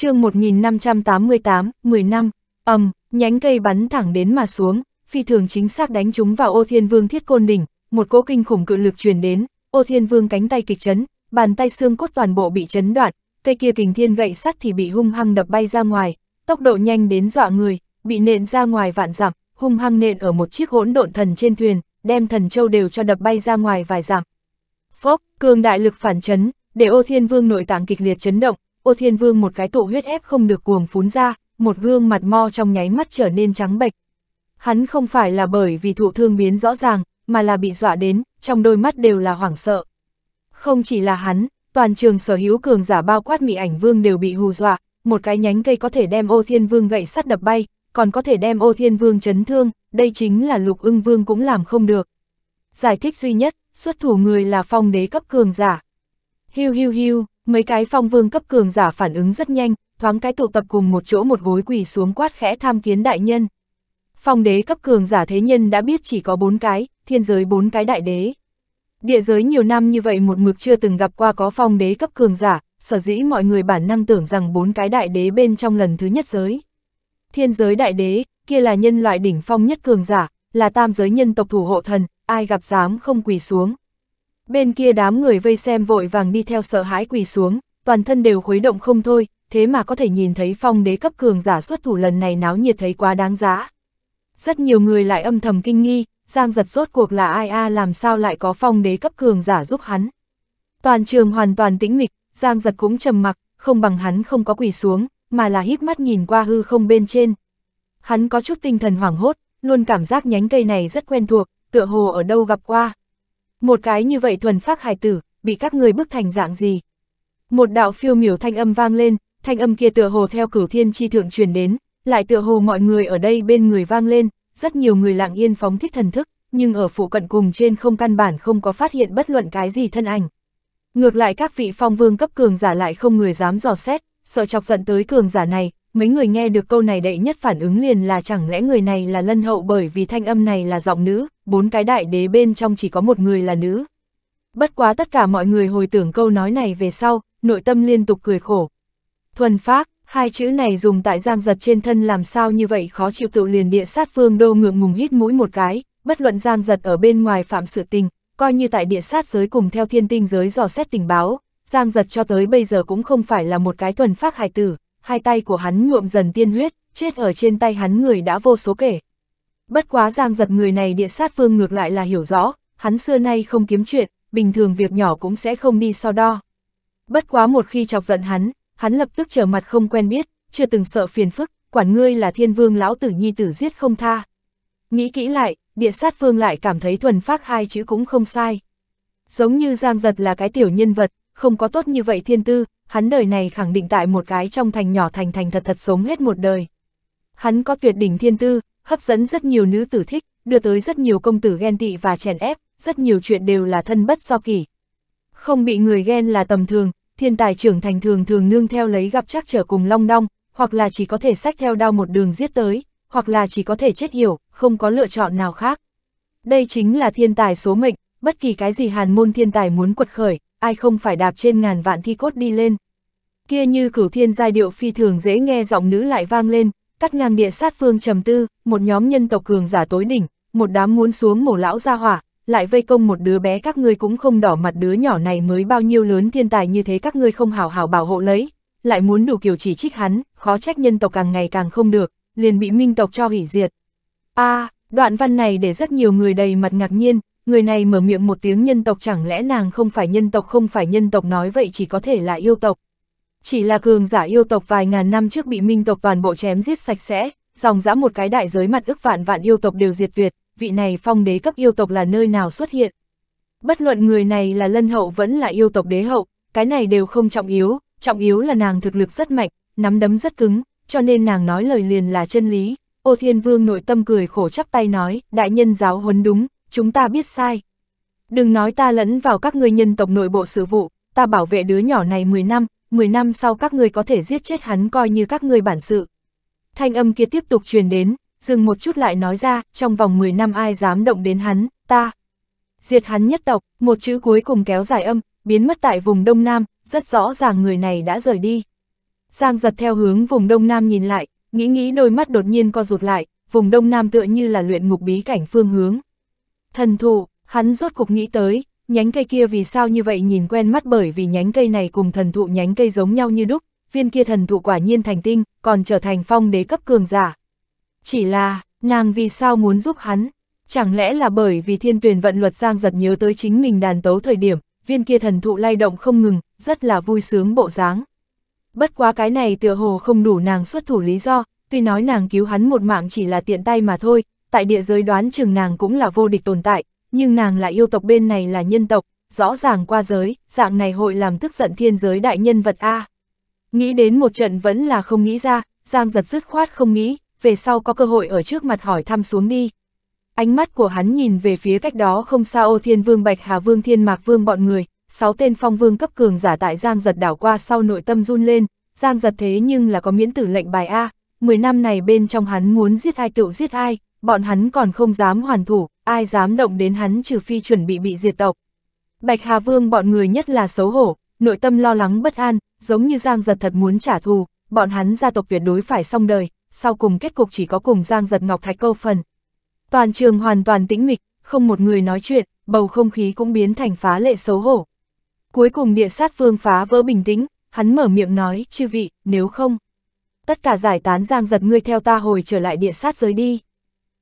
chương 1588, 10 năm, ầm, um, nhánh cây bắn thẳng đến mà xuống, phi thường chính xác đánh chúng vào ô thiên vương thiết côn đỉnh, một cỗ kinh khủng cự lực truyền đến, ô thiên vương cánh tay kịch chấn, bàn tay xương cốt toàn bộ bị chấn đoạn, cây kia kình thiên gậy sắt thì bị hung hăng đập bay ra ngoài, tốc độ nhanh đến dọa người, bị nện ra ngoài vạn dặm, hung hăng nện ở một chiếc hỗn độn thần trên thuyền, đem thần châu đều cho đập bay ra ngoài vài dặm. Phốc, cường đại lực phản chấn, để ô thiên vương nội tạng kịch liệt chấn động, ô thiên vương một cái tụ huyết ép không được cuồng phún ra, một gương mặt mo trong nháy mắt trở nên trắng bệch. Hắn không phải là bởi vì thụ thương biến rõ ràng, mà là bị dọa đến, trong đôi mắt đều là hoảng sợ. Không chỉ là hắn, toàn trường sở hữu cường giả bao quát mị ảnh vương đều bị hù dọa, một cái nhánh cây có thể đem ô thiên vương gậy sắt đập bay, còn có thể đem ô thiên vương chấn thương, đây chính là lục ưng vương cũng làm không được. Giải thích duy nhất, xuất thủ người là phong đế cấp cường giả. Hiu hiu hiu, Mấy cái phong vương cấp cường giả phản ứng rất nhanh, thoáng cái tụ tập cùng một chỗ một gối quỳ xuống quát khẽ tham kiến đại nhân. Phong đế cấp cường giả thế nhân đã biết chỉ có bốn cái, thiên giới bốn cái đại đế. Địa giới nhiều năm như vậy một mực chưa từng gặp qua có phong đế cấp cường giả, sở dĩ mọi người bản năng tưởng rằng bốn cái đại đế bên trong lần thứ nhất giới. Thiên giới đại đế, kia là nhân loại đỉnh phong nhất cường giả, là tam giới nhân tộc thủ hộ thần, ai gặp dám không quỳ xuống, Bên kia đám người vây xem vội vàng đi theo sợ hãi quỳ xuống, toàn thân đều khuấy động không thôi, thế mà có thể nhìn thấy phong đế cấp cường giả xuất thủ lần này náo nhiệt thấy quá đáng giá. Rất nhiều người lại âm thầm kinh nghi, Giang giật rốt cuộc là ai a làm sao lại có phong đế cấp cường giả giúp hắn. Toàn trường hoàn toàn tĩnh mịch, Giang giật cũng trầm mặc, không bằng hắn không có quỳ xuống, mà là híp mắt nhìn qua hư không bên trên. Hắn có chút tinh thần hoảng hốt, luôn cảm giác nhánh cây này rất quen thuộc, tựa hồ ở đâu gặp qua. Một cái như vậy thuần phác hài tử, bị các người bức thành dạng gì? Một đạo phiêu miểu thanh âm vang lên, thanh âm kia tựa hồ theo cửu thiên chi thượng truyền đến, lại tựa hồ mọi người ở đây bên người vang lên, rất nhiều người lặng yên phóng thích thần thức, nhưng ở phụ cận cùng trên không căn bản không có phát hiện bất luận cái gì thân ảnh. Ngược lại các vị phong vương cấp cường giả lại không người dám dò xét, sợ chọc giận tới cường giả này, mấy người nghe được câu này đệ nhất phản ứng liền là chẳng lẽ người này là lân hậu bởi vì thanh âm này là giọng nữ, bốn cái đại đế bên trong chỉ có một người là nữ. Bất quá tất cả mọi người hồi tưởng câu nói này về sau, nội tâm liên tục cười khổ. Thuần phác, hai chữ này dùng tại giang giật trên thân làm sao như vậy khó chịu tự liền địa sát phương đô ngượng ngùng hít mũi một cái, bất luận giang giật ở bên ngoài phạm sự tình, coi như tại địa sát giới cùng theo thiên tinh giới dò xét tình báo, giang giật cho tới bây giờ cũng không phải là một cái thuần phác hài tử, hai tay của hắn nhuộm dần tiên huyết, chết ở trên tay hắn người đã vô số kể. Bất quá giang giật người này địa sát phương ngược lại là hiểu rõ, hắn xưa nay không kiếm chuyện, bình thường việc nhỏ cũng sẽ không đi so đo. Bất quá một khi chọc giận hắn, hắn lập tức trở mặt không quen biết, chưa từng sợ phiền phức, quản ngươi là thiên vương lão tử nhi tử giết không tha. Nghĩ kỹ lại, địa sát phương lại cảm thấy thuần phát hai chữ cũng không sai. Giống như giang giật là cái tiểu nhân vật, không có tốt như vậy thiên tư, hắn đời này khẳng định tại một cái trong thành nhỏ thành thành thật thật sống hết một đời. Hắn có tuyệt đỉnh thiên tư, hấp dẫn rất nhiều nữ tử thích, đưa tới rất nhiều công tử ghen tị và chèn ép, rất nhiều chuyện đều là thân bất do kỷ. Không bị người ghen là tầm thường, thiên tài trưởng thành thường thường nương theo lấy gặp chắc trở cùng long đong, hoặc là chỉ có thể sách theo đao một đường giết tới, hoặc là chỉ có thể chết hiểu, không có lựa chọn nào khác. Đây chính là thiên tài số mệnh, bất kỳ cái gì hàn môn thiên tài muốn quật khởi, ai không phải đạp trên ngàn vạn thi cốt đi lên. Kia như cửu thiên giai điệu phi thường dễ nghe giọng nữ lại vang lên, cắt ngang địa sát phương trầm tư, một nhóm nhân tộc cường giả tối đỉnh, một đám muốn xuống mổ lão ra hỏa, lại vây công một đứa bé các ngươi cũng không đỏ mặt đứa nhỏ này mới bao nhiêu lớn thiên tài như thế các ngươi không hào hào bảo hộ lấy, lại muốn đủ kiểu chỉ trích hắn, khó trách nhân tộc càng ngày càng không được, liền bị minh tộc cho hủy diệt. a à, đoạn văn này để rất nhiều người đầy mặt ngạc nhiên, người này mở miệng một tiếng nhân tộc chẳng lẽ nàng không phải nhân tộc không phải nhân tộc nói vậy chỉ có thể là yêu tộc. Chỉ là cường giả yêu tộc vài ngàn năm trước bị minh tộc toàn bộ chém giết sạch sẽ, dòng dã một cái đại giới mặt ức vạn vạn yêu tộc đều diệt tuyệt, vị này phong đế cấp yêu tộc là nơi nào xuất hiện. Bất luận người này là lân hậu vẫn là yêu tộc đế hậu, cái này đều không trọng yếu, trọng yếu là nàng thực lực rất mạnh, nắm đấm rất cứng, cho nên nàng nói lời liền là chân lý. Ô Thiên Vương nội tâm cười khổ chắp tay nói, đại nhân giáo huấn đúng, chúng ta biết sai. Đừng nói ta lẫn vào các người nhân tộc nội bộ sự vụ, ta bảo vệ đứa nhỏ này 10 năm, 10 năm sau các người có thể giết chết hắn coi như các người bản sự. Thanh âm kia tiếp tục truyền đến, dừng một chút lại nói ra, trong vòng 10 năm ai dám động đến hắn, ta. Diệt hắn nhất tộc, một chữ cuối cùng kéo dài âm, biến mất tại vùng Đông Nam, rất rõ ràng người này đã rời đi. Giang giật theo hướng vùng Đông Nam nhìn lại, nghĩ nghĩ đôi mắt đột nhiên co rụt lại, vùng Đông Nam tựa như là luyện ngục bí cảnh phương hướng. Thần thụ, hắn rốt cục nghĩ tới, nhánh cây kia vì sao như vậy nhìn quen mắt bởi vì nhánh cây này cùng thần thụ nhánh cây giống nhau như đúc, viên kia thần thụ quả nhiên thành tinh, còn trở thành phong đế cấp cường giả. Chỉ là, nàng vì sao muốn giúp hắn? Chẳng lẽ là bởi vì thiên tuyển vận luật giang giật nhớ tới chính mình đàn tấu thời điểm, viên kia thần thụ lay động không ngừng, rất là vui sướng bộ dáng. Bất quá cái này tựa hồ không đủ nàng xuất thủ lý do, tuy nói nàng cứu hắn một mạng chỉ là tiện tay mà thôi, tại địa giới đoán chừng nàng cũng là vô địch tồn tại, nhưng nàng là yêu tộc bên này là nhân tộc, rõ ràng qua giới, dạng này hội làm tức giận thiên giới đại nhân vật A. Nghĩ đến một trận vẫn là không nghĩ ra, Giang giật dứt khoát không nghĩ, về sau có cơ hội ở trước mặt hỏi thăm xuống đi. Ánh mắt của hắn nhìn về phía cách đó không xa ô thiên vương Bạch Hà Vương Thiên Mạc Vương bọn người, sáu tên phong vương cấp cường giả tại Giang giật đảo qua sau nội tâm run lên, Giang giật thế nhưng là có miễn tử lệnh bài A, 10 năm này bên trong hắn muốn giết ai tựu giết ai, bọn hắn còn không dám hoàn thủ, ai dám động đến hắn trừ phi chuẩn bị bị diệt tộc. Bạch Hà Vương bọn người nhất là xấu hổ, nội tâm lo lắng bất an, giống như Giang Giật thật muốn trả thù, bọn hắn gia tộc tuyệt đối phải xong đời, sau cùng kết cục chỉ có cùng Giang Giật Ngọc Thạch câu phần. Toàn trường hoàn toàn tĩnh mịch, không một người nói chuyện, bầu không khí cũng biến thành phá lệ xấu hổ. Cuối cùng địa sát vương phá vỡ bình tĩnh, hắn mở miệng nói, chư vị, nếu không. Tất cả giải tán Giang Giật ngươi theo ta hồi trở lại địa sát giới đi.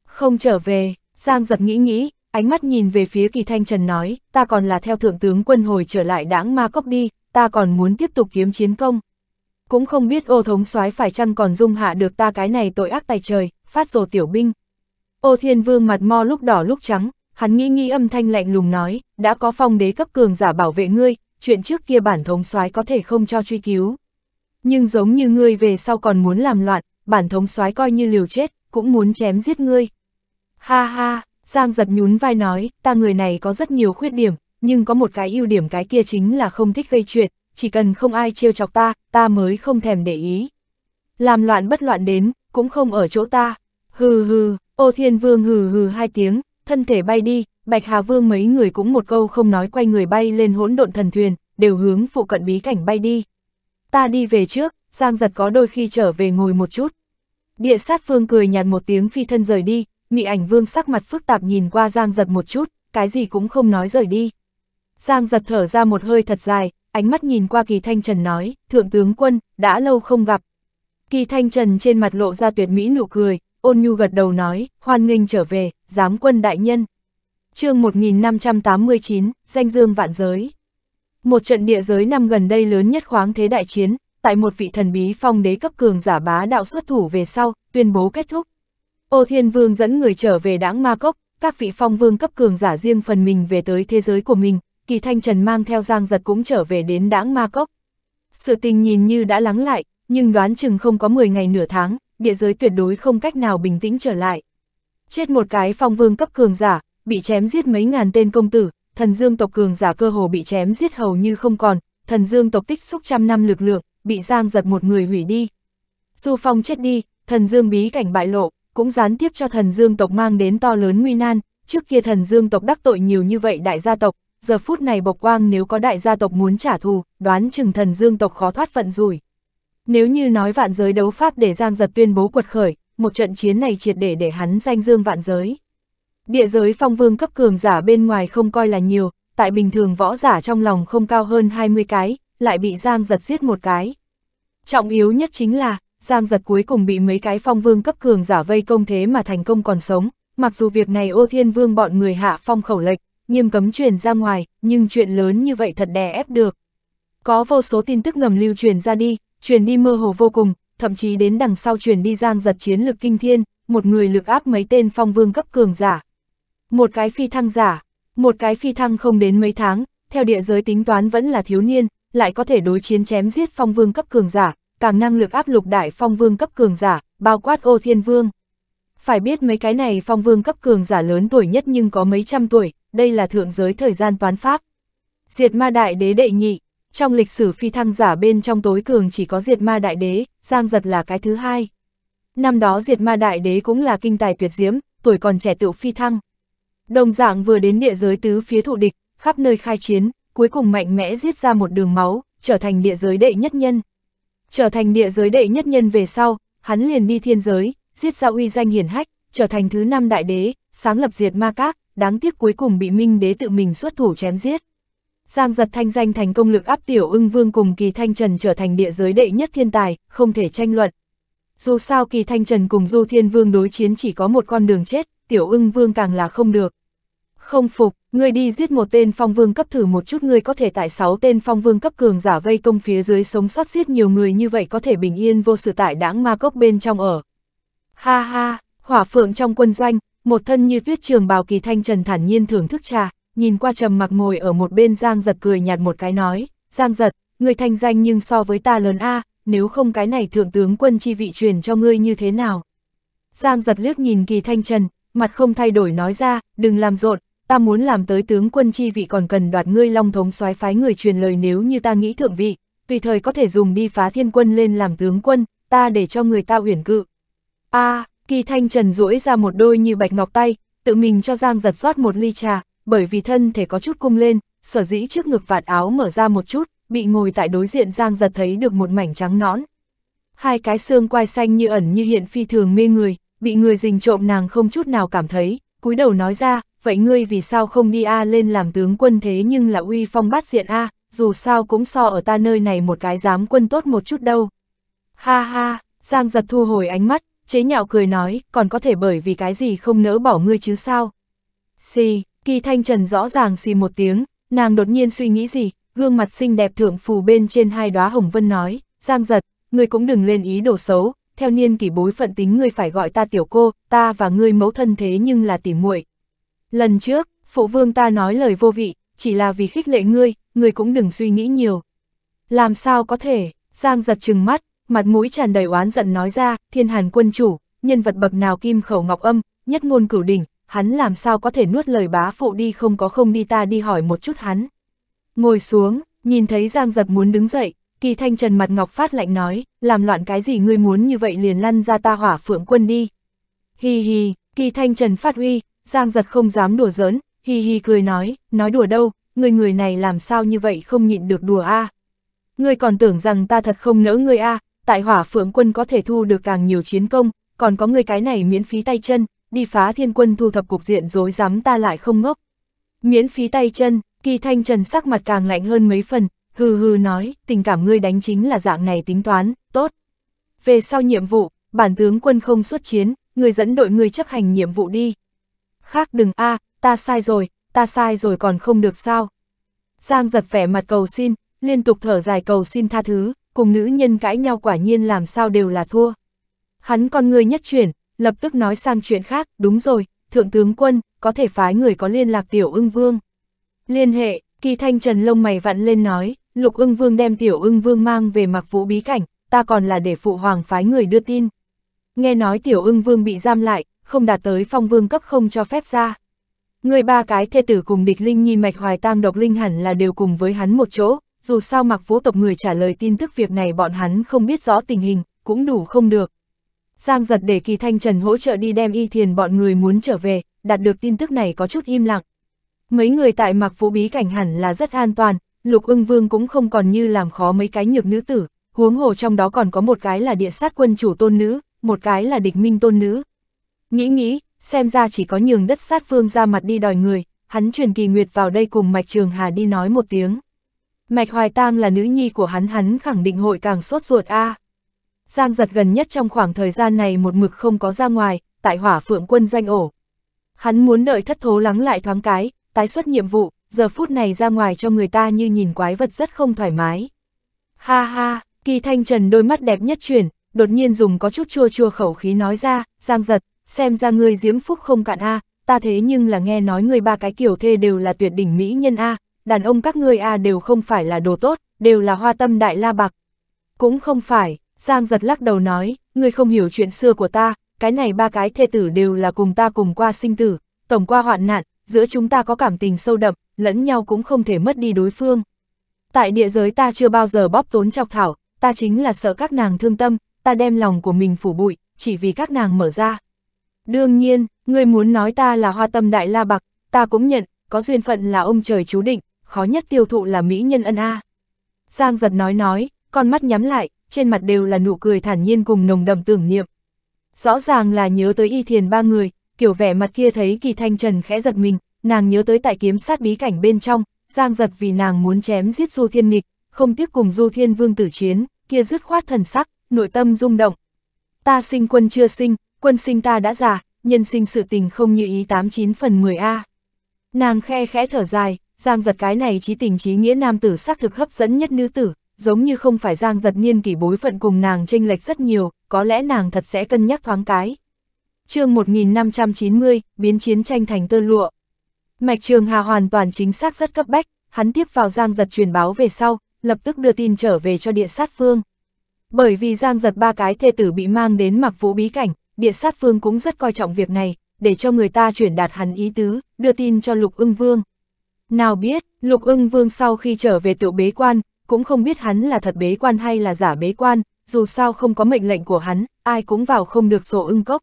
Không trở về, Giang giật nghĩ nghĩ, ánh mắt nhìn về phía kỳ thanh trần nói, ta còn là theo thượng tướng quân hồi trở lại đãng ma cốc đi, ta còn muốn tiếp tục kiếm chiến công. Cũng không biết ô thống soái phải chăng còn dung hạ được ta cái này tội ác tài trời, phát rồ tiểu binh. Ô thiên vương mặt mo lúc đỏ lúc trắng, hắn nghĩ nghĩ âm thanh lạnh lùng nói, đã có phong đế cấp cường giả bảo vệ ngươi, chuyện trước kia bản thống soái có thể không cho truy cứu. Nhưng giống như ngươi về sau còn muốn làm loạn, bản thống soái coi như liều chết, cũng muốn chém giết ngươi. Ha ha, Giang giật nhún vai nói, ta người này có rất nhiều khuyết điểm, nhưng có một cái ưu điểm cái kia chính là không thích gây chuyện, chỉ cần không ai trêu chọc ta, ta mới không thèm để ý. Làm loạn bất loạn đến, cũng không ở chỗ ta. Hừ hừ, ô thiên vương hừ hừ hai tiếng, thân thể bay đi, bạch hà vương mấy người cũng một câu không nói quay người bay lên hỗn độn thần thuyền, đều hướng phụ cận bí cảnh bay đi. Ta đi về trước, Giang giật có đôi khi trở về ngồi một chút. Địa sát phương cười nhạt một tiếng phi thân rời đi, Mị ảnh vương sắc mặt phức tạp nhìn qua Giang giật một chút, cái gì cũng không nói rời đi. Giang giật thở ra một hơi thật dài, ánh mắt nhìn qua kỳ thanh trần nói, thượng tướng quân, đã lâu không gặp. Kỳ thanh trần trên mặt lộ ra tuyệt mỹ nụ cười, ôn nhu gật đầu nói, hoan nghênh trở về, giám quân đại nhân. chương 1589, danh dương vạn giới. Một trận địa giới năm gần đây lớn nhất khoáng thế đại chiến, tại một vị thần bí phong đế cấp cường giả bá đạo xuất thủ về sau, tuyên bố kết thúc. Ô Thiên Vương dẫn người trở về đáng ma cốc, các vị phong vương cấp cường giả riêng phần mình về tới thế giới của mình, kỳ thanh trần mang theo giang giật cũng trở về đến đáng ma cốc. Sự tình nhìn như đã lắng lại, nhưng đoán chừng không có 10 ngày nửa tháng, địa giới tuyệt đối không cách nào bình tĩnh trở lại. Chết một cái phong vương cấp cường giả, bị chém giết mấy ngàn tên công tử, thần dương tộc cường giả cơ hồ bị chém giết hầu như không còn, thần dương tộc tích xúc trăm năm lực lượng, bị giang giật một người hủy đi. Du phong chết đi, thần dương bí cảnh bại lộ, cũng gián tiếp cho thần dương tộc mang đến to lớn nguy nan, trước kia thần dương tộc đắc tội nhiều như vậy đại gia tộc, giờ phút này bộc quang nếu có đại gia tộc muốn trả thù, đoán chừng thần dương tộc khó thoát vận rủi. Nếu như nói vạn giới đấu pháp để Giang Giật tuyên bố quật khởi, một trận chiến này triệt để để hắn danh dương vạn giới. Địa giới phong vương cấp cường giả bên ngoài không coi là nhiều, tại bình thường võ giả trong lòng không cao hơn 20 cái, lại bị Giang Giật giết một cái. Trọng yếu nhất chính là, Giang giật cuối cùng bị mấy cái phong vương cấp cường giả vây công thế mà thành công còn sống, mặc dù việc này ô thiên vương bọn người hạ phong khẩu lệch, nghiêm cấm truyền ra ngoài, nhưng chuyện lớn như vậy thật đè ép được. Có vô số tin tức ngầm lưu truyền ra đi, truyền đi mơ hồ vô cùng, thậm chí đến đằng sau truyền đi giang giật chiến lực kinh thiên, một người lực áp mấy tên phong vương cấp cường giả. Một cái phi thăng giả, một cái phi thăng không đến mấy tháng, theo địa giới tính toán vẫn là thiếu niên, lại có thể đối chiến chém giết phong vương cấp cường giả, càng năng lực áp lục đại phong vương cấp cường giả, bao quát ô thiên vương. Phải biết mấy cái này phong vương cấp cường giả lớn tuổi nhất nhưng có mấy trăm tuổi, đây là thượng giới thời gian toán pháp. Diệt ma đại đế đệ nhị, trong lịch sử phi thăng giả bên trong tối cường chỉ có diệt ma đại đế, giang giật là cái thứ hai. Năm đó diệt ma đại đế cũng là kinh tài tuyệt diễm, tuổi còn trẻ tựu phi thăng. Đồng dạng vừa đến địa giới tứ phía thụ địch, khắp nơi khai chiến, cuối cùng mạnh mẽ giết ra một đường máu, trở thành địa giới đệ nhất nhân, trở thành địa giới đệ nhất nhân về sau, hắn liền đi thiên giới, giết ra uy danh hiển hách, trở thành thứ năm đại đế, sáng lập diệt ma các, đáng tiếc cuối cùng bị minh đế tự mình xuất thủ chém giết. Giang giật thanh danh thành công lực áp tiểu ưng vương cùng kỳ thanh trần trở thành địa giới đệ nhất thiên tài, không thể tranh luận. Dù sao kỳ thanh trần cùng du thiên vương đối chiến chỉ có một con đường chết, tiểu ưng vương càng là không được. Không phục, ngươi đi giết một tên phong vương cấp thử một chút ngươi có thể tại sáu tên phong vương cấp cường giả vây công phía dưới sống sót giết nhiều người như vậy có thể bình yên vô sự tại đáng ma cốc bên trong ở. Ha ha, hỏa phượng trong quân doanh, một thân như tuyết trường bào kỳ thanh trần thản nhiên thưởng thức trà, nhìn qua trầm mặc ngồi ở một bên Giang giật cười nhạt một cái nói, Giang giật, người thanh danh nhưng so với ta lớn A, nếu không cái này thượng tướng quân chi vị truyền cho ngươi như thế nào. Giang giật liếc nhìn kỳ thanh trần, mặt không thay đổi nói ra, đừng làm rộn, ta muốn làm tới tướng quân chi vị còn cần đoạt ngươi long thống soái phái người truyền lời nếu như ta nghĩ thượng vị, tùy thời có thể dùng đi phá thiên quân lên làm tướng quân, ta để cho người ta uyển cự. a à, kỳ thanh trần duỗi ra một đôi như bạch ngọc tay, tự mình cho Giang giật rót một ly trà, bởi vì thân thể có chút cung lên, sở dĩ trước ngực vạt áo mở ra một chút, bị ngồi tại đối diện Giang giật thấy được một mảnh trắng nõn. Hai cái xương quai xanh như ẩn như hiện phi thường mê người, bị người dình trộm nàng không chút nào cảm thấy, cúi đầu nói ra, vậy ngươi vì sao không đi A lên làm tướng quân thế nhưng là uy phong bát diện A, dù sao cũng so ở ta nơi này một cái dám quân tốt một chút đâu. Ha ha, Giang giật thu hồi ánh mắt, chế nhạo cười nói, còn có thể bởi vì cái gì không nỡ bỏ ngươi chứ sao. Xì, kỳ thanh trần rõ ràng xì một tiếng, nàng đột nhiên suy nghĩ gì, gương mặt xinh đẹp thượng phù bên trên hai đóa hồng vân nói, Giang giật, ngươi cũng đừng lên ý đồ xấu, theo niên kỷ bối phận tính ngươi phải gọi ta tiểu cô, ta và ngươi mẫu thân thế nhưng là tỉ muội Lần trước, phụ vương ta nói lời vô vị, chỉ là vì khích lệ ngươi, ngươi cũng đừng suy nghĩ nhiều. Làm sao có thể, Giang giật trừng mắt, mặt mũi tràn đầy oán giận nói ra, thiên hàn quân chủ, nhân vật bậc nào kim khẩu ngọc âm, nhất ngôn cửu đỉnh, hắn làm sao có thể nuốt lời bá phụ đi không có không đi ta đi hỏi một chút hắn. Ngồi xuống, nhìn thấy Giang giật muốn đứng dậy, kỳ thanh trần mặt ngọc phát lạnh nói, làm loạn cái gì ngươi muốn như vậy liền lăn ra ta hỏa phượng quân đi. Hi hi, kỳ thanh trần phát huy, Giang giật không dám đùa giỡn, hi hi cười nói, nói đùa đâu, người người này làm sao như vậy không nhịn được đùa a à. Ngươi còn tưởng rằng ta thật không nỡ ngươi a à, tại hỏa phượng quân có thể thu được càng nhiều chiến công, còn có ngươi cái này miễn phí tay chân, đi phá thiên quân thu thập cục diện dối dám ta lại không ngốc. Miễn phí tay chân, kỳ thanh trần sắc mặt càng lạnh hơn mấy phần, hừ hừ nói, tình cảm ngươi đánh chính là dạng này tính toán, tốt. Về sau nhiệm vụ, bản tướng quân không xuất chiến, người dẫn đội người chấp hành nhiệm vụ đi, khác đừng a, à, ta sai rồi, ta sai rồi còn không được sao. Giang giật vẻ mặt cầu xin, liên tục thở dài cầu xin tha thứ, cùng nữ nhân cãi nhau quả nhiên làm sao đều là thua. Hắn con người nhất chuyển, lập tức nói sang chuyện khác, đúng rồi, thượng tướng quân, có thể phái người có liên lạc tiểu ưng vương. Liên hệ, kỳ thanh trần lông mày vặn lên nói, lục ưng vương đem tiểu ưng vương mang về mặc vũ bí cảnh, ta còn là để phụ hoàng phái người đưa tin. Nghe nói tiểu ưng vương bị giam lại, không đạt tới phong vương cấp không cho phép ra. Người ba cái thê tử cùng địch linh nhi mạch hoài tang độc linh hẳn là đều cùng với hắn một chỗ, dù sao mặc vũ tộc người trả lời tin tức việc này bọn hắn không biết rõ tình hình, cũng đủ không được. Giang giật để kỳ thanh trần hỗ trợ đi đem y thiền bọn người muốn trở về, đạt được tin tức này có chút im lặng. Mấy người tại mặc vũ bí cảnh hẳn là rất an toàn, lục ưng vương cũng không còn như làm khó mấy cái nhược nữ tử, huống hồ trong đó còn có một cái là địa sát quân chủ tôn nữ, một cái là địch minh tôn nữ. Nghĩ nghĩ, xem ra chỉ có nhường đất sát phương ra mặt đi đòi người, hắn truyền kỳ nguyệt vào đây cùng Mạch Trường Hà đi nói một tiếng. Mạch Hoài Tang là nữ nhi của hắn hắn khẳng định hội càng sốt ruột a. À. Giang giật gần nhất trong khoảng thời gian này một mực không có ra ngoài, tại hỏa phượng quân doanh ổ. Hắn muốn đợi thất thố lắng lại thoáng cái, tái xuất nhiệm vụ, giờ phút này ra ngoài cho người ta như nhìn quái vật rất không thoải mái. Ha ha, kỳ thanh trần đôi mắt đẹp nhất chuyển, đột nhiên dùng có chút chua chua khẩu khí nói ra, Giang giật, xem ra ngươi diễm phúc không cạn a, ta thế nhưng là nghe nói ngươi ba cái kiểu thê đều là tuyệt đỉnh mỹ nhân a, đàn ông các ngươi a đều không phải là đồ tốt, đều là hoa tâm đại la bạc. Cũng không phải, Giang giật lắc đầu nói, ngươi không hiểu chuyện xưa của ta, cái này ba cái thê tử đều là cùng ta cùng qua sinh tử, tổng qua hoạn nạn, giữa chúng ta có cảm tình sâu đậm, lẫn nhau cũng không thể mất đi đối phương. Tại địa giới ta chưa bao giờ bóp tốn chọc thảo, ta chính là sợ các nàng thương tâm, ta đem lòng của mình phủ bụi, chỉ vì các nàng mở ra. Đương nhiên, người muốn nói ta là hoa tâm đại la bạc, ta cũng nhận, có duyên phận là ông trời chú định, khó nhất tiêu thụ là mỹ nhân ân a. Giang giật nói nói, con mắt nhắm lại, trên mặt đều là nụ cười thản nhiên cùng nồng đậm tưởng niệm. Rõ ràng là nhớ tới y thiền ba người, kiểu vẻ mặt kia thấy kỳ thanh trần khẽ giật mình, nàng nhớ tới tại kiếm sát bí cảnh bên trong, giang giật vì nàng muốn chém giết du thiên nghịch, không tiếc cùng du thiên vương tử chiến, kia dứt khoát thần sắc, nội tâm rung động. Ta sinh quân chưa sinh, quân sinh ta đã già, nhân sinh sự tình không như ý 89 phần 10A. Nàng khe khẽ thở dài, Giang giật cái này trí tình trí nghĩa nam tử xác thực hấp dẫn nhất nữ tử, giống như không phải Giang giật niên kỷ bối phận cùng nàng tranh lệch rất nhiều, có lẽ nàng thật sẽ cân nhắc thoáng cái. chương 1590, biến chiến tranh thành tơ lụa. Mạch Trường Hà hoàn toàn chính xác rất cấp bách, hắn tiếp vào Giang giật truyền báo về sau, lập tức đưa tin trở về cho địa sát phương. Bởi vì Giang giật ba cái thê tử bị mang đến mặc vũ bí cảnh, địa sát vương cũng rất coi trọng việc này, để cho người ta chuyển đạt hắn ý tứ, đưa tin cho lục ưng vương. Nào biết, lục ưng vương sau khi trở về tiểu bế quan, cũng không biết hắn là thật bế quan hay là giả bế quan, dù sao không có mệnh lệnh của hắn, ai cũng vào không được sổ ưng cốc.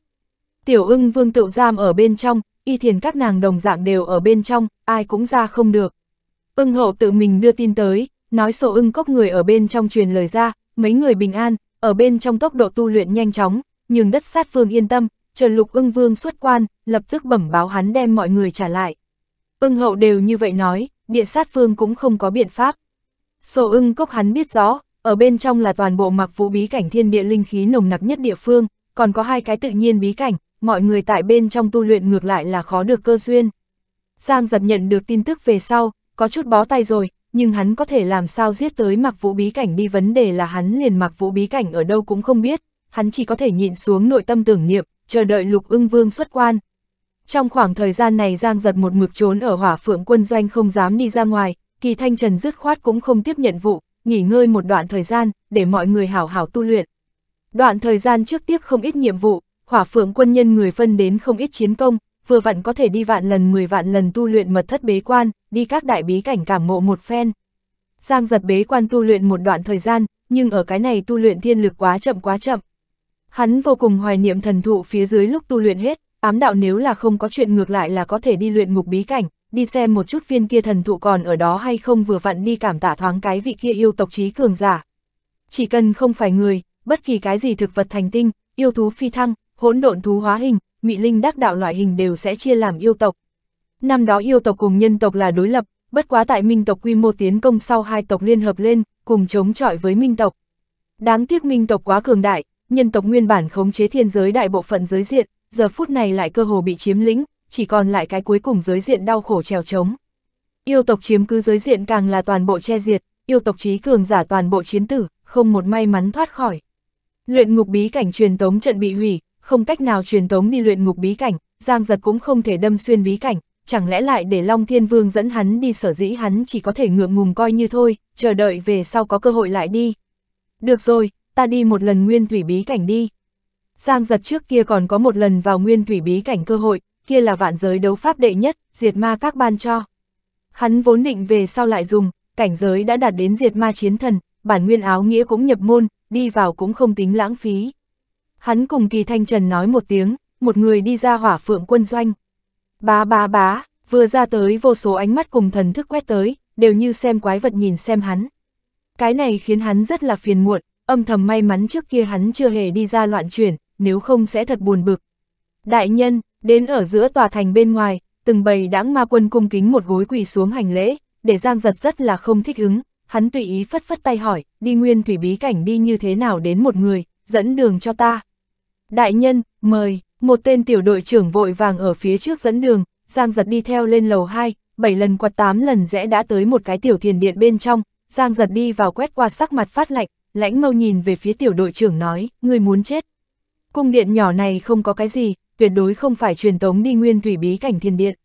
Tiểu ưng vương tự giam ở bên trong, y thiền các nàng đồng dạng đều ở bên trong, ai cũng ra không được. Ưng hậu tự mình đưa tin tới, nói sổ ưng cốc người ở bên trong truyền lời ra, mấy người bình an, ở bên trong tốc độ tu luyện nhanh chóng, nhường đất sát vương yên tâm, chờ lục ưng vương xuất quan, lập tức bẩm báo hắn đem mọi người trả lại. Ưng hậu đều như vậy nói, địa sát vương cũng không có biện pháp. Sổ ưng cốc hắn biết rõ, ở bên trong là toàn bộ mặc vũ bí cảnh thiên địa linh khí nồng nặc nhất địa phương, còn có hai cái tự nhiên bí cảnh, mọi người tại bên trong tu luyện ngược lại là khó được cơ duyên. Giang giật nhận được tin tức về sau, có chút bó tay rồi, nhưng hắn có thể làm sao giết tới mặc vũ bí cảnh đi vấn đề là hắn liền mặc vũ bí cảnh ở đâu cũng không biết, hắn chỉ có thể nhịn xuống nội tâm tưởng niệm, chờ đợi lục ưng vương xuất quan. Trong khoảng thời gian này Giang giật một mực trốn ở hỏa phượng quân doanh không dám đi ra ngoài, kỳ thanh trần dứt khoát cũng không tiếp nhận vụ, nghỉ ngơi một đoạn thời gian, để mọi người hảo hảo tu luyện. Đoạn thời gian trước tiếp không ít nhiệm vụ, hỏa phượng quân nhân người phân đến không ít chiến công, vừa vặn có thể đi vạn lần 10 vạn lần tu luyện mật thất bế quan, đi các đại bí cảnh cảm ngộ một phen. Giang giật bế quan tu luyện một đoạn thời gian, nhưng ở cái này tu luyện thiên lực quá chậm quá chậm, Hắn vô cùng hoài niệm thần thụ phía dưới lúc tu luyện hết, ám đạo nếu là không có chuyện ngược lại là có thể đi luyện ngục bí cảnh, đi xem một chút viên kia thần thụ còn ở đó hay không vừa vặn đi cảm tạ thoáng cái vị kia yêu tộc trí cường giả. Chỉ cần không phải người, bất kỳ cái gì thực vật thành tinh, yêu thú phi thăng, hỗn độn thú hóa hình, mị linh đắc đạo loại hình đều sẽ chia làm yêu tộc. Năm đó yêu tộc cùng nhân tộc là đối lập, bất quá tại minh tộc quy mô tiến công sau hai tộc liên hợp lên, cùng chống chọi với minh tộc. Đáng tiếc minh tộc quá cường đại, nhân tộc nguyên bản khống chế thiên giới đại bộ phận giới diện, giờ phút này lại cơ hồ bị chiếm lĩnh, chỉ còn lại cái cuối cùng giới diện đau khổ trèo trống. Yêu tộc chiếm cứ giới diện càng là toàn bộ che diệt, yêu tộc trí cường giả toàn bộ chiến tử, không một may mắn thoát khỏi. Luyện ngục bí cảnh truyền tống trận bị hủy, không cách nào truyền tống đi luyện ngục bí cảnh, Giang Giật cũng không thể đâm xuyên bí cảnh, chẳng lẽ lại để Long Thiên Vương dẫn hắn đi sở dĩ hắn chỉ có thể ngượng ngùng coi như thôi, chờ đợi về sau có cơ hội lại đi. Được rồi, ta đi một lần nguyên thủy bí cảnh đi. Giang giật trước kia còn có một lần vào nguyên thủy bí cảnh cơ hội, kia là vạn giới đấu pháp đệ nhất, diệt ma các ban cho. Hắn vốn định về sau lại dùng, cảnh giới đã đạt đến diệt ma chiến thần, bản nguyên áo nghĩa cũng nhập môn, đi vào cũng không tính lãng phí. Hắn cùng kỳ thanh trần nói một tiếng, một người đi ra hỏa phượng quân doanh. Bá bá bá, vừa ra tới vô số ánh mắt cùng thần thức quét tới, đều như xem quái vật nhìn xem hắn. Cái này khiến hắn rất là phiền muộn, âm thầm may mắn trước kia hắn chưa hề đi ra loạn chuyển, nếu không sẽ thật buồn bực. Đại nhân, đến ở giữa tòa thành bên ngoài, từng bầy đãng ma quân cung kính một gối quỳ xuống hành lễ, để Giang giật rất là không thích ứng, hắn tùy ý phất phất tay hỏi, đi nguyên thủy bí cảnh đi như thế nào đến một người, dẫn đường cho ta. Đại nhân, mời, một tên tiểu đội trưởng vội vàng ở phía trước dẫn đường, Giang giật đi theo lên lầu 2, 7 lần quạt 8 lần rẽ đã tới một cái tiểu thiền điện bên trong, Giang giật đi vào quét qua sắc mặt phát lạnh, lãnh mâu nhìn về phía tiểu đội trưởng nói, người muốn chết. Cung điện nhỏ này không có cái gì, tuyệt đối không phải truyền tống đi nguyên thủy bí cảnh thiên điện.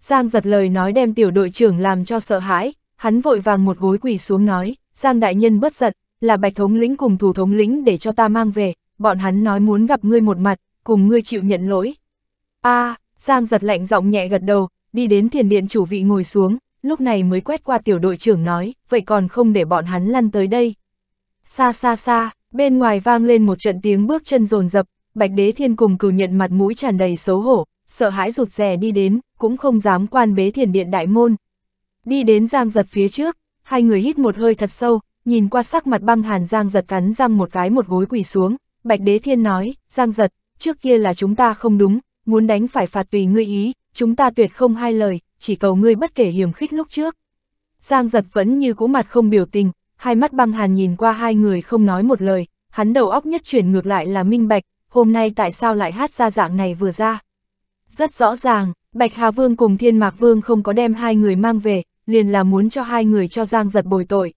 Giang giật lời nói đem tiểu đội trưởng làm cho sợ hãi, hắn vội vàng một gối quỳ xuống nói, Giang đại nhân bất giận là bạch thống lĩnh cùng thủ thống lĩnh để cho ta mang về, bọn hắn nói muốn gặp ngươi một mặt, cùng ngươi chịu nhận lỗi. a à, Giang giật lạnh giọng nhẹ gật đầu, đi đến thiền điện chủ vị ngồi xuống, lúc này mới quét qua tiểu đội trưởng nói, vậy còn không để bọn hắn lăn tới đây. Xa xa xa, bên ngoài vang lên một trận tiếng bước chân rồn rập, Bạch Đế Thiên cùng cửu nhận mặt mũi tràn đầy xấu hổ, sợ hãi rụt rè đi đến, cũng không dám quan bế thiền điện đại môn. Đi đến Giang Giật phía trước, hai người hít một hơi thật sâu, nhìn qua sắc mặt băng hàn Giang Giật cắn răng một cái một gối quỳ xuống, Bạch Đế Thiên nói, Giang Giật, trước kia là chúng ta không đúng, muốn đánh phải phạt tùy ngươi ý, chúng ta tuyệt không hai lời, chỉ cầu ngươi bất kể hiểm khích lúc trước. Giang Giật vẫn như cũ mặt không biểu tình, hai mắt băng hàn nhìn qua hai người không nói một lời, hắn đầu óc nhất chuyển ngược lại là minh bạch, hôm nay tại sao lại hát ra dạng này vừa ra. Rất rõ ràng, Bạch Hà Vương cùng Thiên Mạc Vương không có đem hai người mang về, liền là muốn cho hai người cho Giang Giật bồi tội.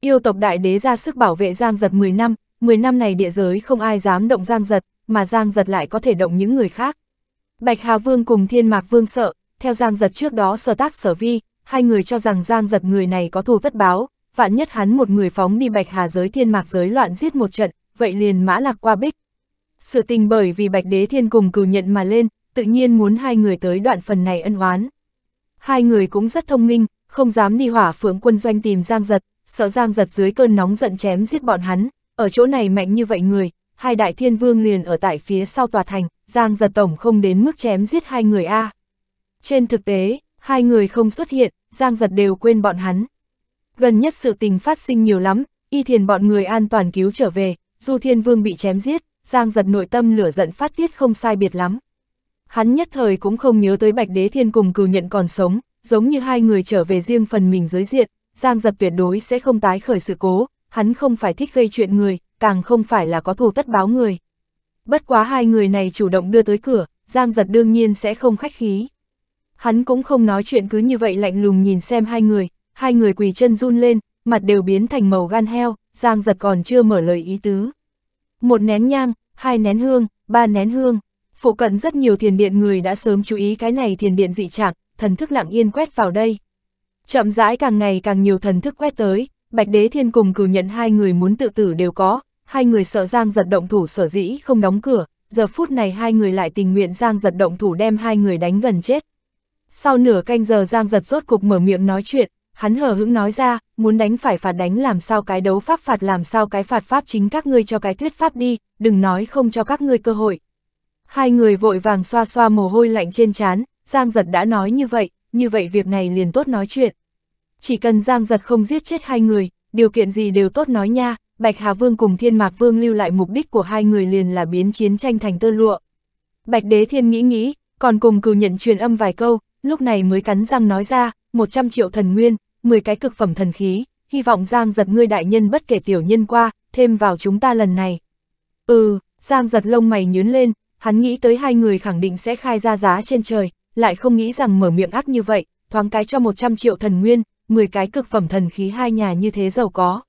Yêu tộc đại đế ra sức bảo vệ Giang Giật 10 năm, 10 năm này địa giới không ai dám động Giang Giật, mà Giang Giật lại có thể động những người khác. Bạch Hà Vương cùng Thiên Mạc Vương sợ, theo Giang Giật trước đó sở tác sở vi, hai người cho rằng Giang Giật người này có thù tất báo, vạn nhất hắn một người phóng đi Bạch Hà giới thiên mạc giới loạn giết một trận, vậy liền mã lạc qua bích. Sự tình bởi vì Bạch Đế Thiên cùng cừu nhận mà lên, tự nhiên muốn hai người tới đoạn phần này ân oán. Hai người cũng rất thông minh, không dám đi hỏa phượng quân doanh tìm Giang Giật, sợ Giang Giật dưới cơn nóng giận chém giết bọn hắn, ở chỗ này mạnh như vậy người, hai đại thiên vương liền ở tại phía sau tòa thành, Giang Giật Tổng không đến mức chém giết hai người A. Trên thực tế, hai người không xuất hiện, Giang Giật đều quên bọn hắn gần nhất sự tình phát sinh nhiều lắm, y thiền bọn người an toàn cứu trở về, du thiên vương bị chém giết, giang giật nội tâm lửa giận phát tiết không sai biệt lắm. Hắn nhất thời cũng không nhớ tới bạch đế thiên cùng cừu nhận còn sống, giống như hai người trở về riêng phần mình giới diện, giang giật tuyệt đối sẽ không tái khởi sự cố, hắn không phải thích gây chuyện người, càng không phải là có thù tất báo người. Bất quá hai người này chủ động đưa tới cửa, Giang giật đương nhiên sẽ không khách khí. Hắn cũng không nói chuyện cứ như vậy lạnh lùng nhìn xem hai người, hai người quỳ chân run lên, mặt đều biến thành màu gan heo, Giang giật còn chưa mở lời ý tứ. Một nén nhang, hai nén hương, ba nén hương, phụ cận rất nhiều thiền điện người đã sớm chú ý cái này thiền điện dị trạng, thần thức lặng yên quét vào đây. Chậm rãi càng ngày càng nhiều thần thức quét tới, Bạch Đế Thiên cùng cử nhận hai người muốn tự tử đều có, hai người sợ Giang giật động thủ sở dĩ không đóng cửa, giờ phút này hai người lại tình nguyện Giang giật động thủ đem hai người đánh gần chết. Sau nửa canh giờ Giang giật rốt cục mở miệng nói chuyện, Hắn hờ hững nói ra, muốn đánh phải phạt đánh làm sao cái đấu pháp phạt làm sao cái phạt pháp chính các ngươi cho cái thuyết pháp đi, đừng nói không cho các ngươi cơ hội. Hai người vội vàng xoa xoa mồ hôi lạnh trên trán, Giang Giật đã nói như vậy, như vậy việc này liền tốt nói chuyện. Chỉ cần Giang Giật không giết chết hai người, điều kiện gì đều tốt nói nha, Bạch Hà Vương cùng Thiên Mạc Vương lưu lại mục đích của hai người liền là biến chiến tranh thành tơ lụa. Bạch Đế Thiên nghĩ nghĩ, còn cùng cừu nhận truyền âm vài câu, lúc này mới cắn răng nói ra, 100 triệu thần nguyên, 10 cái cực phẩm thần khí, hy vọng Giang giật ngươi đại nhân bất kể tiểu nhân qua, thêm vào chúng ta lần này. Ừ, Giang giật lông mày nhướn lên, hắn nghĩ tới hai người khẳng định sẽ khai ra giá trên trời, lại không nghĩ rằng mở miệng ác như vậy, thoáng cái cho 100 triệu thần nguyên, 10 cái cực phẩm thần khí hai nhà như thế giàu có.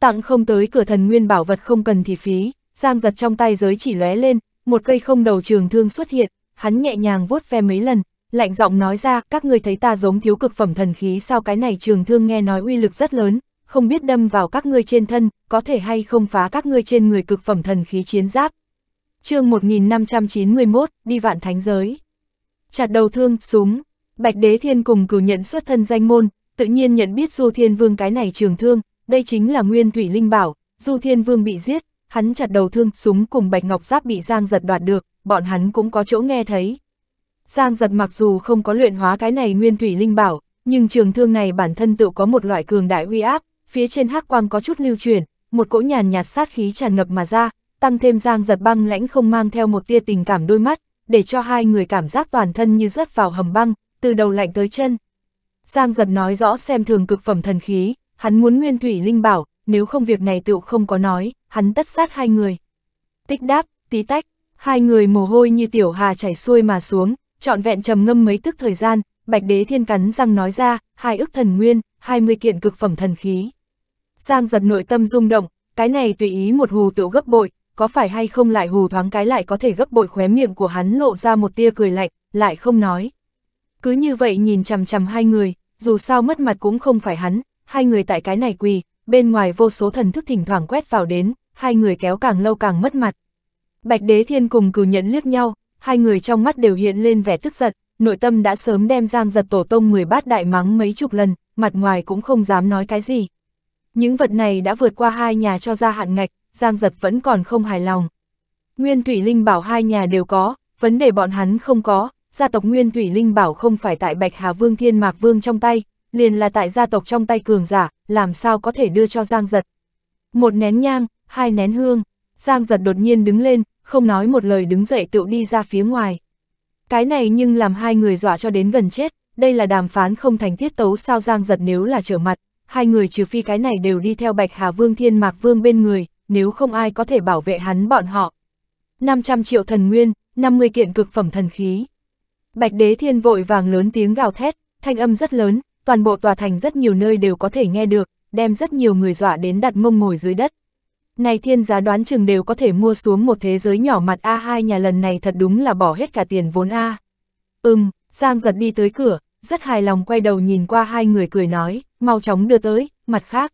Tặng không tới cửa thần nguyên bảo vật không cần thì phí, Giang giật trong tay giới chỉ lóe lên, một cây không đầu trường thương xuất hiện, hắn nhẹ nhàng vuốt ve mấy lần, lạnh giọng nói ra, các ngươi thấy ta giống thiếu cực phẩm thần khí sao cái này trường thương nghe nói uy lực rất lớn, không biết đâm vào các ngươi trên thân, có thể hay không phá các ngươi trên người cực phẩm thần khí chiến giáp. chương 1591, đi vạn thánh giới. Chặt đầu thương, súng, Bạch Đế Thiên cùng cử nhận xuất thân danh môn, tự nhiên nhận biết Du Thiên Vương cái này trường thương, đây chính là nguyên thủy linh bảo, Du Thiên Vương bị giết, hắn chặt đầu thương, súng cùng Bạch Ngọc Giáp bị Giang giật đoạt được, bọn hắn cũng có chỗ nghe thấy, Giang giật mặc dù không có luyện hóa cái này nguyên thủy linh bảo, nhưng trường thương này bản thân tự có một loại cường đại uy áp, phía trên hắc quang có chút lưu truyền, một cỗ nhàn nhạt sát khí tràn ngập mà ra, tăng thêm Giang giật băng lãnh không mang theo một tia tình cảm đôi mắt, để cho hai người cảm giác toàn thân như rớt vào hầm băng, từ đầu lạnh tới chân. Giang giật nói rõ xem thường cực phẩm thần khí, hắn muốn nguyên thủy linh bảo, nếu không việc này tựu không có nói, hắn tất sát hai người. Tích đáp, tí tách, hai người mồ hôi như tiểu hà chảy xuôi mà xuống, trọn vẹn trầm ngâm mấy tức thời gian, Bạch Đế Thiên cắn răng nói ra, hai ức thần nguyên, 20 kiện cực phẩm thần khí. Giang giật nội tâm rung động, cái này tùy ý một hù tiểu gấp bội, có phải hay không lại hù thoáng cái lại có thể gấp bội khóe miệng của hắn lộ ra một tia cười lạnh, lại không nói. Cứ như vậy nhìn chằm chằm hai người, dù sao mất mặt cũng không phải hắn, hai người tại cái này quỳ, bên ngoài vô số thần thức thỉnh thoảng quét vào đến, hai người kéo càng lâu càng mất mặt. Bạch Đế Thiên cùng cử nhẫn liếc nhau, hai người trong mắt đều hiện lên vẻ tức giận, nội tâm đã sớm đem giang giật tổ tông 10 bát đại mắng mấy chục lần, mặt ngoài cũng không dám nói cái gì. Những vật này đã vượt qua hai nhà cho ra hạn ngạch, giang giật vẫn còn không hài lòng. Nguyên Thủy Linh bảo hai nhà đều có, vấn đề bọn hắn không có, gia tộc Nguyên Thủy Linh bảo không phải tại Bạch Hà Vương Thiên Mạc Vương trong tay, liền là tại gia tộc trong tay cường giả, làm sao có thể đưa cho Giang Giật. Một nén nhang, hai nén hương, Giang Giật đột nhiên đứng lên, không nói một lời đứng dậy tự đi ra phía ngoài. Cái này nhưng làm hai người dọa cho đến gần chết, đây là đàm phán không thành thiết tấu sao Giang giật nếu là trở mặt, hai người trừ phi cái này đều đi theo Bạch Hà Vương Thiên Mạc Vương bên người, nếu không ai có thể bảo vệ hắn bọn họ. 500 triệu thần nguyên, 50 kiện cực phẩm thần khí. Bạch Đế Thiên vội vàng lớn tiếng gào thét, thanh âm rất lớn, toàn bộ tòa thành rất nhiều nơi đều có thể nghe được, đem rất nhiều người dọa đến đặt mông ngồi dưới đất này thiên giá đoán chừng đều có thể mua xuống một thế giới nhỏ mặt A2 nhà lần này thật đúng là bỏ hết cả tiền vốn A. Ừm, Giang giật đi tới cửa, rất hài lòng quay đầu nhìn qua hai người cười nói, mau chóng đưa tới, mặt khác.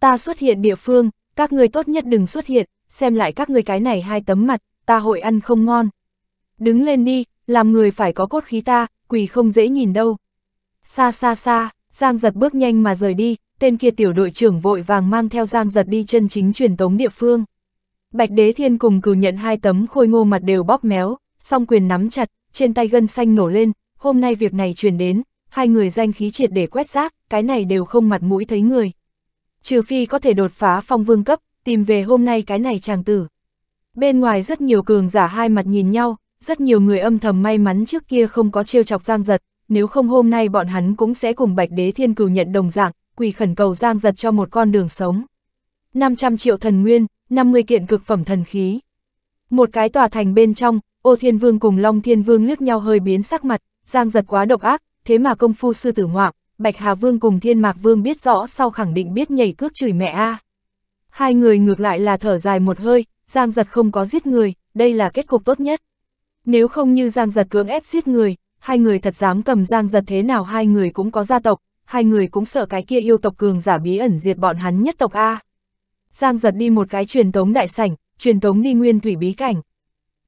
Ta xuất hiện địa phương, các người tốt nhất đừng xuất hiện, xem lại các người cái này hai tấm mặt, ta hội ăn không ngon. Đứng lên đi, làm người phải có cốt khí ta, quỳ không dễ nhìn đâu. Xa xa xa, Giang giật bước nhanh mà rời đi, tên kia tiểu đội trưởng vội vàng mang theo Giang giật đi chân chính truyền tống địa phương. Bạch Đế Thiên cùng cử nhận hai tấm khôi ngô mặt đều bóp méo, song quyền nắm chặt, trên tay gân xanh nổ lên, hôm nay việc này truyền đến, hai người danh khí triệt để quét rác, cái này đều không mặt mũi thấy người. Trừ phi có thể đột phá phong vương cấp, tìm về hôm nay cái này chàng tử. Bên ngoài rất nhiều cường giả hai mặt nhìn nhau, rất nhiều người âm thầm may mắn trước kia không có trêu chọc Giang Giật, nếu không hôm nay bọn hắn cũng sẽ cùng Bạch Đế Thiên Cửu nhận đồng dạng, quỳ khẩn cầu Giang Giật cho một con đường sống. 500 triệu thần nguyên, 50 kiện cực phẩm thần khí. Một cái tòa thành bên trong, Ô Thiên Vương cùng Long Thiên Vương liếc nhau hơi biến sắc mặt, Giang Giật quá độc ác, thế mà công phu sư tử ngoạc Bạch Hà Vương cùng Thiên Mạc Vương biết rõ sau khẳng định biết nhảy cước chửi mẹ a. Hai người ngược lại là thở dài một hơi, Giang Giật không có giết người, đây là kết cục tốt nhất. Nếu không như Giang Giật cưỡng ép giết người, hai người thật dám cầm Giang Giật thế nào hai người cũng có gia tộc, hai người cũng sợ cái kia yêu tộc cường giả bí ẩn diệt bọn hắn nhất tộc A. Giang giật đi một cái truyền tống đại sảnh, truyền tống đi nguyên thủy bí cảnh.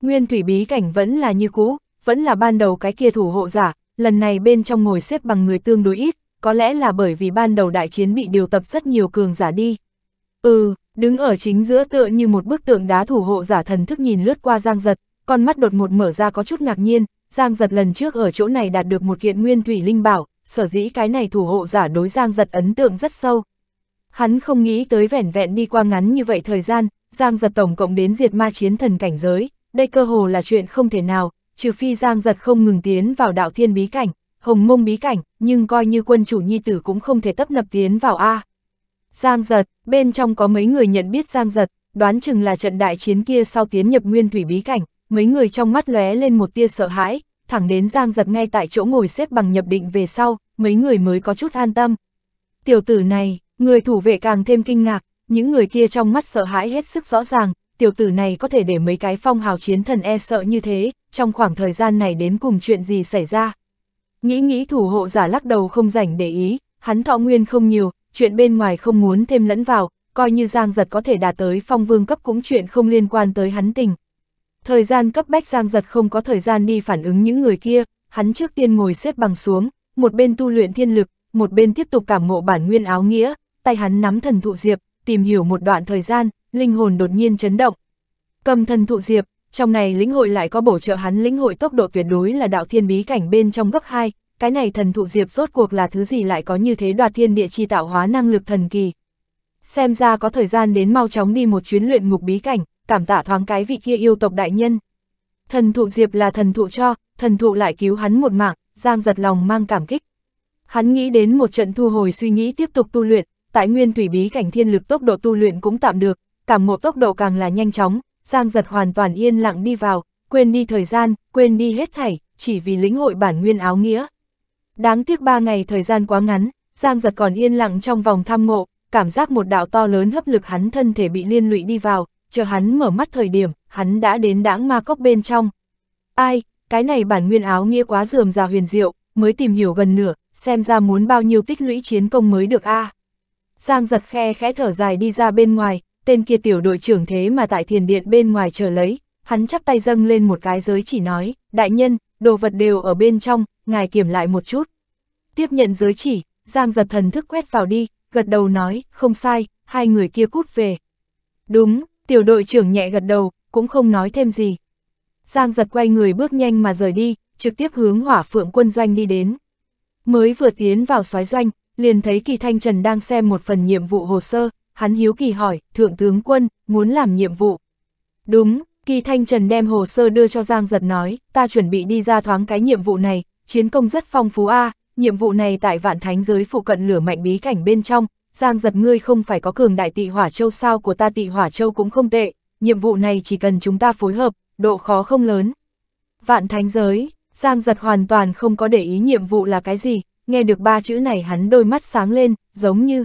Nguyên thủy bí cảnh vẫn là như cũ, vẫn là ban đầu cái kia thủ hộ giả, lần này bên trong ngồi xếp bằng người tương đối ít, có lẽ là bởi vì ban đầu đại chiến bị điều tập rất nhiều cường giả đi. Ừ, đứng ở chính giữa tựa như một bức tượng đá thủ hộ giả thần thức nhìn lướt qua Giang Giật, con mắt đột ngột mở ra có chút ngạc nhiên, Giang Giật lần trước ở chỗ này đạt được một kiện nguyên thủy linh bảo, sở dĩ cái này thủ hộ giả đối Giang Giật ấn tượng rất sâu. Hắn không nghĩ tới vẻn vẹn đi qua ngắn như vậy thời gian, Giang Giật tổng cộng đến diệt ma chiến thần cảnh giới, đây cơ hồ là chuyện không thể nào, trừ phi Giang Giật không ngừng tiến vào đạo thiên bí cảnh, hồng mông bí cảnh, nhưng coi như quân chủ nhi tử cũng không thể tấp nập tiến vào A. Giang Giật, bên trong có mấy người nhận biết Giang Giật, đoán chừng là trận đại chiến kia sau tiến nhập nguyên thủy bí cảnh, mấy người trong mắt lóe lên một tia sợ hãi, thẳng đến Giang Giật ngay tại chỗ ngồi xếp bằng nhập định về sau, mấy người mới có chút an tâm. Tiểu tử này, người thủ vệ càng thêm kinh ngạc, những người kia trong mắt sợ hãi hết sức rõ ràng, tiểu tử này có thể để mấy cái phong hào chiến thần e sợ như thế, trong khoảng thời gian này đến cùng chuyện gì xảy ra. Nghĩ nghĩ thủ hộ giả lắc đầu không rảnh để ý, hắn thọ nguyên không nhiều, chuyện bên ngoài không muốn thêm lẫn vào, coi như Giang Giật có thể đạt tới phong vương cấp cũng chuyện không liên quan tới hắn tình, Thời gian cấp bách Giang Giật không có thời gian đi phản ứng những người kia, hắn trước tiên ngồi xếp bằng xuống, một bên tu luyện thiên lực, một bên tiếp tục cảm ngộ bản nguyên áo nghĩa, tay hắn nắm thần thụ diệp, tìm hiểu một đoạn thời gian, linh hồn đột nhiên chấn động. Cầm thần thụ diệp, trong này lĩnh hội lại có bổ trợ hắn lĩnh hội tốc độ tuyệt đối là đạo thiên bí cảnh bên trong gấp 2, cái này thần thụ diệp rốt cuộc là thứ gì lại có như thế đoạt thiên địa chi tạo hóa năng lực thần kỳ. Xem ra có thời gian đến mau chóng đi một chuyến luyện ngục bí cảnh, cảm tạ thoáng cái vị kia yêu tộc đại nhân. Thần thụ Diệp là thần thụ cho, thần thụ lại cứu hắn một mạng, Giang giật lòng mang cảm kích. Hắn nghĩ đến một trận thu hồi suy nghĩ tiếp tục tu luyện, tại nguyên thủy bí cảnh thiên lực tốc độ tu luyện cũng tạm được, cảm ngộ tốc độ càng là nhanh chóng, Giang giật hoàn toàn yên lặng đi vào, quên đi thời gian, quên đi hết thảy, chỉ vì lĩnh hội bản nguyên áo nghĩa. Đáng tiếc ba ngày thời gian quá ngắn, Giang giật còn yên lặng trong vòng tham ngộ, cảm giác một đạo to lớn hấp lực hắn thân thể bị liên lụy đi vào, chờ hắn mở mắt thời điểm, hắn đã đến đãng ma cốc bên trong. Ai, cái này bản nguyên áo nghĩa quá dườm già huyền diệu, mới tìm hiểu gần nửa, xem ra muốn bao nhiêu tích lũy chiến công mới được a. À. Giang giật khe khẽ thở dài đi ra bên ngoài, tên kia tiểu đội trưởng thế mà tại thiền điện bên ngoài chờ lấy, hắn chắp tay dâng lên một cái giới chỉ nói, đại nhân, đồ vật đều ở bên trong, ngài kiểm lại một chút. Tiếp nhận giới chỉ, Giang giật thần thức quét vào đi, gật đầu nói, không sai, hai người kia cút về. Đúng, Tiểu đội trưởng nhẹ gật đầu, cũng không nói thêm gì. Giang giật quay người bước nhanh mà rời đi, trực tiếp hướng hỏa phượng quân doanh đi đến. Mới vừa tiến vào soái doanh, liền thấy kỳ thanh trần đang xem một phần nhiệm vụ hồ sơ, hắn hiếu kỳ hỏi, thượng tướng quân, muốn làm nhiệm vụ. Đúng, kỳ thanh trần đem hồ sơ đưa cho Giang giật nói, ta chuẩn bị đi ra thoáng cái nhiệm vụ này, chiến công rất phong phú A, à, nhiệm vụ này tại vạn thánh giới phụ cận lửa mạnh bí cảnh bên trong, Giang giật ngươi không phải có cường đại tị hỏa châu sao của ta tị hỏa châu cũng không tệ, nhiệm vụ này chỉ cần chúng ta phối hợp, độ khó không lớn. Vạn thánh giới, Giang giật hoàn toàn không có để ý nhiệm vụ là cái gì, nghe được ba chữ này hắn đôi mắt sáng lên, giống như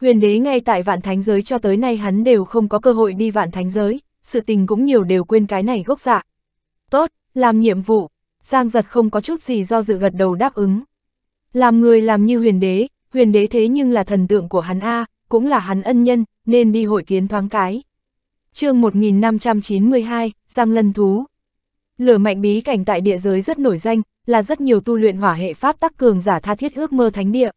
huyền đế ngay tại vạn thánh giới cho tới nay hắn đều không có cơ hội đi vạn thánh giới, sự tình cũng nhiều đều quên cái này gốc dạ. Tốt, làm nhiệm vụ, Giang giật không có chút gì do dự gật đầu đáp ứng. Làm người làm như huyền đế, huyền đế thế nhưng là thần tượng của hắn A, cũng là hắn ân nhân, nên đi hội kiến thoáng cái. chương 1592, Giang Lân Thú Lửa mạnh bí cảnh tại địa giới rất nổi danh, là rất nhiều tu luyện hỏa hệ pháp tắc cường giả tha thiết ước mơ thánh địa.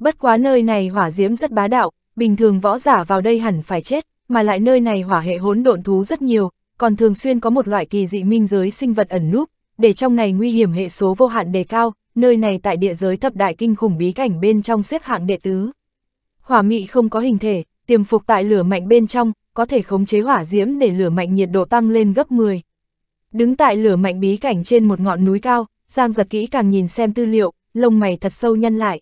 Bất quá nơi này hỏa diễm rất bá đạo, bình thường võ giả vào đây hẳn phải chết, mà lại nơi này hỏa hệ hỗn độn thú rất nhiều, còn thường xuyên có một loại kỳ dị minh giới sinh vật ẩn núp, để trong này nguy hiểm hệ số vô hạn đề cao, nơi này tại địa giới thập đại kinh khủng bí cảnh bên trong xếp hạng đệ tứ. Hỏa mị không có hình thể, tiềm phục tại lửa mạnh bên trong, có thể khống chế hỏa diễm để lửa mạnh nhiệt độ tăng lên gấp 10. Đứng tại lửa mạnh bí cảnh trên một ngọn núi cao, Giang giật kỹ càng nhìn xem tư liệu, lông mày thật sâu nhăn lại.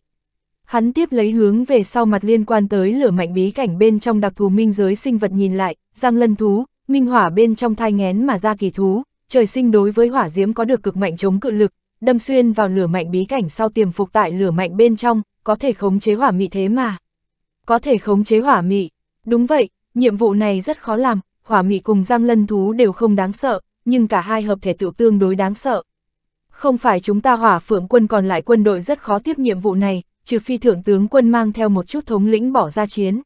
Hắn tiếp lấy hướng về sau mặt liên quan tới lửa mạnh bí cảnh bên trong đặc thù minh giới sinh vật nhìn lại, Giang lân thú, minh hỏa bên trong thai ngén mà ra kỳ thú, trời sinh đối với hỏa diễm có được cực mạnh chống cự lực, đâm xuyên vào lửa mạnh bí cảnh sau tiềm phục tại lửa mạnh bên trong, có thể khống chế hỏa mị thế mà. Có thể khống chế hỏa mị, đúng vậy, nhiệm vụ này rất khó làm, hỏa mị cùng giang lân thú đều không đáng sợ, nhưng cả hai hợp thể tự tương đối đáng sợ. Không phải chúng ta hỏa phượng quân còn lại quân đội rất khó tiếp nhiệm vụ này, trừ phi thượng tướng quân mang theo một chút thống lĩnh bỏ ra chiến.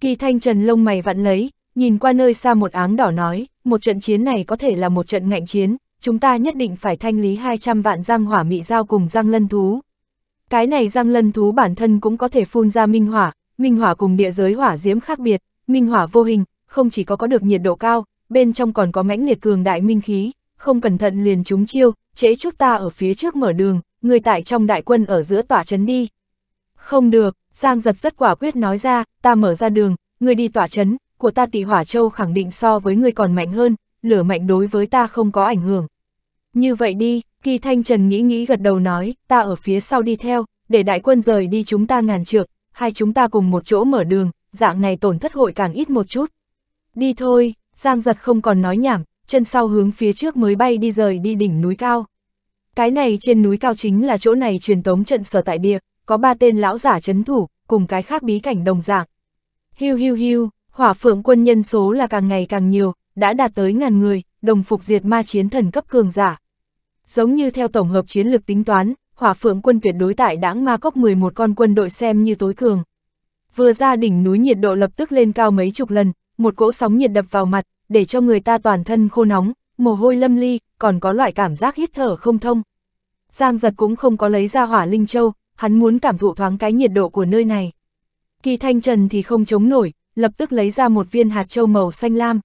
Kỳ thanh trần lông mày vặn lấy, nhìn qua nơi xa một áng đỏ nói, một trận chiến này có thể là một trận ngạnh chiến, chúng ta nhất định phải thanh lý 200 vạn răng hỏa mị giao cùng răng lân thú. Cái này răng lân thú bản thân cũng có thể phun ra minh hỏa, minh hỏa cùng địa giới hỏa diễm khác biệt, minh hỏa vô hình, không chỉ có có được nhiệt độ cao, bên trong còn có mãnh liệt cường đại minh khí, không cẩn thận liền chúng chiêu, chế chúc ta ở phía trước mở đường, người tại trong đại quân ở giữa tỏa chấn đi. Không được, Giang giật rất quả quyết nói ra, ta mở ra đường, người đi tỏa chấn của ta tỷ hỏa châu khẳng định so với người còn mạnh hơn, lửa mạnh đối với ta không có ảnh hưởng như vậy đi, kỳ thanh trần nghĩ nghĩ gật đầu nói, ta ở phía sau đi theo, để đại quân rời đi chúng ta ngàn trượt, hai chúng ta cùng một chỗ mở đường, dạng này tổn thất hội càng ít một chút. Đi thôi, Giang giật không còn nói nhảm, chân sau hướng phía trước mới bay đi rời đi đỉnh núi cao. Cái này trên núi cao chính là chỗ này truyền tống trận sở tại địa, có ba tên lão giả chấn thủ, cùng cái khác bí cảnh đồng dạng. Hiu hiu hiu, hỏa phượng quân nhân số là càng ngày càng nhiều, đã đạt tới ngàn người, đồng phục diệt ma chiến thần cấp cường giả. Giống như theo tổng hợp chiến lược tính toán, hỏa phượng quân tuyệt đối tại đảng ma cốc 11 con quân đội xem như tối cường. Vừa ra đỉnh núi nhiệt độ lập tức lên cao mấy chục lần, một cỗ sóng nhiệt đập vào mặt, để cho người ta toàn thân khô nóng, mồ hôi lâm ly, còn có loại cảm giác hít thở không thông. Giang giật cũng không có lấy ra hỏa linh châu, hắn muốn cảm thụ thoáng cái nhiệt độ của nơi này. Kỳ thanh trần thì không chống nổi, lập tức lấy ra một viên hạt châu màu xanh lam.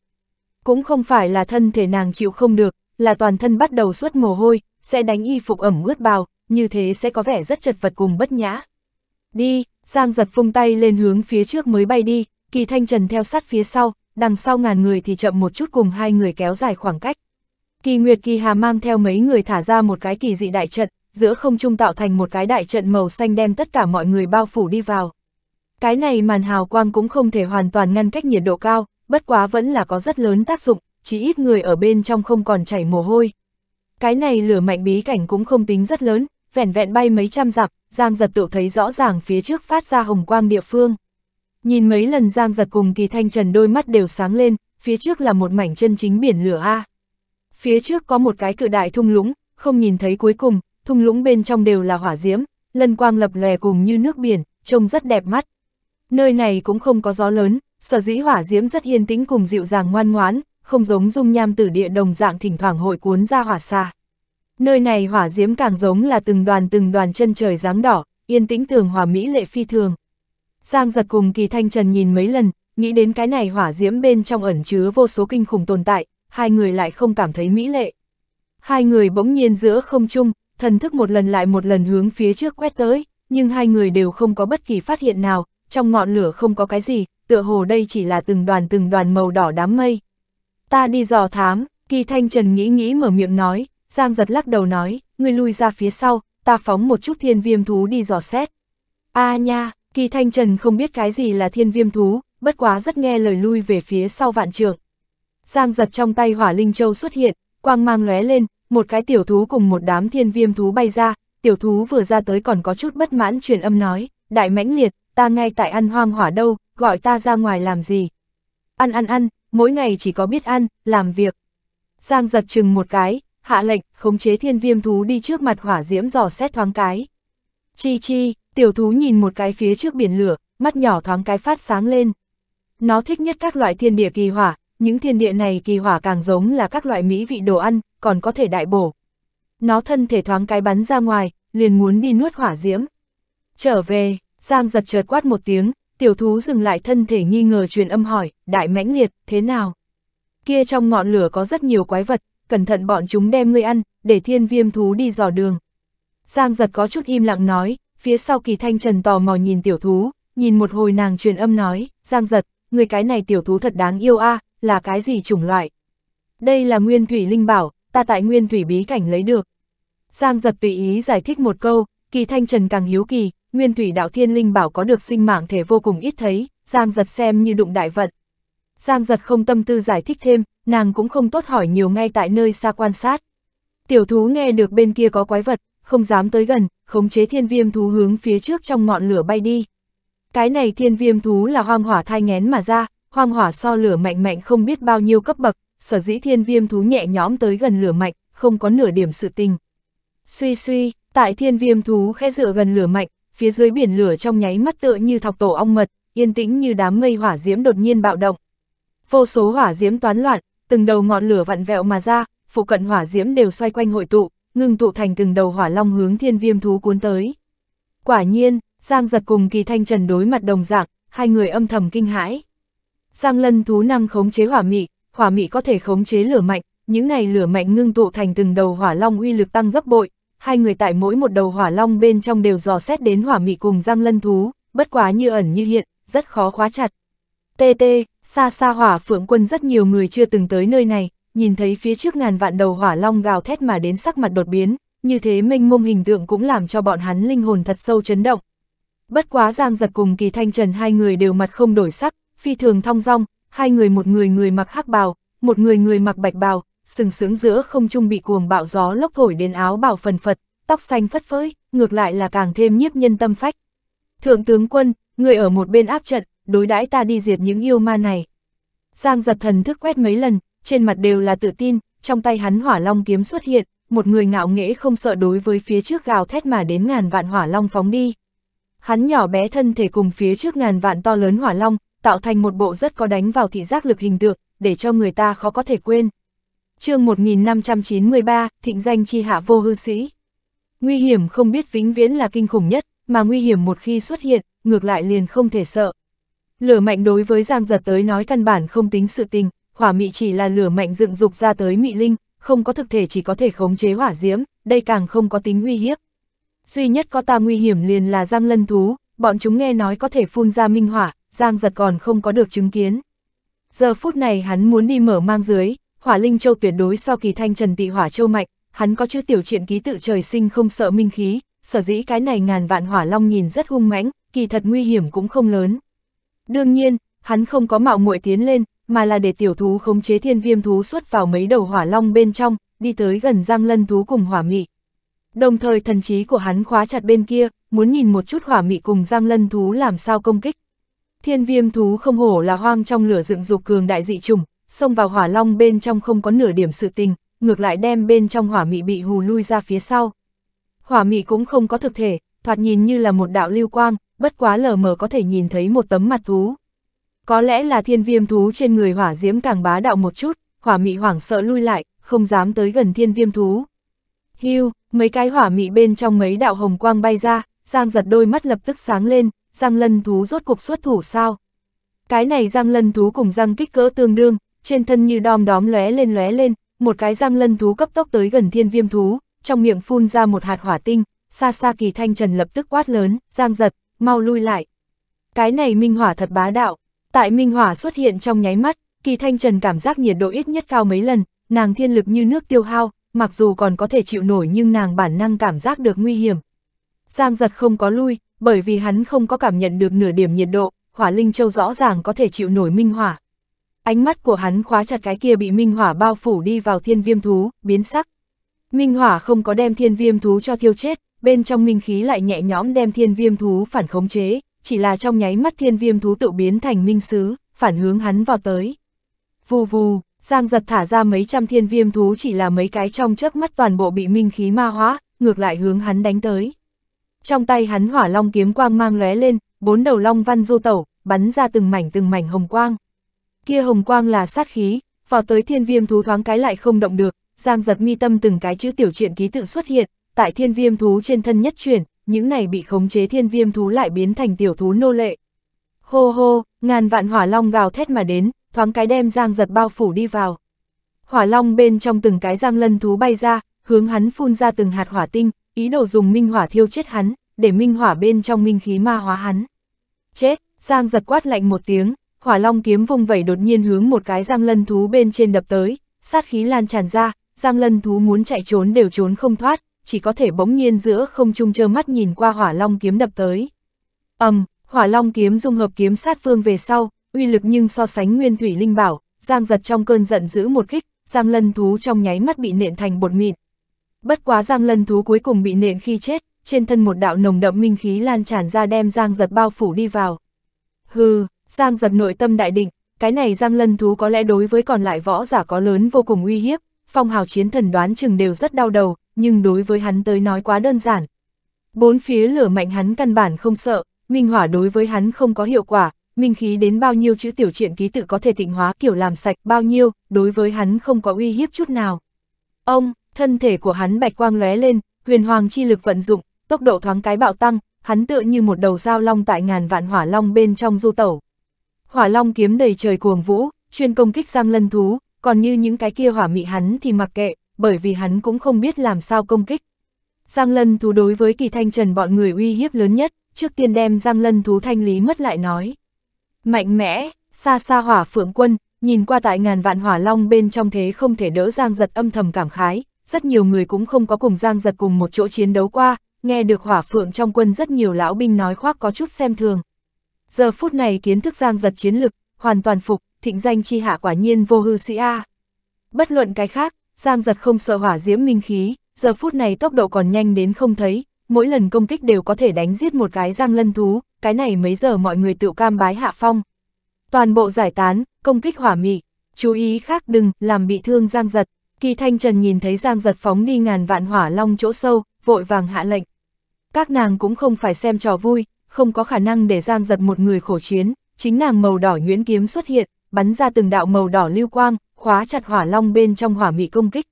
Cũng không phải là thân thể nàng chịu không được, là toàn thân bắt đầu suốt mồ hôi, sẽ đánh y phục ẩm ướt bào, như thế sẽ có vẻ rất chật vật cùng bất nhã. Đi, Giang giật phung tay lên hướng phía trước mới bay đi, kỳ thanh trần theo sát phía sau, đằng sau ngàn người thì chậm một chút cùng hai người kéo dài khoảng cách. Kỳ Nguyệt Kỳ Hà mang theo mấy người thả ra một cái kỳ dị đại trận, giữa không trung tạo thành một cái đại trận màu xanh đem tất cả mọi người bao phủ đi vào. Cái này màn hào quang cũng không thể hoàn toàn ngăn cách nhiệt độ cao, bất quá vẫn là có rất lớn tác dụng, chỉ ít người ở bên trong không còn chảy mồ hôi. Cái này lửa mạnh bí cảnh cũng không tính rất lớn, vẻn vẹn bay mấy trăm dặm, Giang Giật tự thấy rõ ràng phía trước phát ra hồng quang địa phương. Nhìn mấy lần Giang Giật cùng Kỳ Thanh Trần đôi mắt đều sáng lên, phía trước là một mảnh chân chính biển lửa A. Phía trước có một cái cự đại thung lũng, không nhìn thấy cuối cùng, thung lũng bên trong đều là hỏa diễm, lân quang lập lòe cùng như nước biển, trông rất đẹp mắt. Nơi này cũng không có gió lớn, sở dĩ hỏa diễm rất yên tĩnh cùng dịu dàng ngoan ngoãn không giống dung nham tử địa đồng dạng thỉnh thoảng hội cuốn ra hỏa xa. Nơi này hỏa diễm càng giống là từng đoàn từng đoàn chân trời dáng đỏ, yên tĩnh thường hòa mỹ lệ phi thường. Giang giật cùng kỳ thanh trần nhìn mấy lần, nghĩ đến cái này hỏa diễm bên trong ẩn chứa vô số kinh khủng tồn tại, hai người lại không cảm thấy mỹ lệ. Hai người bỗng nhiên giữa không chung, thần thức một lần lại một lần hướng phía trước quét tới, nhưng hai người đều không có bất kỳ phát hiện nào, trong ngọn lửa không có cái gì, tựa hồ đây chỉ là từng đoàn từng đoàn màu đỏ đám mây. Ta đi dò thám, kỳ thanh trần nghĩ nghĩ mở miệng nói, Giang giật lắc đầu nói, ngươi lui ra phía sau, ta phóng một chút thiên viêm thú đi dò xét. a à nha, kỳ thanh trần không biết cái gì là thiên viêm thú, bất quá rất nghe lời lui về phía sau vạn trường. Giang giật trong tay hỏa linh châu xuất hiện, quang mang lóe lên, một cái tiểu thú cùng một đám thiên viêm thú bay ra, tiểu thú vừa ra tới còn có chút bất mãn truyền âm nói, đại mãnh liệt, ta ngay tại ăn hoang hỏa đâu, gọi ta ra ngoài làm gì. Ăn ăn ăn, mỗi ngày chỉ có biết ăn, làm việc. Giang giật chừng một cái, hạ lệnh, khống chế thiên viêm thú đi trước mặt hỏa diễm dò xét thoáng cái. Chi chi, tiểu thú nhìn một cái phía trước biển lửa, mắt nhỏ thoáng cái phát sáng lên. Nó thích nhất các loại thiên địa kỳ hỏa, những thiên địa này kỳ hỏa càng giống là các loại mỹ vị đồ ăn, còn có thể đại bổ. Nó thân thể thoáng cái bắn ra ngoài, liền muốn đi nuốt hỏa diễm. Trở về, Giang giật chợt quát một tiếng, tiểu thú dừng lại thân thể nghi ngờ truyền âm hỏi, đại mãnh liệt, thế nào? Kia trong ngọn lửa có rất nhiều quái vật, cẩn thận bọn chúng đem ngươi ăn, để thiên viêm thú đi dò đường. Giang giật có chút im lặng nói, phía sau kỳ thanh trần tò mò nhìn tiểu thú, nhìn một hồi nàng truyền âm nói, Giang giật, người cái này tiểu thú thật đáng yêu a à, là cái gì chủng loại? Đây là nguyên thủy linh bảo, ta tại nguyên thủy bí cảnh lấy được. Giang giật tùy ý giải thích một câu, Kỳ Thanh Trần càng hiếu kỳ, nguyên thủy đạo thiên linh bảo có được sinh mạng thể vô cùng ít thấy, Giang giật xem như đụng đại vận. Giang giật không tâm tư giải thích thêm, nàng cũng không tốt hỏi nhiều ngay tại nơi xa quan sát. Tiểu thú nghe được bên kia có quái vật, không dám tới gần, khống chế thiên viêm thú hướng phía trước trong ngọn lửa bay đi. Cái này thiên viêm thú là hoang hỏa thai ngén mà ra, hoang hỏa so lửa mạnh mạnh không biết bao nhiêu cấp bậc, sở dĩ thiên viêm thú nhẹ nhóm tới gần lửa mạnh, không có nửa điểm sự tình. Suy suy, Tại thiên viêm thú khẽ dựa gần lửa mạnh, phía dưới biển lửa trong nháy mắt tựa như thọc tổ ong mật, yên tĩnh như đám mây hỏa diễm đột nhiên bạo động. Vô số hỏa diễm toán loạn, từng đầu ngọn lửa vặn vẹo mà ra, phụ cận hỏa diễm đều xoay quanh hội tụ, ngưng tụ thành từng đầu hỏa long hướng thiên viêm thú cuốn tới. Quả nhiên, Giang giật cùng kỳ thanh trần đối mặt đồng dạng, hai người âm thầm kinh hãi. Giang lân thú năng khống chế hỏa mị, hỏa mị có thể khống chế lửa mạnh, những này lửa mạnh ngưng tụ thành từng đầu hỏa long uy lực tăng gấp bội, hai người tại mỗi một đầu hỏa long bên trong đều dò xét đến hỏa mị cùng răng lân thú, bất quá như ẩn như hiện, rất khó khóa chặt. TT, xa xa hỏa phượng quân rất nhiều người chưa từng tới nơi này, nhìn thấy phía trước ngàn vạn đầu hỏa long gào thét mà đến sắc mặt đột biến, như thế mênh mông hình tượng cũng làm cho bọn hắn linh hồn thật sâu chấn động. Bất quá Giang Giật cùng Kỳ Thanh Trần hai người đều mặt không đổi sắc, phi thường thong dong, hai người một người người mặc hắc bào, một người người mặc bạch bào, sừng sướng giữa không trung bị cuồng bạo gió lốc thổi đến áo bào phần phật, tóc xanh phất phới, ngược lại là càng thêm nhiếp nhân tâm phách. Thượng tướng quân, người ở một bên áp trận, đối đãi ta đi diệt những yêu ma này. Giang giật thần thức quét mấy lần, trên mặt đều là tự tin, trong tay hắn hỏa long kiếm xuất hiện, một người ngạo nghễ không sợ đối với phía trước gào thét mà đến ngàn vạn hỏa long phóng đi. Hắn nhỏ bé thân thể cùng phía trước ngàn vạn to lớn hỏa long, tạo thành một bộ rất có đánh vào thị giác lực hình tượng, để cho người ta khó có thể quên chương 1593, thịnh danh chi hạ vô hư sĩ. Nguy hiểm không biết vĩnh viễn là kinh khủng nhất, mà nguy hiểm một khi xuất hiện, ngược lại liền không thể sợ. Lửa mạnh đối với Giang Giật tới nói căn bản không tính sự tình, hỏa mị chỉ là lửa mạnh dựng dục ra tới mị linh, không có thực thể chỉ có thể khống chế hỏa diễm, đây càng không có tính nguy hiếp. Duy nhất có ta nguy hiểm liền là Giang Lân Thú, bọn chúng nghe nói có thể phun ra minh hỏa, Giang Giật còn không có được chứng kiến. Giờ phút này hắn muốn đi mở mang dưới, hỏa linh châu tuyệt đối so kỳ thanh trần tị hỏa châu mạnh, hắn có chữ tiểu truyện ký tự trời sinh không sợ minh khí, sở dĩ cái này ngàn vạn hỏa long nhìn rất hung mãnh, kỳ thật nguy hiểm cũng không lớn. Đương nhiên, hắn không có mạo muội tiến lên, mà là để tiểu thú khống chế thiên viêm thú xuất vào mấy đầu hỏa long bên trong, đi tới gần giang lân thú cùng hỏa mị. Đồng thời thần trí của hắn khóa chặt bên kia, muốn nhìn một chút hỏa mị cùng giang lân thú làm sao công kích. Thiên viêm thú không hổ là hoang trong lửa dựng dục cường đại dị trùng, xông vào hỏa long bên trong không có nửa điểm sự tình, ngược lại đem bên trong hỏa mị bị hù lui ra phía sau. Hỏa mị cũng không có thực thể, thoạt nhìn như là một đạo lưu quang, bất quá lờ mờ có thể nhìn thấy một tấm mặt thú. Có lẽ là thiên viêm thú trên người hỏa diễm càng bá đạo một chút, hỏa mị hoảng sợ lui lại, không dám tới gần thiên viêm thú. Hưu, mấy cái hỏa mị bên trong mấy đạo hồng quang bay ra, Giang giật đôi mắt lập tức sáng lên, Giang lân thú rốt cuộc xuất thủ sao. Cái này Giang lân thú cùng Giang kích cỡ tương đương, trên thân như đom đóm lóe lên lóe lên, một cái giang lân thú cấp tốc tới gần thiên viêm thú, trong miệng phun ra một hạt hỏa tinh, xa xa kỳ thanh trần lập tức quát lớn, giang giật, mau lui lại. Cái này minh hỏa thật bá đạo, tại minh hỏa xuất hiện trong nháy mắt, kỳ thanh trần cảm giác nhiệt độ ít nhất cao mấy lần, nàng thiên lực như nước tiêu hao, mặc dù còn có thể chịu nổi nhưng nàng bản năng cảm giác được nguy hiểm. Giang giật không có lui, bởi vì hắn không có cảm nhận được nửa điểm nhiệt độ, hỏa linh châu rõ ràng có thể chịu nổi minh hỏa, Ánh mắt của hắn khóa chặt cái kia bị minh hỏa bao phủ đi vào thiên viêm thú, biến sắc. Minh hỏa không có đem thiên viêm thú cho thiêu chết, bên trong minh khí lại nhẹ nhõm đem thiên viêm thú phản khống chế, chỉ là trong nháy mắt thiên viêm thú tự biến thành minh sứ, phản hướng hắn vào tới. Vù vù, Giang giật thả ra mấy trăm thiên viêm thú chỉ là mấy cái trong chớp mắt toàn bộ bị minh khí ma hóa, ngược lại hướng hắn đánh tới. Trong tay hắn hỏa long kiếm quang mang lóe lên, bốn đầu long văn du tẩu, bắn ra từng mảnh từng mảnh hồng quang kia hồng quang là sát khí, vào tới thiên viêm thú thoáng cái lại không động được, giang giật mi tâm từng cái chữ tiểu truyện ký tự xuất hiện, tại thiên viêm thú trên thân nhất chuyển, những này bị khống chế thiên viêm thú lại biến thành tiểu thú nô lệ. Hô hô, ngàn vạn hỏa long gào thét mà đến, thoáng cái đem giang giật bao phủ đi vào. Hỏa long bên trong từng cái giang lân thú bay ra, hướng hắn phun ra từng hạt hỏa tinh, ý đồ dùng minh hỏa thiêu chết hắn, để minh hỏa bên trong minh khí ma hóa hắn. Chết, giang giật quát lạnh một tiếng, hỏa long kiếm vùng vẩy đột nhiên hướng một cái giang lân thú bên trên đập tới, sát khí lan tràn ra, giang lân thú muốn chạy trốn đều trốn không thoát, chỉ có thể bỗng nhiên giữa không trung trơ mắt nhìn qua hỏa long kiếm đập tới. ầm, um, hỏa long kiếm dung hợp kiếm sát phương về sau, uy lực nhưng so sánh nguyên thủy linh bảo, giang giật trong cơn giận giữ một kích, giang lân thú trong nháy mắt bị nện thành bột mịn. Bất quá giang lân thú cuối cùng bị nện khi chết, trên thân một đạo nồng đậm minh khí lan tràn ra đem giang giật bao phủ đi vào. Hừ, Giang giật nội tâm đại định, cái này giang lân thú có lẽ đối với còn lại võ giả có lớn vô cùng uy hiếp, phong hào chiến thần đoán chừng đều rất đau đầu, nhưng đối với hắn tới nói quá đơn giản. Bốn phía lửa mạnh hắn căn bản không sợ, minh hỏa đối với hắn không có hiệu quả, minh khí đến bao nhiêu chữ tiểu truyện ký tự có thể tịnh hóa kiểu làm sạch bao nhiêu, đối với hắn không có uy hiếp chút nào. Ông, thân thể của hắn bạch quang lóe lên, huyền hoàng chi lực vận dụng, tốc độ thoáng cái bạo tăng, hắn tựa như một đầu dao long tại ngàn vạn hỏa long bên trong du tẩu hỏa long kiếm đầy trời cuồng vũ, chuyên công kích giang lân thú, còn như những cái kia hỏa mị hắn thì mặc kệ, bởi vì hắn cũng không biết làm sao công kích. Giang lân thú đối với kỳ thanh trần bọn người uy hiếp lớn nhất, trước tiên đem giang lân thú thanh lý mất lại nói. Mạnh mẽ, xa xa hỏa phượng quân, nhìn qua tại ngàn vạn hỏa long bên trong thế không thể đỡ giang giật âm thầm cảm khái, rất nhiều người cũng không có cùng giang giật cùng một chỗ chiến đấu qua, nghe được hỏa phượng trong quân rất nhiều lão binh nói khoác có chút xem thường. Giờ phút này kiến thức giang giật chiến lực, hoàn toàn phục, thịnh danh chi hạ quả nhiên vô hư sĩ A. Bất luận cái khác, giang giật không sợ hỏa diễm minh khí, giờ phút này tốc độ còn nhanh đến không thấy, mỗi lần công kích đều có thể đánh giết một cái giang lân thú, cái này mấy giờ mọi người tự cam bái hạ phong. Toàn bộ giải tán, công kích hỏa mị, chú ý khác đừng làm bị thương giang giật. Kỳ Thanh Trần nhìn thấy Giang Giật phóng đi ngàn vạn hỏa long chỗ sâu, vội vàng hạ lệnh. Các nàng cũng không phải xem trò vui, không có khả năng để Giang giật một người khổ chiến, chính nàng màu đỏ nhuyễn kiếm xuất hiện, bắn ra từng đạo màu đỏ lưu quang, khóa chặt hỏa long bên trong hỏa mị công kích.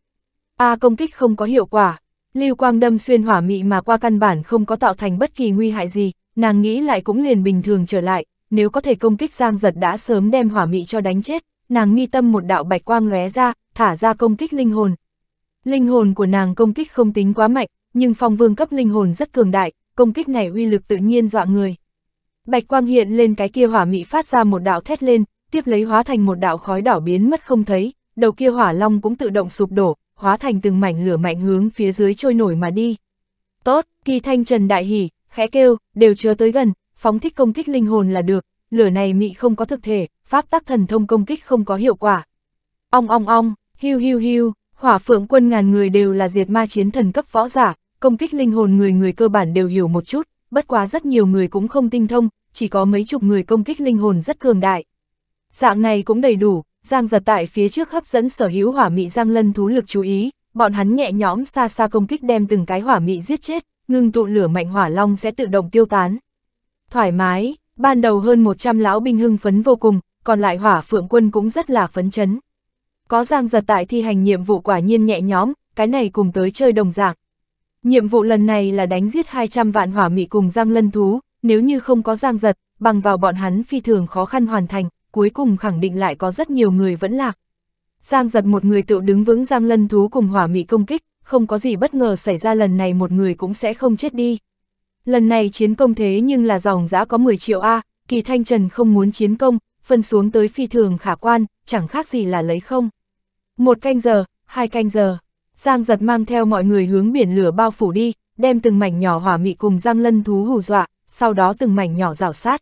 A à, công kích không có hiệu quả, lưu quang đâm xuyên hỏa mị mà qua căn bản không có tạo thành bất kỳ nguy hại gì, nàng nghĩ lại cũng liền bình thường trở lại, nếu có thể công kích Giang giật đã sớm đem hỏa mị cho đánh chết, nàng nghi tâm một đạo bạch quang lóe ra, thả ra công kích linh hồn. Linh hồn của nàng công kích không tính quá mạnh, nhưng phong vương cấp linh hồn rất cường đại, công kích này uy lực tự nhiên dọa người. Bạch quang hiện lên cái kia hỏa mị phát ra một đạo thét lên, tiếp lấy hóa thành một đạo khói đỏ biến mất không thấy, đầu kia hỏa long cũng tự động sụp đổ, hóa thành từng mảnh lửa mạnh hướng phía dưới trôi nổi mà đi. Tốt, kỳ thanh trần đại hỉ, khẽ kêu, đều chưa tới gần, phóng thích công kích linh hồn là được, lửa này mị không có thực thể, pháp tác thần thông công kích không có hiệu quả. Ong ong ong, hiu hiu hiu, hỏa phượng quân ngàn người đều là diệt ma chiến thần cấp võ giả, công kích linh hồn người người cơ bản đều hiểu một chút, bất quá rất nhiều người cũng không tinh thông, chỉ có mấy chục người công kích linh hồn rất cường đại. Dạng này cũng đầy đủ, Giang giật tại phía trước hấp dẫn sở hữu hỏa mị Giang lân thú lực chú ý, bọn hắn nhẹ nhõm xa xa công kích đem từng cái hỏa mị giết chết, ngưng tụ lửa mạnh hỏa long sẽ tự động tiêu tán. Thoải mái, ban đầu hơn 100 lão binh hưng phấn vô cùng, còn lại hỏa phượng quân cũng rất là phấn chấn. Có Giang giật tại thi hành nhiệm vụ quả nhiên nhẹ nhõm, cái này cùng tới chơi đồng dạng. Nhiệm vụ lần này là đánh giết 200 vạn hỏa mị cùng giang lân thú, nếu như không có giang giật, bằng vào bọn hắn phi thường khó khăn hoàn thành, cuối cùng khẳng định lại có rất nhiều người vẫn lạc. Giang giật một người tự đứng vững giang lân thú cùng hỏa mị công kích, không có gì bất ngờ xảy ra lần này một người cũng sẽ không chết đi. Lần này chiến công thế nhưng là dòng giã có 10 triệu A, kỳ thanh trần không muốn chiến công, phân xuống tới phi thường khả quan, chẳng khác gì là lấy không. Một canh giờ, hai canh giờ, Giang giật mang theo mọi người hướng biển lửa bao phủ đi, đem từng mảnh nhỏ hỏa mị cùng giang lân thú hù dọa, sau đó từng mảnh nhỏ rào sát.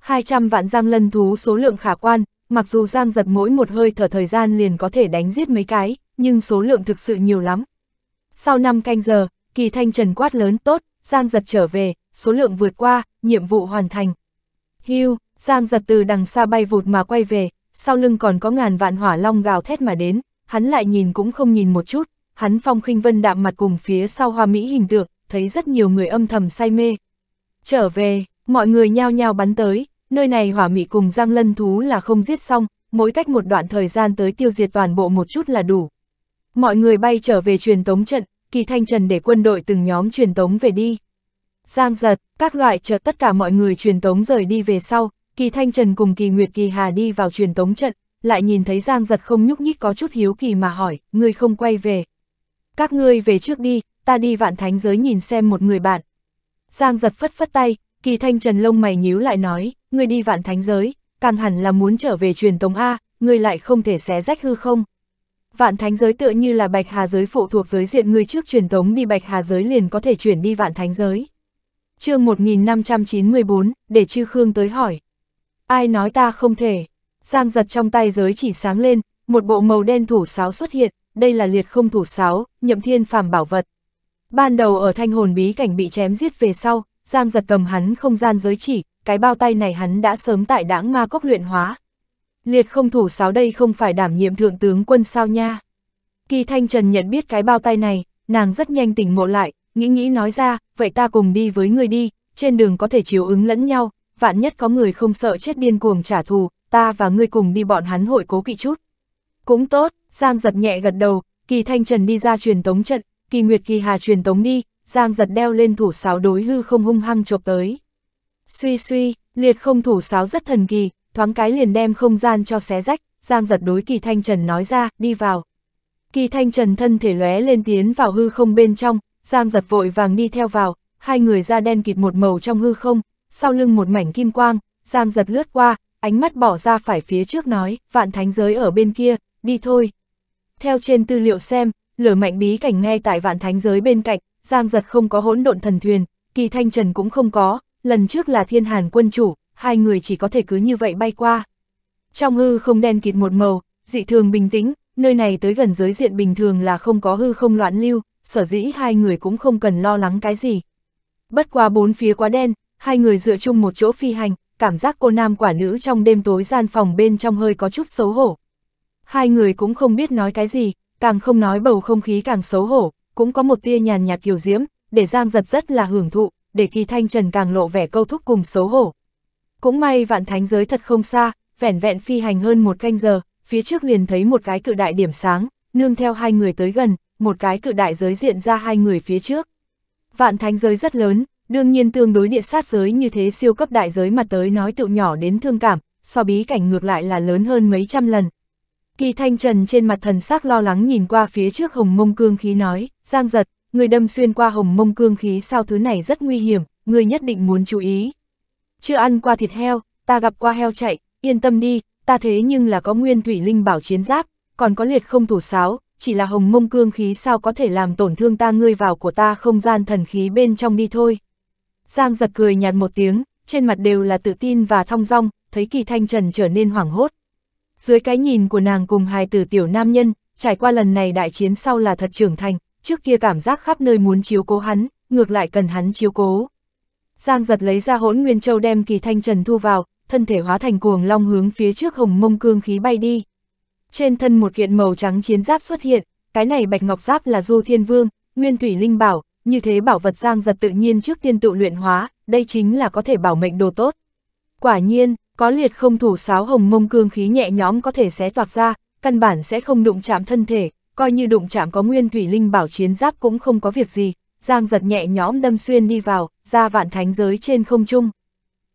200 vạn giang lân thú số lượng khả quan, mặc dù giang giật mỗi một hơi thở thời gian liền có thể đánh giết mấy cái, nhưng số lượng thực sự nhiều lắm. Sau 5 canh giờ, kỳ thanh trần quát lớn tốt, giang giật trở về, số lượng vượt qua, nhiệm vụ hoàn thành. Hưu, giang giật từ đằng xa bay vụt mà quay về, sau lưng còn có ngàn vạn hỏa long gào thét mà đến, hắn lại nhìn cũng không nhìn một chút, hắn phong khinh vân đạm mặt cùng phía sau hoa mỹ hình tượng, thấy rất nhiều người âm thầm say mê. Trở về, mọi người nhao nhao bắn tới, nơi này hỏa mỹ cùng giang lân thú là không giết xong, mỗi cách một đoạn thời gian tới tiêu diệt toàn bộ một chút là đủ. Mọi người bay trở về truyền tống trận, kỳ thanh trần để quân đội từng nhóm truyền tống về đi. Giang giật, các loại chờ tất cả mọi người truyền tống rời đi về sau, kỳ thanh trần cùng kỳ nguyệt kỳ hà đi vào truyền tống trận, lại nhìn thấy Giang giật không nhúc nhích có chút hiếu kỳ mà hỏi, người không quay về, các ngươi về trước đi, ta đi vạn thánh giới nhìn xem một người bạn. Giang giật phất phất tay, kỳ thanh trần lông mày nhíu lại nói, ngươi đi vạn thánh giới, càng hẳn là muốn trở về truyền tống A, ngươi lại không thể xé rách hư không. Vạn thánh giới tựa như là bạch hà giới phụ thuộc giới diện ngươi trước truyền tống đi bạch hà giới liền có thể chuyển đi vạn thánh giới. chương 1594, để chư Khương tới hỏi. Ai nói ta không thể? Giang giật trong tay giới chỉ sáng lên, một bộ màu đen thủ sáo xuất hiện, đây là liệt không thủ sáo, nhậm thiên phàm bảo vật. Ban đầu ở thanh hồn bí cảnh bị chém giết về sau, Giang giật cầm hắn không gian giới chỉ, cái bao tay này hắn đã sớm tại đãng ma cốc luyện hóa. Liệt không thủ sáo đây không phải đảm nhiệm thượng tướng quân sao nha. Kỳ Thanh Trần nhận biết cái bao tay này, nàng rất nhanh tỉnh ngộ lại, nghĩ nghĩ nói ra, vậy ta cùng đi với người đi, trên đường có thể chiếu ứng lẫn nhau, vạn nhất có người không sợ chết điên cuồng trả thù, ta và ngươi cùng đi bọn hắn hội cố kỵ chút. Cũng tốt, Giang giật nhẹ gật đầu, kỳ thanh trần đi ra truyền tống trận, kỳ nguyệt kỳ hà truyền tống đi, Giang giật đeo lên thủ sáo đối hư không hung hăng chộp tới. Suy suy, liệt không thủ sáo rất thần kỳ, thoáng cái liền đem không gian cho xé rách, Giang giật đối kỳ thanh trần nói ra, đi vào. Kỳ thanh trần thân thể lóe lên tiến vào hư không bên trong, Giang giật vội vàng đi theo vào, hai người ra đen kịt một màu trong hư không, sau lưng một mảnh kim quang, Giang giật lướt qua, ánh mắt bỏ ra phải phía trước nói, vạn thánh giới ở bên kia, đi thôi. Theo trên tư liệu xem, lửa mạnh bí cảnh ngay tại vạn thánh giới bên cạnh, Giang Giật không có hỗn độn thần thuyền, Kỳ Thanh Trần cũng không có, lần trước là Thiên Hàn quân chủ, hai người chỉ có thể cứ như vậy bay qua. Trong hư không đen kịt một màu, dị thường bình tĩnh, nơi này tới gần giới diện bình thường là không có hư không loạn lưu, sở dĩ hai người cũng không cần lo lắng cái gì. Bất qua bốn phía quá đen, hai người dựa chung một chỗ phi hành, cảm giác cô nam quả nữ trong đêm tối gian phòng bên trong hơi có chút xấu hổ, Hai người cũng không biết nói cái gì, càng không nói bầu không khí càng xấu hổ, cũng có một tia nhàn nhạt kiều diễm, để Giang giật rất là hưởng thụ, để kỳ thanh trần càng lộ vẻ câu thúc cùng xấu hổ. Cũng may vạn thánh giới thật không xa, vẻn vẹn phi hành hơn một canh giờ, phía trước liền thấy một cái cự đại điểm sáng, nương theo hai người tới gần, một cái cự đại giới diện ra hai người phía trước. Vạn thánh giới rất lớn, đương nhiên tương đối địa sát giới như thế siêu cấp đại giới mà tới nói tựu nhỏ đến thương cảm, so bí cảnh ngược lại là lớn hơn mấy trăm lần, Kỳ Thanh Trần trên mặt thần sắc lo lắng nhìn qua phía trước hồng mông cương khí nói, Giang giật, người đâm xuyên qua hồng mông cương khí sao thứ này rất nguy hiểm, người nhất định muốn chú ý. Chưa ăn qua thịt heo, ta gặp qua heo chạy, yên tâm đi, ta thế nhưng là có nguyên thủy linh bảo chiến giáp, còn có liệt không thủ sáo, chỉ là hồng mông cương khí sao có thể làm tổn thương ta ngươi vào của ta không gian thần khí bên trong đi thôi. Giang giật cười nhạt một tiếng, trên mặt đều là tự tin và thong dong, thấy kỳ thanh trần trở nên hoảng hốt. Dưới cái nhìn của nàng cùng hài tử tiểu nam nhân, trải qua lần này đại chiến sau là thật trưởng thành, trước kia cảm giác khắp nơi muốn chiếu cố hắn, ngược lại cần hắn chiếu cố. Giang giật lấy ra hỗn nguyên châu đem kỳ thanh trần thu vào, thân thể hóa thành cuồng long hướng phía trước hồng mông cương khí bay đi. Trên thân một kiện màu trắng chiến giáp xuất hiện, cái này bạch ngọc giáp là du thiên vương, nguyên thủy linh bảo, như thế bảo vật giang giật tự nhiên trước tiên tụ luyện hóa, đây chính là có thể bảo mệnh đồ tốt. Quả nhiên, có liệt không thủ sáo hồng mông cương khí nhẹ nhóm có thể xé toạc ra, căn bản sẽ không đụng chạm thân thể, coi như đụng chạm có nguyên thủy linh bảo chiến giáp cũng không có việc gì, Giang giật nhẹ nhóm đâm xuyên đi vào, ra vạn thánh giới trên không trung.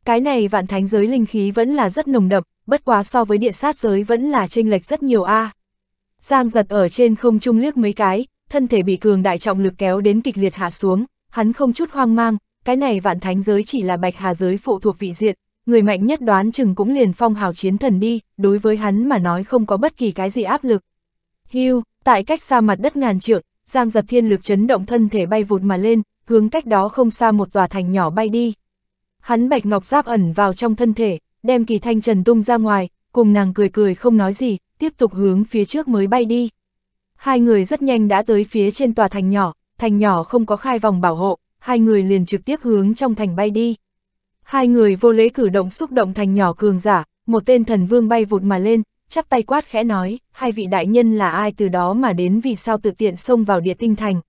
Cái này vạn thánh giới linh khí vẫn là rất nồng đậm, bất quá so với địa sát giới vẫn là chênh lệch rất nhiều a. À. Giang giật ở trên không trung liếc mấy cái, thân thể bị cường đại trọng lực kéo đến kịch liệt hạ xuống, hắn không chút hoang mang, cái này vạn thánh giới chỉ là bạch hà giới phụ thuộc vị diện, người mạnh nhất đoán chừng cũng liền phong hào chiến thần đi, đối với hắn mà nói không có bất kỳ cái gì áp lực. Hưu, tại cách xa mặt đất ngàn trượng, Giang giật thiên lực chấn động thân thể bay vụt mà lên, hướng cách đó không xa một tòa thành nhỏ bay đi. Hắn bạch ngọc giáp ẩn vào trong thân thể, đem kỳ thanh trần tung ra ngoài, cùng nàng cười cười không nói gì, tiếp tục hướng phía trước mới bay đi. Hai người rất nhanh đã tới phía trên tòa thành nhỏ, thành nhỏ không có khai vòng bảo hộ, hai người liền trực tiếp hướng trong thành bay đi. Hai người vô lễ cử động xúc động thành nhỏ cường giả, một tên thần vương bay vụt mà lên, chắp tay quát khẽ nói, hai vị đại nhân là ai từ đó mà đến vì sao tự tiện xông vào địa tinh thành.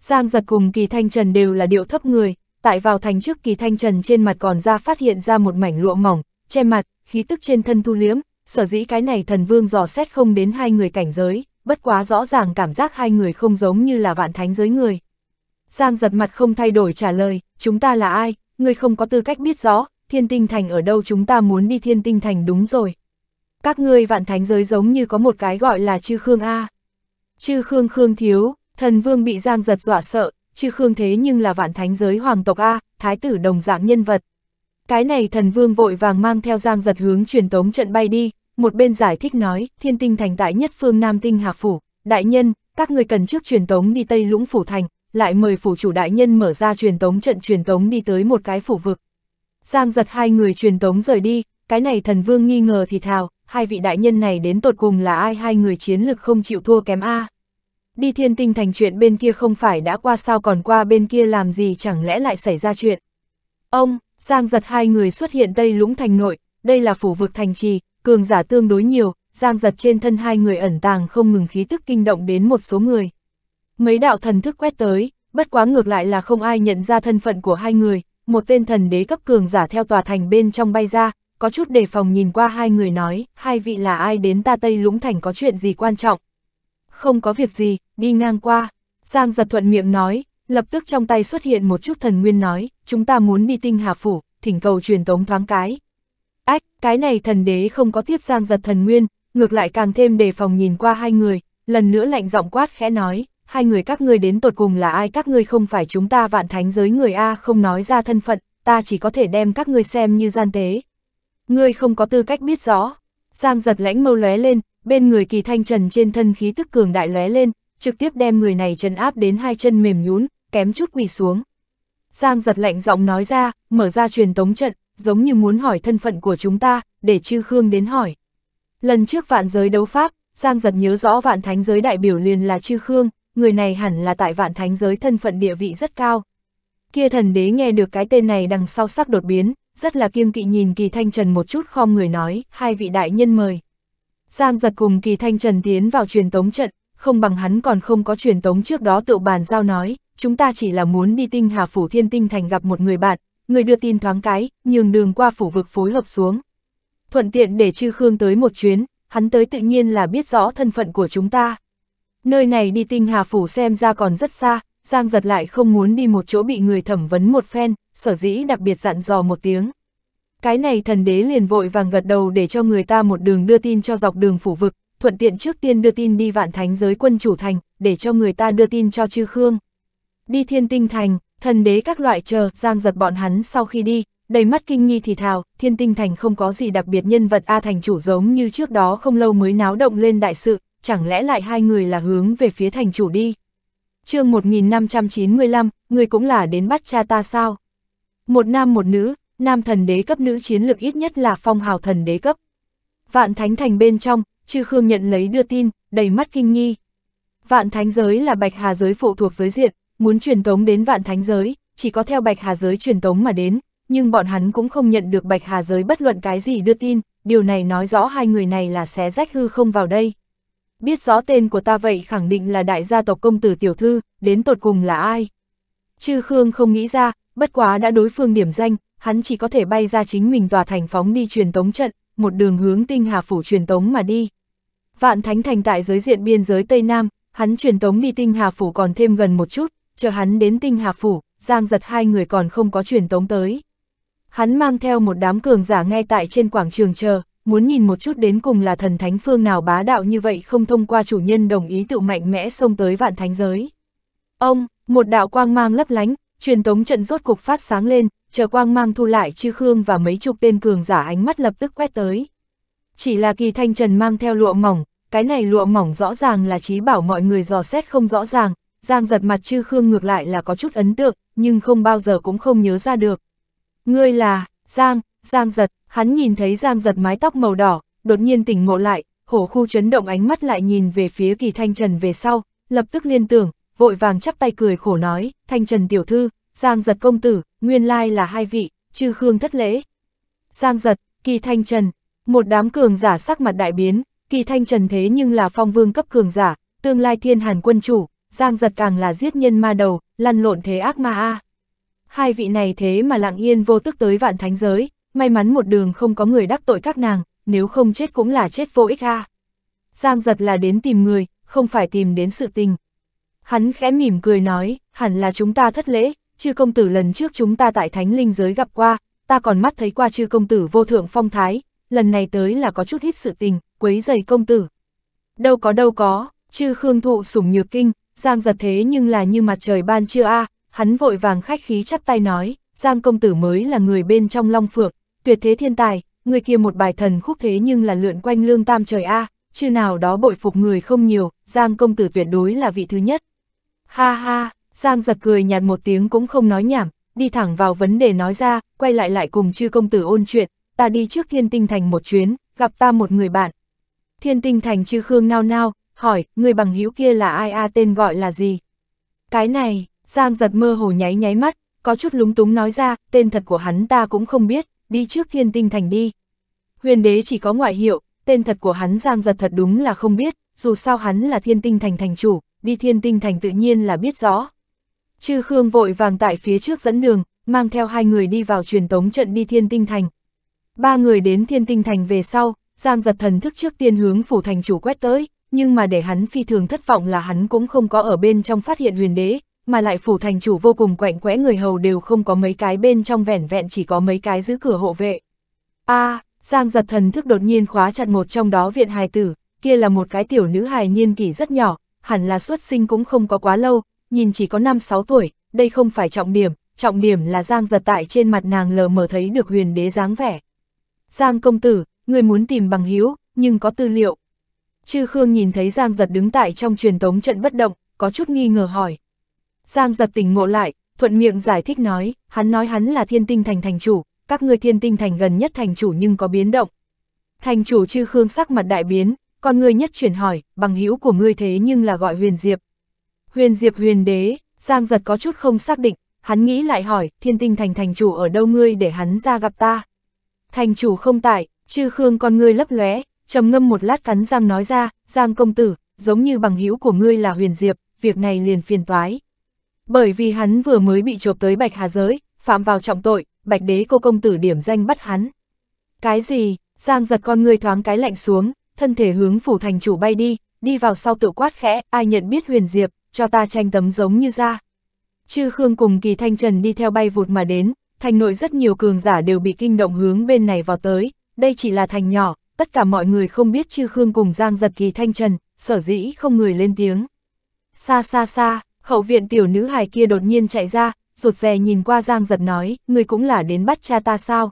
Giang giật cùng kỳ thanh trần đều là điệu thấp người, tại vào thành trước kỳ thanh trần trên mặt còn ra phát hiện ra một mảnh lụa mỏng, che mặt, khí tức trên thân thu liếm, sở dĩ cái này thần vương dò xét không đến hai người cảnh giới, bất quá rõ ràng cảm giác hai người không giống như là vạn thánh giới người. Giang giật mặt không thay đổi trả lời, chúng ta là ai, ngươi không có tư cách biết rõ, thiên tinh thành ở đâu chúng ta muốn đi thiên tinh thành đúng rồi. Các ngươi vạn thánh giới giống như có một cái gọi là chư Khương A. Chư Khương Khương thiếu, thần vương bị giang giật dọa sợ, chư Khương thế nhưng là vạn thánh giới hoàng tộc A, thái tử đồng dạng nhân vật. Cái này thần vương vội vàng mang theo giang giật hướng truyền tống trận bay đi, một bên giải thích nói, thiên tinh thành tại nhất phương Nam Tinh Hà Phủ, đại nhân, các người cần trước truyền tống đi Tây Lũng Phủ Thành, lại mời phủ chủ đại nhân mở ra truyền tống trận truyền tống đi tới một cái phủ vực. Giang giật hai người truyền tống rời đi, cái này thần vương nghi ngờ thì thào, hai vị đại nhân này đến tột cùng là ai hai người chiến lực không chịu thua kém A. Đi thiên tinh thành chuyện bên kia không phải đã qua sao còn qua bên kia làm gì chẳng lẽ lại xảy ra chuyện. Ông, Giang giật hai người xuất hiện đây Lũng Thành nội, đây là phủ vực thành trì, cường giả tương đối nhiều, Giang giật trên thân hai người ẩn tàng không ngừng khí tức kinh động đến một số người. Mấy đạo thần thức quét tới, bất quá ngược lại là không ai nhận ra thân phận của hai người, một tên thần đế cấp cường giả theo tòa thành bên trong bay ra, có chút đề phòng nhìn qua hai người nói, hai vị là ai đến ta Tây Lũng Thành có chuyện gì quan trọng. Không có việc gì, đi ngang qua. Giang giật thuận miệng nói, lập tức trong tay xuất hiện một chút thần nguyên nói, chúng ta muốn đi tinh hà phủ, thỉnh cầu truyền tống thoáng cái. Ách, cái này thần đế không có tiếp Giang giật thần nguyên, ngược lại càng thêm đề phòng nhìn qua hai người, lần nữa lạnh giọng quát khẽ nói, hai người các ngươi đến tột cùng là ai các ngươi không phải chúng ta vạn thánh giới người A không nói ra thân phận, ta chỉ có thể đem các ngươi xem như gian tế. Ngươi không có tư cách biết rõ. Giang giật lãnh mâu lóe lên, bên người kỳ thanh trần trên thân khí tức cường đại lóe lên, trực tiếp đem người này trần áp đến hai chân mềm nhún, kém chút quỳ xuống. Giang giật lạnh giọng nói ra, mở ra truyền tống trận, giống như muốn hỏi thân phận của chúng ta, để chư Khương đến hỏi. Lần trước vạn giới đấu pháp, Giang giật nhớ rõ vạn thánh giới đại biểu liền là chư Khương, người này hẳn là tại vạn thánh giới thân phận địa vị rất cao. Kia thần đế nghe được cái tên này đằng sau sắc đột biến, rất là kiêng kỵ nhìn kỳ thanh trần một chút khom người nói, hai vị đại nhân mời. Giang giật cùng kỳ thanh trần tiến vào truyền tống trận, không bằng hắn còn không có truyền tống trước đó tự bàn giao nói, chúng ta chỉ là muốn đi tinh hà phủ thiên tinh thành gặp một người bạn, người đưa tin thoáng cái, nhường đường qua phủ vực phối hợp xuống. Thuận tiện để chư Khương tới một chuyến, hắn tới tự nhiên là biết rõ thân phận của chúng ta. Nơi này đi tinh hà phủ xem ra còn rất xa, Giang giật lại không muốn đi một chỗ bị người thẩm vấn một phen, sở dĩ đặc biệt dặn dò một tiếng. Cái này thần đế liền vội vàng gật đầu để cho người ta một đường đưa tin cho dọc đường phủ vực, thuận tiện trước tiên đưa tin đi vạn thánh giới quân chủ thành, để cho người ta đưa tin cho chư Khương. Đi thiên tinh thành, thần đế các loại chờ, giang giật bọn hắn sau khi đi, đầy mắt kinh nghi thì thào, thiên tinh thành không có gì đặc biệt nhân vật A thành chủ giống như trước đó không lâu mới náo động lên đại sự, chẳng lẽ lại hai người là hướng về phía thành chủ đi. chương 1595, người cũng là đến bắt cha ta sao? Một nam một nữ, nam thần đế cấp nữ chiến lực ít nhất là phong hào thần đế cấp. Vạn thánh thành bên trong, chư Khương nhận lấy đưa tin, đầy mắt kinh nghi. Vạn thánh giới là bạch hà giới phụ thuộc giới diện, muốn truyền tống đến vạn thánh giới, chỉ có theo bạch hà giới truyền tống mà đến, nhưng bọn hắn cũng không nhận được bạch hà giới bất luận cái gì đưa tin, điều này nói rõ hai người này là xé rách hư không vào đây biết rõ tên của ta vậy khẳng định là đại gia tộc công tử tiểu thư, đến tột cùng là ai. Chư Khương không nghĩ ra, bất quá đã đối phương điểm danh, hắn chỉ có thể bay ra chính mình tòa thành phóng đi truyền tống trận, một đường hướng tinh hà phủ truyền tống mà đi. Vạn Thánh Thành tại giới diện biên giới Tây Nam, hắn truyền tống đi tinh hà phủ còn thêm gần một chút, chờ hắn đến tinh hà phủ, giang giật hai người còn không có truyền tống tới. Hắn mang theo một đám cường giả ngay tại trên quảng trường chờ, muốn nhìn một chút đến cùng là thần thánh phương nào bá đạo như vậy không thông qua chủ nhân đồng ý tự mạnh mẽ xông tới vạn thánh giới. Ông, một đạo quang mang lấp lánh, truyền tống trận rốt cục phát sáng lên, chờ quang mang thu lại chư khương và mấy chục tên cường giả ánh mắt lập tức quét tới. Chỉ là kỳ thanh trần mang theo lụa mỏng, cái này lụa mỏng rõ ràng là trí bảo mọi người dò xét không rõ ràng, giang giật mặt chư khương ngược lại là có chút ấn tượng, nhưng không bao giờ cũng không nhớ ra được. Ngươi là, giang, giang giật, Hắn nhìn thấy Giang giật mái tóc màu đỏ, đột nhiên tỉnh ngộ lại, hổ khu chấn động ánh mắt lại nhìn về phía kỳ thanh trần về sau, lập tức liên tưởng, vội vàng chắp tay cười khổ nói, thanh trần tiểu thư, Giang giật công tử, nguyên lai là hai vị, chư khương thất lễ. Giang giật, kỳ thanh trần, một đám cường giả sắc mặt đại biến, kỳ thanh trần thế nhưng là phong vương cấp cường giả, tương lai thiên hàn quân chủ, Giang giật càng là giết nhân ma đầu, lăn lộn thế ác ma a. Hai vị này thế mà lặng yên vô tức tới vạn thánh giới, may mắn một đường không có người đắc tội các nàng, nếu không chết cũng là chết vô ích a. Giang giật là đến tìm người, không phải tìm đến sự tình. Hắn khẽ mỉm cười nói, hẳn là chúng ta thất lễ, chư công tử lần trước chúng ta tại thánh linh giới gặp qua, ta còn mắt thấy qua chư công tử vô thượng phong thái, lần này tới là có chút ít sự tình, quấy giày công tử. Đâu có đâu có, chư khương thụ sủng nhược kinh, Giang giật thế nhưng là như mặt trời ban trưa a hắn vội vàng khách khí chắp tay nói, Giang công tử mới là người bên trong long phượng, tuyệt thế thiên tài, người kia một bài thần khúc thế nhưng là lượn quanh lương tam trời A, chưa nào đó bội phục người không nhiều, Giang công tử tuyệt đối là vị thứ nhất. Ha ha, Giang giật cười nhạt một tiếng cũng không nói nhảm, đi thẳng vào vấn đề nói ra, quay lại lại cùng chư công tử ôn chuyện, ta đi trước thiên tinh thành một chuyến, gặp ta một người bạn. Thiên tinh thành chư Khương nao nao, hỏi, người bằng hữu kia là ai a tên gọi là gì? Cái này, Giang giật mơ hồ nháy nháy mắt, có chút lúng túng nói ra, tên thật của hắn ta cũng không biết, đi trước thiên tinh thành đi. Huyền đế chỉ có ngoại hiệu, tên thật của hắn Giang Giật thật đúng là không biết, dù sao hắn là thiên tinh thành thành chủ, đi thiên tinh thành tự nhiên là biết rõ. Chư Khương vội vàng tại phía trước dẫn đường, mang theo hai người đi vào truyền tống trận đi thiên tinh thành. Ba người đến thiên tinh thành về sau, Giang Giật thần thức trước tiên hướng phủ thành chủ quét tới, nhưng mà để hắn phi thường thất vọng là hắn cũng không có ở bên trong phát hiện huyền đế, mà lại phủ thành chủ vô cùng quạnh quẽ người hầu đều không có mấy cái bên trong vẻn vẹn chỉ có mấy cái giữ cửa hộ vệ. a à, Giang giật thần thức đột nhiên khóa chặt một trong đó viện hài tử, kia là một cái tiểu nữ hài niên kỷ rất nhỏ, hẳn là xuất sinh cũng không có quá lâu, nhìn chỉ có 5-6 tuổi, đây không phải trọng điểm, trọng điểm là Giang giật tại trên mặt nàng lờ mờ thấy được huyền đế dáng vẻ. Giang công tử, người muốn tìm bằng hiếu, nhưng có tư liệu. Chư Khương nhìn thấy Giang giật đứng tại trong truyền tống trận bất động, có chút nghi ngờ hỏi. Giang giật tỉnh ngộ lại, thuận miệng giải thích nói, hắn nói hắn là thiên tinh thành thành chủ, các ngươi thiên tinh thành gần nhất thành chủ nhưng có biến động. Thành chủ chư khương sắc mặt đại biến, còn ngươi nhất chuyển hỏi, bằng hữu của ngươi thế nhưng là gọi huyền diệp. Huyền diệp huyền đế, Giang giật có chút không xác định, hắn nghĩ lại hỏi, thiên tinh thành thành chủ ở đâu ngươi để hắn ra gặp ta. Thành chủ không tại, chư khương con ngươi lấp lóe, trầm ngâm một lát cắn răng nói ra, Giang công tử, giống như bằng hữu của ngươi là huyền diệp, việc này liền phiền toái. Bởi vì hắn vừa mới bị chộp tới Bạch Hà Giới, phạm vào trọng tội, Bạch Đế cô công tử điểm danh bắt hắn. Cái gì, Giang giật con người thoáng cái lạnh xuống, thân thể hướng phủ thành chủ bay đi, đi vào sau tự quát khẽ, ai nhận biết huyền diệp, cho ta tranh tấm giống như ra. Chư Khương cùng kỳ thanh trần đi theo bay vụt mà đến, thành nội rất nhiều cường giả đều bị kinh động hướng bên này vào tới, đây chỉ là thành nhỏ, tất cả mọi người không biết chư Khương cùng Giang giật kỳ thanh trần, sở dĩ không người lên tiếng. Xa xa xa, hậu viện tiểu nữ hài kia đột nhiên chạy ra, rụt rè nhìn qua Giang giật nói, người cũng là đến bắt cha ta sao?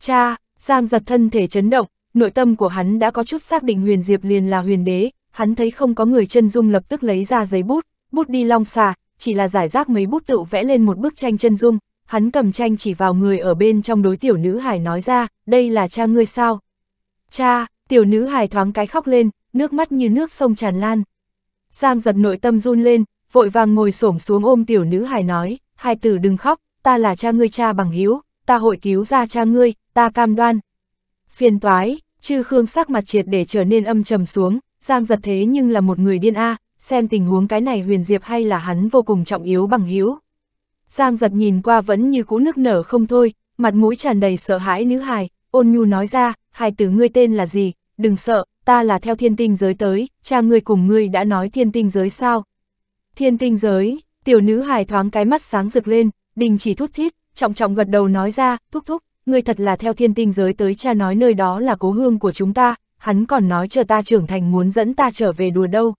Cha, Giang giật thân thể chấn động, nội tâm của hắn đã có chút xác định huyền diệp liền là huyền đế, hắn thấy không có người chân dung lập tức lấy ra giấy bút, bút đi long xà, chỉ là giải rác mấy bút tự vẽ lên một bức tranh chân dung, hắn cầm tranh chỉ vào người ở bên trong đối tiểu nữ hài nói ra, đây là cha ngươi sao? Cha, tiểu nữ hài thoáng cái khóc lên, nước mắt như nước sông tràn lan. Giang giật nội tâm run lên, vội vàng ngồi xổm xuống ôm tiểu nữ hài nói, hai tử đừng khóc, ta là cha ngươi cha bằng hiếu ta hội cứu ra cha ngươi, ta cam đoan. Phiền toái, chư Khương sắc mặt triệt để trở nên âm trầm xuống, Giang giật thế nhưng là một người điên a xem tình huống cái này huyền diệp hay là hắn vô cùng trọng yếu bằng hiếu Giang giật nhìn qua vẫn như cũ nước nở không thôi, mặt mũi tràn đầy sợ hãi nữ hài, ôn nhu nói ra, hai tử ngươi tên là gì, đừng sợ, ta là theo thiên tinh giới tới, cha ngươi cùng ngươi đã nói thiên tinh giới sao, Thiên tinh giới, tiểu nữ hài thoáng cái mắt sáng rực lên, đình chỉ thút thít, trọng trọng gật đầu nói ra, thúc thúc, người thật là theo thiên tinh giới tới cha nói nơi đó là cố hương của chúng ta, hắn còn nói chờ ta trưởng thành muốn dẫn ta trở về đùa đâu.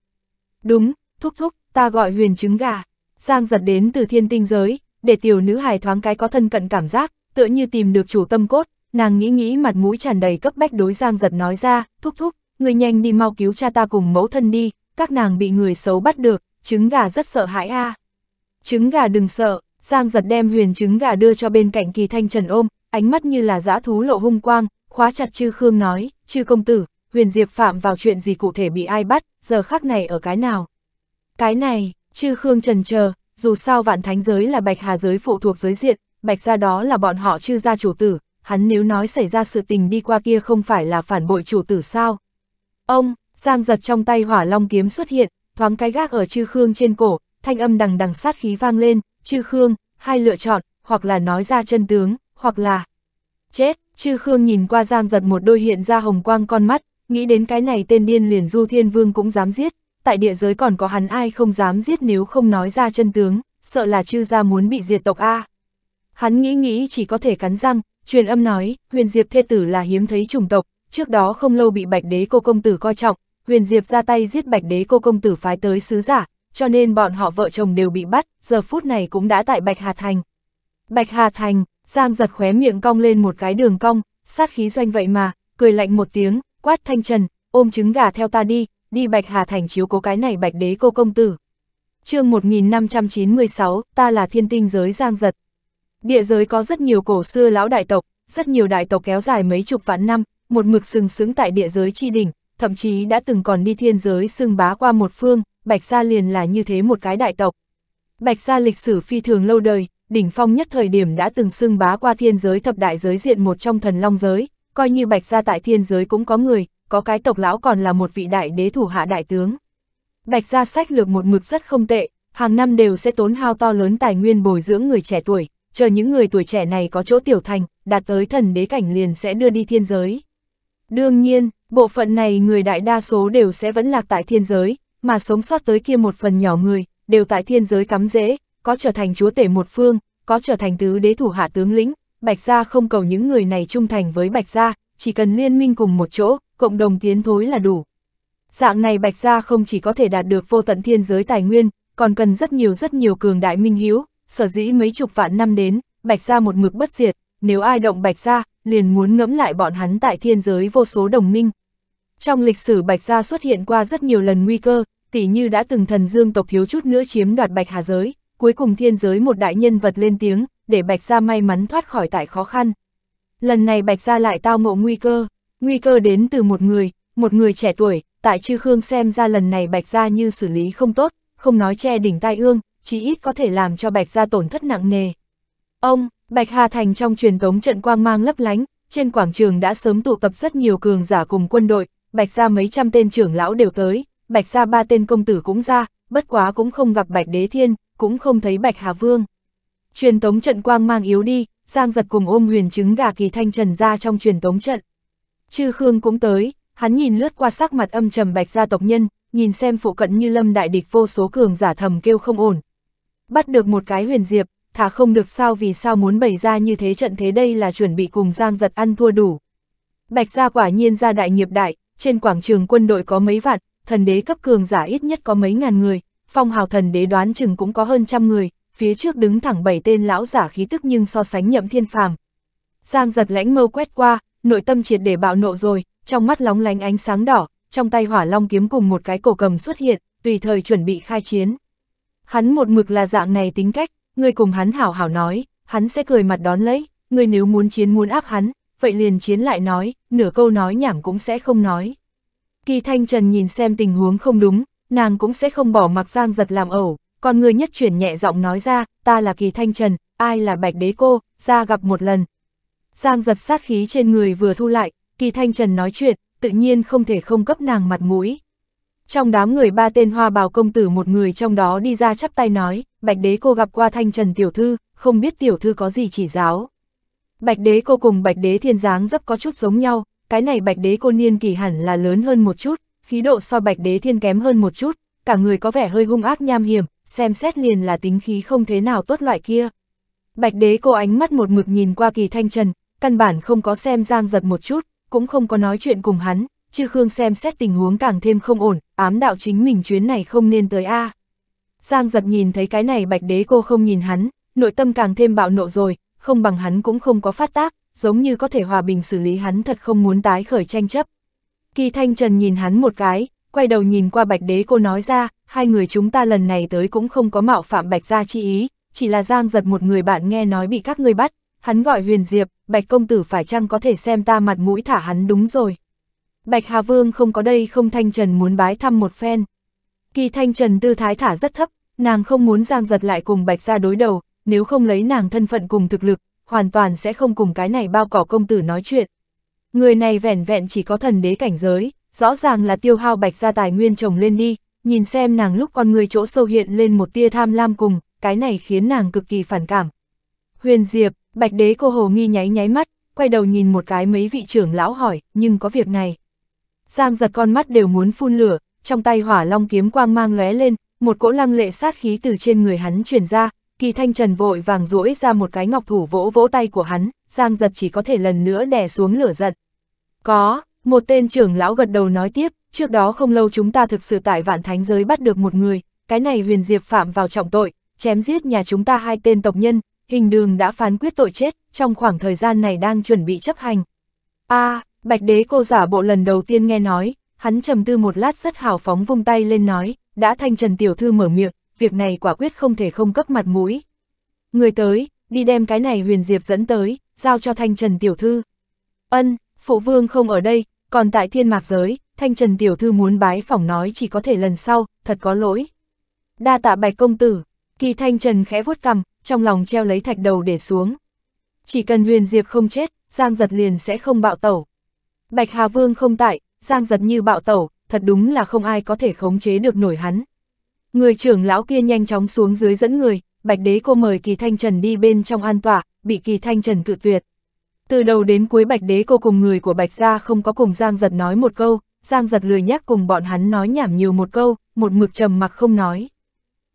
Đúng, thúc thúc, ta gọi huyền trứng gà. Giang giật đến từ thiên tinh giới, để tiểu nữ hài thoáng cái có thân cận cảm giác, tựa như tìm được chủ tâm cốt, nàng nghĩ nghĩ mặt mũi tràn đầy cấp bách đối Giang giật nói ra, thúc thúc, người nhanh đi mau cứu cha ta cùng mẫu thân đi, các nàng bị người xấu bắt được, trứng gà rất sợ hãi a. À. Trứng gà đừng sợ, Giang giật đem huyền trứng gà đưa cho bên cạnh kỳ thanh trần ôm, ánh mắt như là dã thú lộ hung quang, khóa chặt chư Khương nói, chư công tử, huyền diệp phạm vào chuyện gì cụ thể bị ai bắt, giờ khắc này ở cái nào. Cái này, chư Khương trần chờ, dù sao vạn thánh giới là bạch hà giới phụ thuộc giới diện, bạch ra đó là bọn họ chư gia chủ tử, hắn nếu nói xảy ra sự tình đi qua kia không phải là phản bội chủ tử sao. Ông, Giang giật trong tay hỏa long kiếm xuất hiện, thoáng cái gác ở chư Khương trên cổ, thanh âm đằng đằng sát khí vang lên, chư Khương, hai lựa chọn, hoặc là nói ra chân tướng, hoặc là chết, chư Khương nhìn qua giang giật một đôi hiện ra hồng quang con mắt, nghĩ đến cái này tên điên liền du thiên vương cũng dám giết, tại địa giới còn có hắn ai không dám giết nếu không nói ra chân tướng, sợ là chư gia muốn bị diệt tộc A. Hắn nghĩ nghĩ chỉ có thể cắn răng, truyền âm nói, huyền diệp thê tử là hiếm thấy chủng tộc, trước đó không lâu bị bạch đế cô công tử coi trọng, huyền diệp ra tay giết bạch đế cô công tử phái tới sứ giả, cho nên bọn họ vợ chồng đều bị bắt, giờ phút này cũng đã tại Bạch Hà Thành. Bạch Hà Thành, Giang giật khóe miệng cong lên một cái đường cong, sát khí doanh vậy mà, cười lạnh một tiếng, quát thanh trần, ôm trứng gà theo ta đi, đi Bạch Hà Thành chiếu cố cái này Bạch Đế cô công tử. chương 1596, ta là thiên tinh giới Giang giật. Địa giới có rất nhiều cổ xưa lão đại tộc, rất nhiều đại tộc kéo dài mấy chục vạn năm, một mực sừng sững tại địa giới chi đỉnh, thậm chí đã từng còn đi thiên giới xưng bá qua một phương, Bạch Gia liền là như thế một cái đại tộc. Bạch Gia lịch sử phi thường lâu đời, đỉnh phong nhất thời điểm đã từng xưng bá qua thiên giới thập đại giới diện một trong thần long giới, coi như Bạch Gia tại thiên giới cũng có người, có cái tộc lão còn là một vị đại đế thủ hạ đại tướng. Bạch Gia sách lược một mực rất không tệ, hàng năm đều sẽ tốn hao to lớn tài nguyên bồi dưỡng người trẻ tuổi, chờ những người tuổi trẻ này có chỗ tiểu thành, đạt tới thần đế cảnh liền sẽ đưa đi thiên giới. Đương nhiên, bộ phận này người đại đa số đều sẽ vẫn lạc tại thiên giới, mà sống sót tới kia một phần nhỏ người, đều tại thiên giới cắm rễ, có trở thành chúa tể một phương, có trở thành tứ đế thủ hạ tướng lĩnh, Bạch Gia không cầu những người này trung thành với Bạch Gia, chỉ cần liên minh cùng một chỗ, cộng đồng tiến thối là đủ. Dạng này Bạch Gia không chỉ có thể đạt được vô tận thiên giới tài nguyên, còn cần rất nhiều rất nhiều cường đại minh hiếu, sở dĩ mấy chục vạn năm đến, Bạch Gia một mực bất diệt, nếu ai động Bạch Gia, liền muốn ngẫm lại bọn hắn tại thiên giới vô số đồng minh. Trong lịch sử Bạch Gia xuất hiện qua rất nhiều lần nguy cơ, tỉ như đã từng thần dương tộc thiếu chút nữa chiếm đoạt Bạch Hà giới, cuối cùng thiên giới một đại nhân vật lên tiếng, để Bạch Gia may mắn thoát khỏi tại khó khăn. Lần này Bạch Gia lại tao ngộ nguy cơ, nguy cơ đến từ một người, một người trẻ tuổi, tại chư Khương xem ra lần này Bạch Gia như xử lý không tốt, không nói che đỉnh tai ương, chỉ ít có thể làm cho Bạch Gia tổn thất nặng nề, Ông, Bạch Hà Thành trong truyền tống trận quang mang lấp lánh, trên quảng trường đã sớm tụ tập rất nhiều cường giả cùng quân đội, Bạch ra mấy trăm tên trưởng lão đều tới, Bạch ra ba tên công tử cũng ra, bất quá cũng không gặp Bạch Đế Thiên, cũng không thấy Bạch Hà Vương. Truyền tống trận quang mang yếu đi, Giang giật cùng ôm huyền chứng gà kỳ thanh trần ra trong truyền tống trận. Chư Khương cũng tới, hắn nhìn lướt qua sắc mặt âm trầm Bạch gia tộc nhân, nhìn xem phụ cận như lâm đại địch vô số cường giả thầm kêu không ổn. Bắt được một cái huyền diệp, thả không được sao vì sao muốn bày ra như thế trận thế đây là chuẩn bị cùng Giang giật ăn thua đủ. Bạch gia quả nhiên ra đại nghiệp đại, trên quảng trường quân đội có mấy vạn, thần đế cấp cường giả ít nhất có mấy ngàn người, phong hào thần đế đoán chừng cũng có hơn trăm người, phía trước đứng thẳng bảy tên lão giả khí tức nhưng so sánh nhậm thiên phàm. Giang giật lãnh mâu quét qua, nội tâm triệt để bạo nộ rồi, trong mắt lóng lánh ánh sáng đỏ, trong tay hỏa long kiếm cùng một cái cổ cầm xuất hiện, tùy thời chuẩn bị khai chiến. Hắn một mực là dạng này tính cách, người cùng hắn hảo hảo nói, hắn sẽ cười mặt đón lấy, người nếu muốn chiến muốn áp hắn, vậy liền chiến lại nói, nửa câu nói nhảm cũng sẽ không nói. Kỳ Thanh Trần nhìn xem tình huống không đúng, nàng cũng sẽ không bỏ mặc Giang Giật làm ẩu, còn người nhất chuyển nhẹ giọng nói ra, ta là Kỳ Thanh Trần, ai là Bạch Đế Cô, ra gặp một lần. Giang Giật sát khí trên người vừa thu lại, Kỳ Thanh Trần nói chuyện, tự nhiên không thể không cấp nàng mặt mũi. Trong đám người ba tên hoa bào công tử một người trong đó đi ra chắp tay nói, Bạch Đế cô gặp qua Thanh Trần tiểu thư, không biết tiểu thư có gì chỉ giáo. Bạch Đế cô cùng Bạch Đế thiên dáng dấp có chút giống nhau, cái này Bạch Đế cô niên kỳ hẳn là lớn hơn một chút, khí độ so Bạch Đế thiên kém hơn một chút, cả người có vẻ hơi hung ác nham hiểm, xem xét liền là tính khí không thế nào tốt loại kia. Bạch Đế cô ánh mắt một mực nhìn qua Kỳ Thanh Trần, căn bản không có xem Giang giật một chút, cũng không có nói chuyện cùng hắn, chư Khương xem xét tình huống càng thêm không ổn, ám đạo chính mình chuyến này không nên tới A. À. Giang giật nhìn thấy cái này bạch đế cô không nhìn hắn, nội tâm càng thêm bạo nộ rồi, không bằng hắn cũng không có phát tác, giống như có thể hòa bình xử lý hắn thật không muốn tái khởi tranh chấp. Kỳ Thanh Trần nhìn hắn một cái, quay đầu nhìn qua bạch đế cô nói ra, hai người chúng ta lần này tới cũng không có mạo phạm bạch gia chi ý, chỉ là Giang giật một người bạn nghe nói bị các ngươi bắt, hắn gọi huyền diệp, bạch công tử phải chăng có thể xem ta mặt mũi thả hắn đúng rồi. Bạch Hà Vương không có đây không Thanh Trần muốn bái thăm một phen, Kỳ Thanh Trần tư thái thả rất thấp, nàng không muốn Giang Giật lại cùng Bạch ra đối đầu, nếu không lấy nàng thân phận cùng thực lực, hoàn toàn sẽ không cùng cái này bao cỏ công tử nói chuyện. Người này vẻn vẹn chỉ có thần đế cảnh giới, rõ ràng là tiêu hao Bạch ra tài nguyên trồng lên đi, nhìn xem nàng lúc con người chỗ sâu hiện lên một tia tham lam cùng, cái này khiến nàng cực kỳ phản cảm. Huyền Diệp, Bạch đế cô hồ nghi nháy nháy mắt, quay đầu nhìn một cái mấy vị trưởng lão hỏi, nhưng có việc này. Giang giật con mắt đều muốn phun lửa, trong tay hỏa long kiếm quang mang lóe lên, một cỗ lăng lệ sát khí từ trên người hắn truyền ra, kỳ thanh trần vội vàng duỗi ra một cái ngọc thủ vỗ vỗ tay của hắn, giang giật chỉ có thể lần nữa đè xuống lửa giận. Có, một tên trưởng lão gật đầu nói tiếp, trước đó không lâu chúng ta thực sự tại vạn thánh giới bắt được một người, cái này huyền diệp phạm vào trọng tội, chém giết nhà chúng ta hai tên tộc nhân, hình đường đã phán quyết tội chết, trong khoảng thời gian này đang chuẩn bị chấp hành. a à, Bạch đế cô giả bộ lần đầu tiên nghe nói, hắn trầm tư một lát rất hào phóng vung tay lên nói, đã thanh Trần Tiểu Thư mở miệng, việc này quả quyết không thể không cấp mặt mũi. Người tới, đi đem cái này huyền diệp dẫn tới, giao cho thanh Trần Tiểu Thư. Ân, phụ vương không ở đây, còn tại thiên mạc giới, thanh Trần Tiểu Thư muốn bái phỏng nói chỉ có thể lần sau, thật có lỗi. Đa tạ bạch công tử, kỳ thanh Trần khẽ vuốt cằm, trong lòng treo lấy thạch đầu để xuống. Chỉ cần huyền diệp không chết, Giang giật liền sẽ không bạo tẩu. Bạch Hà Vương không tại, Giang giật như bạo tẩu, thật đúng là không ai có thể khống chế được nổi hắn. Người trưởng lão kia nhanh chóng xuống dưới dẫn người, Bạch Đế cô mời Kỳ Thanh Trần đi bên trong an tọa, bị Kỳ Thanh Trần cự tuyệt. Từ đầu đến cuối Bạch Đế cô cùng người của Bạch Gia không có cùng Giang Giật nói một câu, Giang Giật lười nhắc cùng bọn hắn nói nhảm nhiều một câu, một mực trầm mặc không nói.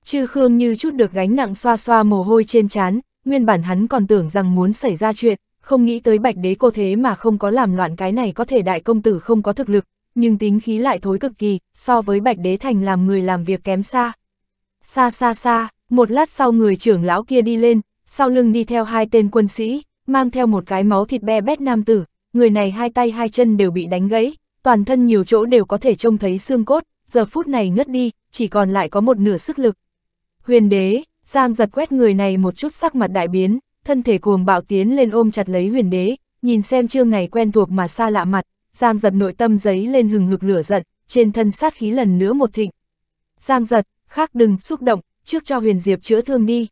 Chư Khương như chút được gánh nặng xoa xoa mồ hôi trên trán, nguyên bản hắn còn tưởng rằng muốn xảy ra chuyện, không nghĩ tới bạch đế cô thế mà không có làm loạn cái này có thể đại công tử không có thực lực, nhưng tính khí lại thối cực kỳ, so với bạch đế thành làm người làm việc kém xa. Xa xa xa, một lát sau người trưởng lão kia đi lên, sau lưng đi theo hai tên quân sĩ, mang theo một cái máu thịt be bét nam tử, người này hai tay hai chân đều bị đánh gãy, toàn thân nhiều chỗ đều có thể trông thấy xương cốt, giờ phút này ngất đi, chỉ còn lại có một nửa sức lực. Huyền đế, Giang giật quét người này một chút sắc mặt đại biến, thân thể cuồng bạo tiến lên ôm chặt lấy huyền đế, nhìn xem chương này quen thuộc mà xa lạ mặt, Giang giật nội tâm giấy lên hừng hực lửa giận, trên thân sát khí lần nữa một thịnh. Giang giật, khác đừng xúc động, trước cho huyền diệp chữa thương đi.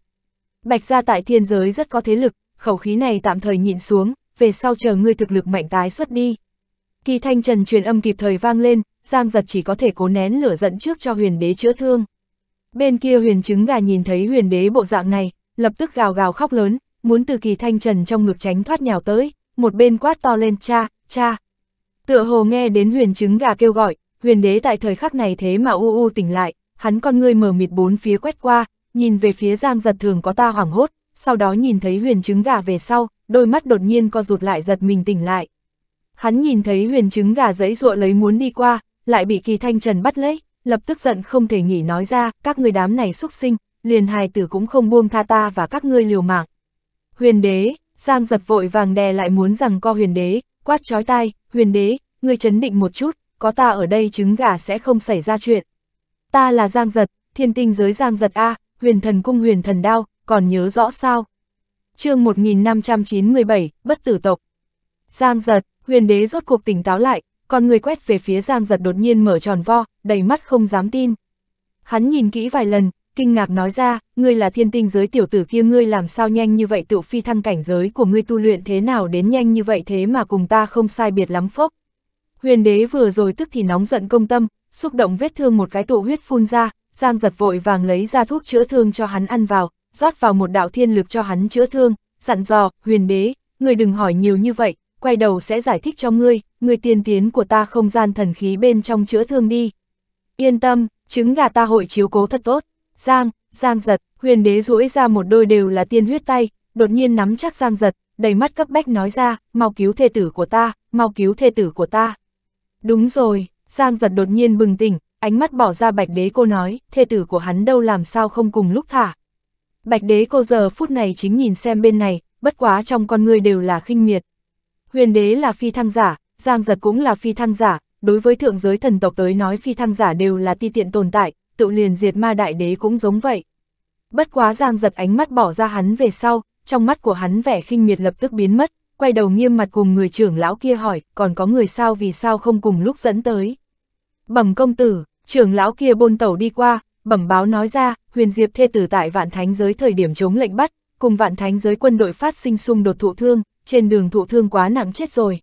Bạch gia tại thiên giới rất có thế lực, khẩu khí này tạm thời nhịn xuống, về sau chờ ngươi thực lực mạnh tái xuất đi. Kỳ thanh trần truyền âm kịp thời vang lên, Giang giật chỉ có thể cố nén lửa giận trước cho huyền đế chữa thương. Bên kia huyền trứng gà nhìn thấy huyền đế bộ dạng này, lập tức gào gào khóc lớn, muốn từ kỳ thanh trần trong ngực tránh thoát nhào tới, một bên quát to lên cha, cha. Tựa hồ nghe đến huyền trứng gà kêu gọi, huyền đế tại thời khắc này thế mà u u tỉnh lại, hắn con ngươi mở mịt bốn phía quét qua, nhìn về phía giang giật thường có ta hoảng hốt, sau đó nhìn thấy huyền trứng gà về sau, đôi mắt đột nhiên co rụt lại giật mình tỉnh lại. Hắn nhìn thấy huyền trứng gà dẫy ruộ lấy muốn đi qua, lại bị kỳ thanh trần bắt lấy, lập tức giận không thể nghỉ nói ra, các người đám này xuất sinh, liền hài tử cũng không buông tha ta và các ngươi liều mạng. Huyền đế, Giang giật vội vàng đè lại muốn rằng co huyền đế, quát chói tai, huyền đế, ngươi chấn định một chút, có ta ở đây trứng gà sẽ không xảy ra chuyện. Ta là Giang giật, thiên tinh giới Giang giật A, huyền thần cung huyền thần đao, còn nhớ rõ sao? chương 1597, bất tử tộc. Giang giật, huyền đế rốt cuộc tỉnh táo lại, còn người quét về phía Giang giật đột nhiên mở tròn vo, đầy mắt không dám tin. Hắn nhìn kỹ vài lần, kinh ngạc nói ra, ngươi là thiên tinh giới tiểu tử kia ngươi làm sao nhanh như vậy tự phi thăng cảnh giới của ngươi tu luyện thế nào đến nhanh như vậy thế mà cùng ta không sai biệt lắm phốc. Huyền đế vừa rồi tức thì nóng giận công tâm, xúc động vết thương một cái tụ huyết phun ra, Giang giật vội vàng lấy ra thuốc chữa thương cho hắn ăn vào, rót vào một đạo thiên lực cho hắn chữa thương, dặn dò, huyền đế, ngươi đừng hỏi nhiều như vậy, quay đầu sẽ giải thích cho ngươi, ngươi tiên tiến của ta không gian thần khí bên trong chữa thương đi. Yên tâm, trứng gà ta hội chiếu cố thật tốt. Giang, Giang giật, huyền đế duỗi ra một đôi đều là tiên huyết tay, đột nhiên nắm chắc Giang giật, đầy mắt cấp bách nói ra, mau cứu thê tử của ta, mau cứu thê tử của ta. Đúng rồi, Giang giật đột nhiên bừng tỉnh, ánh mắt bỏ ra bạch đế cô nói, thê tử của hắn đâu làm sao không cùng lúc thả. Bạch đế cô giờ phút này chính nhìn xem bên này, bất quá trong con người đều là khinh miệt. Huyền đế là phi thăng giả, Giang giật cũng là phi thăng giả, đối với thượng giới thần tộc tới nói phi thăng giả đều là ti tiện tồn tại, tựu liền diệt ma đại đế cũng giống vậy. Bất quá giang giật ánh mắt bỏ ra hắn về sau, trong mắt của hắn vẻ khinh miệt lập tức biến mất, quay đầu nghiêm mặt cùng người trưởng lão kia hỏi, còn có người sao vì sao không cùng lúc dẫn tới. Bẩm công tử, trưởng lão kia bôn tẩu đi qua, bẩm báo nói ra, huyền diệp thê tử tại vạn thánh giới thời điểm chống lệnh bắt, cùng vạn thánh giới quân đội phát sinh xung đột thụ thương, trên đường thụ thương quá nặng chết rồi.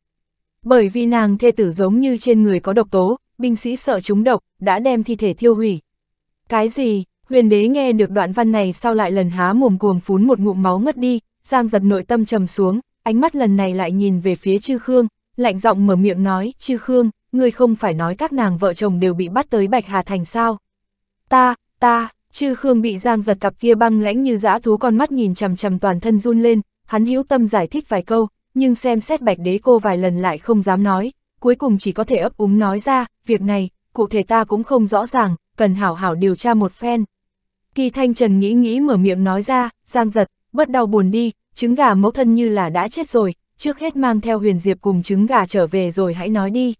Bởi vì nàng thê tử giống như trên người có độc tố, binh sĩ sợ chúng độc, đã đem thi thể thiêu hủy, cái gì? Huyền đế nghe được đoạn văn này sau lại lần há mồm cuồng phún một ngụm máu ngất đi, Giang giật nội tâm trầm xuống, ánh mắt lần này lại nhìn về phía Chư Khương, lạnh giọng mở miệng nói, Chư Khương, ngươi không phải nói các nàng vợ chồng đều bị bắt tới Bạch Hà Thành sao? Ta, ta, Chư Khương bị Giang giật cặp kia băng lãnh như dã thú con mắt nhìn chầm chầm toàn thân run lên, hắn hữu tâm giải thích vài câu, nhưng xem xét Bạch Đế cô vài lần lại không dám nói, cuối cùng chỉ có thể ấp úng nói ra, việc này, cụ thể ta cũng không rõ ràng, cần hảo hảo điều tra một phen. Kỳ Thanh Trần nghĩ nghĩ mở miệng nói ra, giang giật, bất đau buồn đi, trứng gà mẫu thân như là đã chết rồi, trước hết mang theo huyền diệp cùng trứng gà trở về rồi hãy nói đi.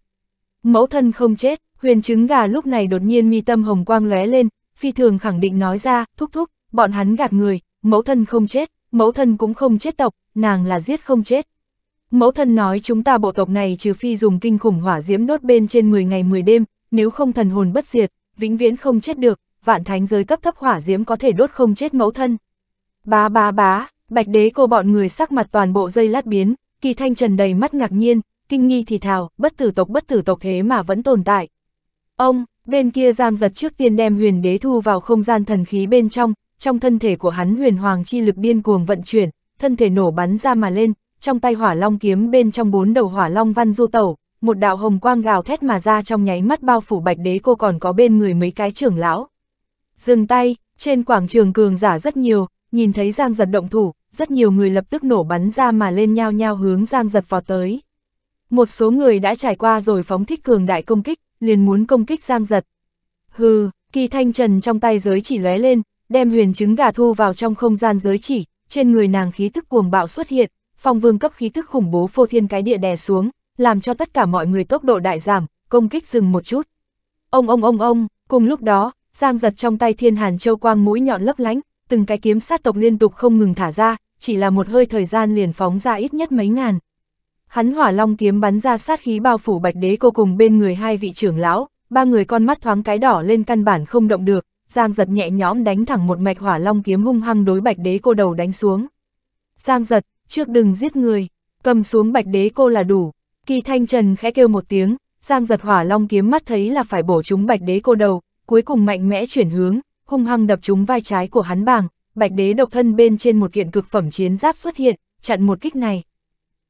Mẫu thân không chết, huyền trứng gà lúc này đột nhiên mi tâm hồng quang lóe lên, phi thường khẳng định nói ra, thúc thúc, bọn hắn gạt người, mẫu thân không chết, mẫu thân cũng không chết tộc, nàng là giết không chết. Mẫu thân nói chúng ta bộ tộc này trừ phi dùng kinh khủng hỏa diễm đốt bên trên 10 ngày 10 đêm, nếu không thần hồn bất diệt, vĩnh viễn không chết được, vạn thánh giới cấp thấp hỏa diễm có thể đốt không chết mẫu thân. Bá bá bá, bạch đế cô bọn người sắc mặt toàn bộ dây lát biến, kỳ thanh trần đầy mắt ngạc nhiên, kinh nghi thì thào, bất tử tộc bất tử tộc thế mà vẫn tồn tại. Ông, bên kia giang giật trước tiên đem huyền đế thu vào không gian thần khí bên trong, trong thân thể của hắn huyền hoàng chi lực điên cuồng vận chuyển, thân thể nổ bắn ra mà lên, trong tay hỏa long kiếm bên trong bốn đầu hỏa long văn du tẩu, một đạo hồng quang gào thét mà ra trong nháy mắt bao phủ bạch đế cô còn có bên người mấy cái trưởng lão. Dừng tay, trên quảng trường cường giả rất nhiều, nhìn thấy Giang giật động thủ, rất nhiều người lập tức nổ bắn ra mà lên nhau nhau hướng Giang giật vọt tới. Một số người đã trải qua rồi phóng thích cường đại công kích, liền muốn công kích Giang giật. Hừ, kỳ thanh trần trong tay giới chỉ lóe lên, đem huyền trứng gà thu vào trong không gian giới chỉ, trên người nàng khí tức cuồng bạo xuất hiện, phong vương cấp khí tức khủng bố phô thiên cái địa đè xuống, làm cho tất cả mọi người tốc độ đại giảm, công kích dừng một chút. Ông ông ông ông, cùng lúc đó, Giang giật trong tay thiên hàn châu quang mũi nhọn lấp lánh, từng cái kiếm sát tộc liên tục không ngừng thả ra, chỉ là một hơi thời gian liền phóng ra ít nhất mấy ngàn. Hắn hỏa long kiếm bắn ra sát khí bao phủ bạch đế cô cùng bên người hai vị trưởng lão, ba người con mắt thoáng cái đỏ lên căn bản không động được, Giang giật nhẹ nhõm đánh thẳng một mạch hỏa long kiếm hung hăng đối bạch đế cô đầu đánh xuống. Giang giật, trước đừng giết người, cầm xuống bạch đế cô là đủ, Kỳ Thanh Trần khẽ kêu một tiếng, Giang giật hỏa long kiếm mắt thấy là phải bổ chúng bạch đế cô đầu, cuối cùng mạnh mẽ chuyển hướng, hung hăng đập chúng vai trái của hắn bàng, bạch đế độc thân bên trên một kiện cực phẩm chiến giáp xuất hiện, chặn một kích này.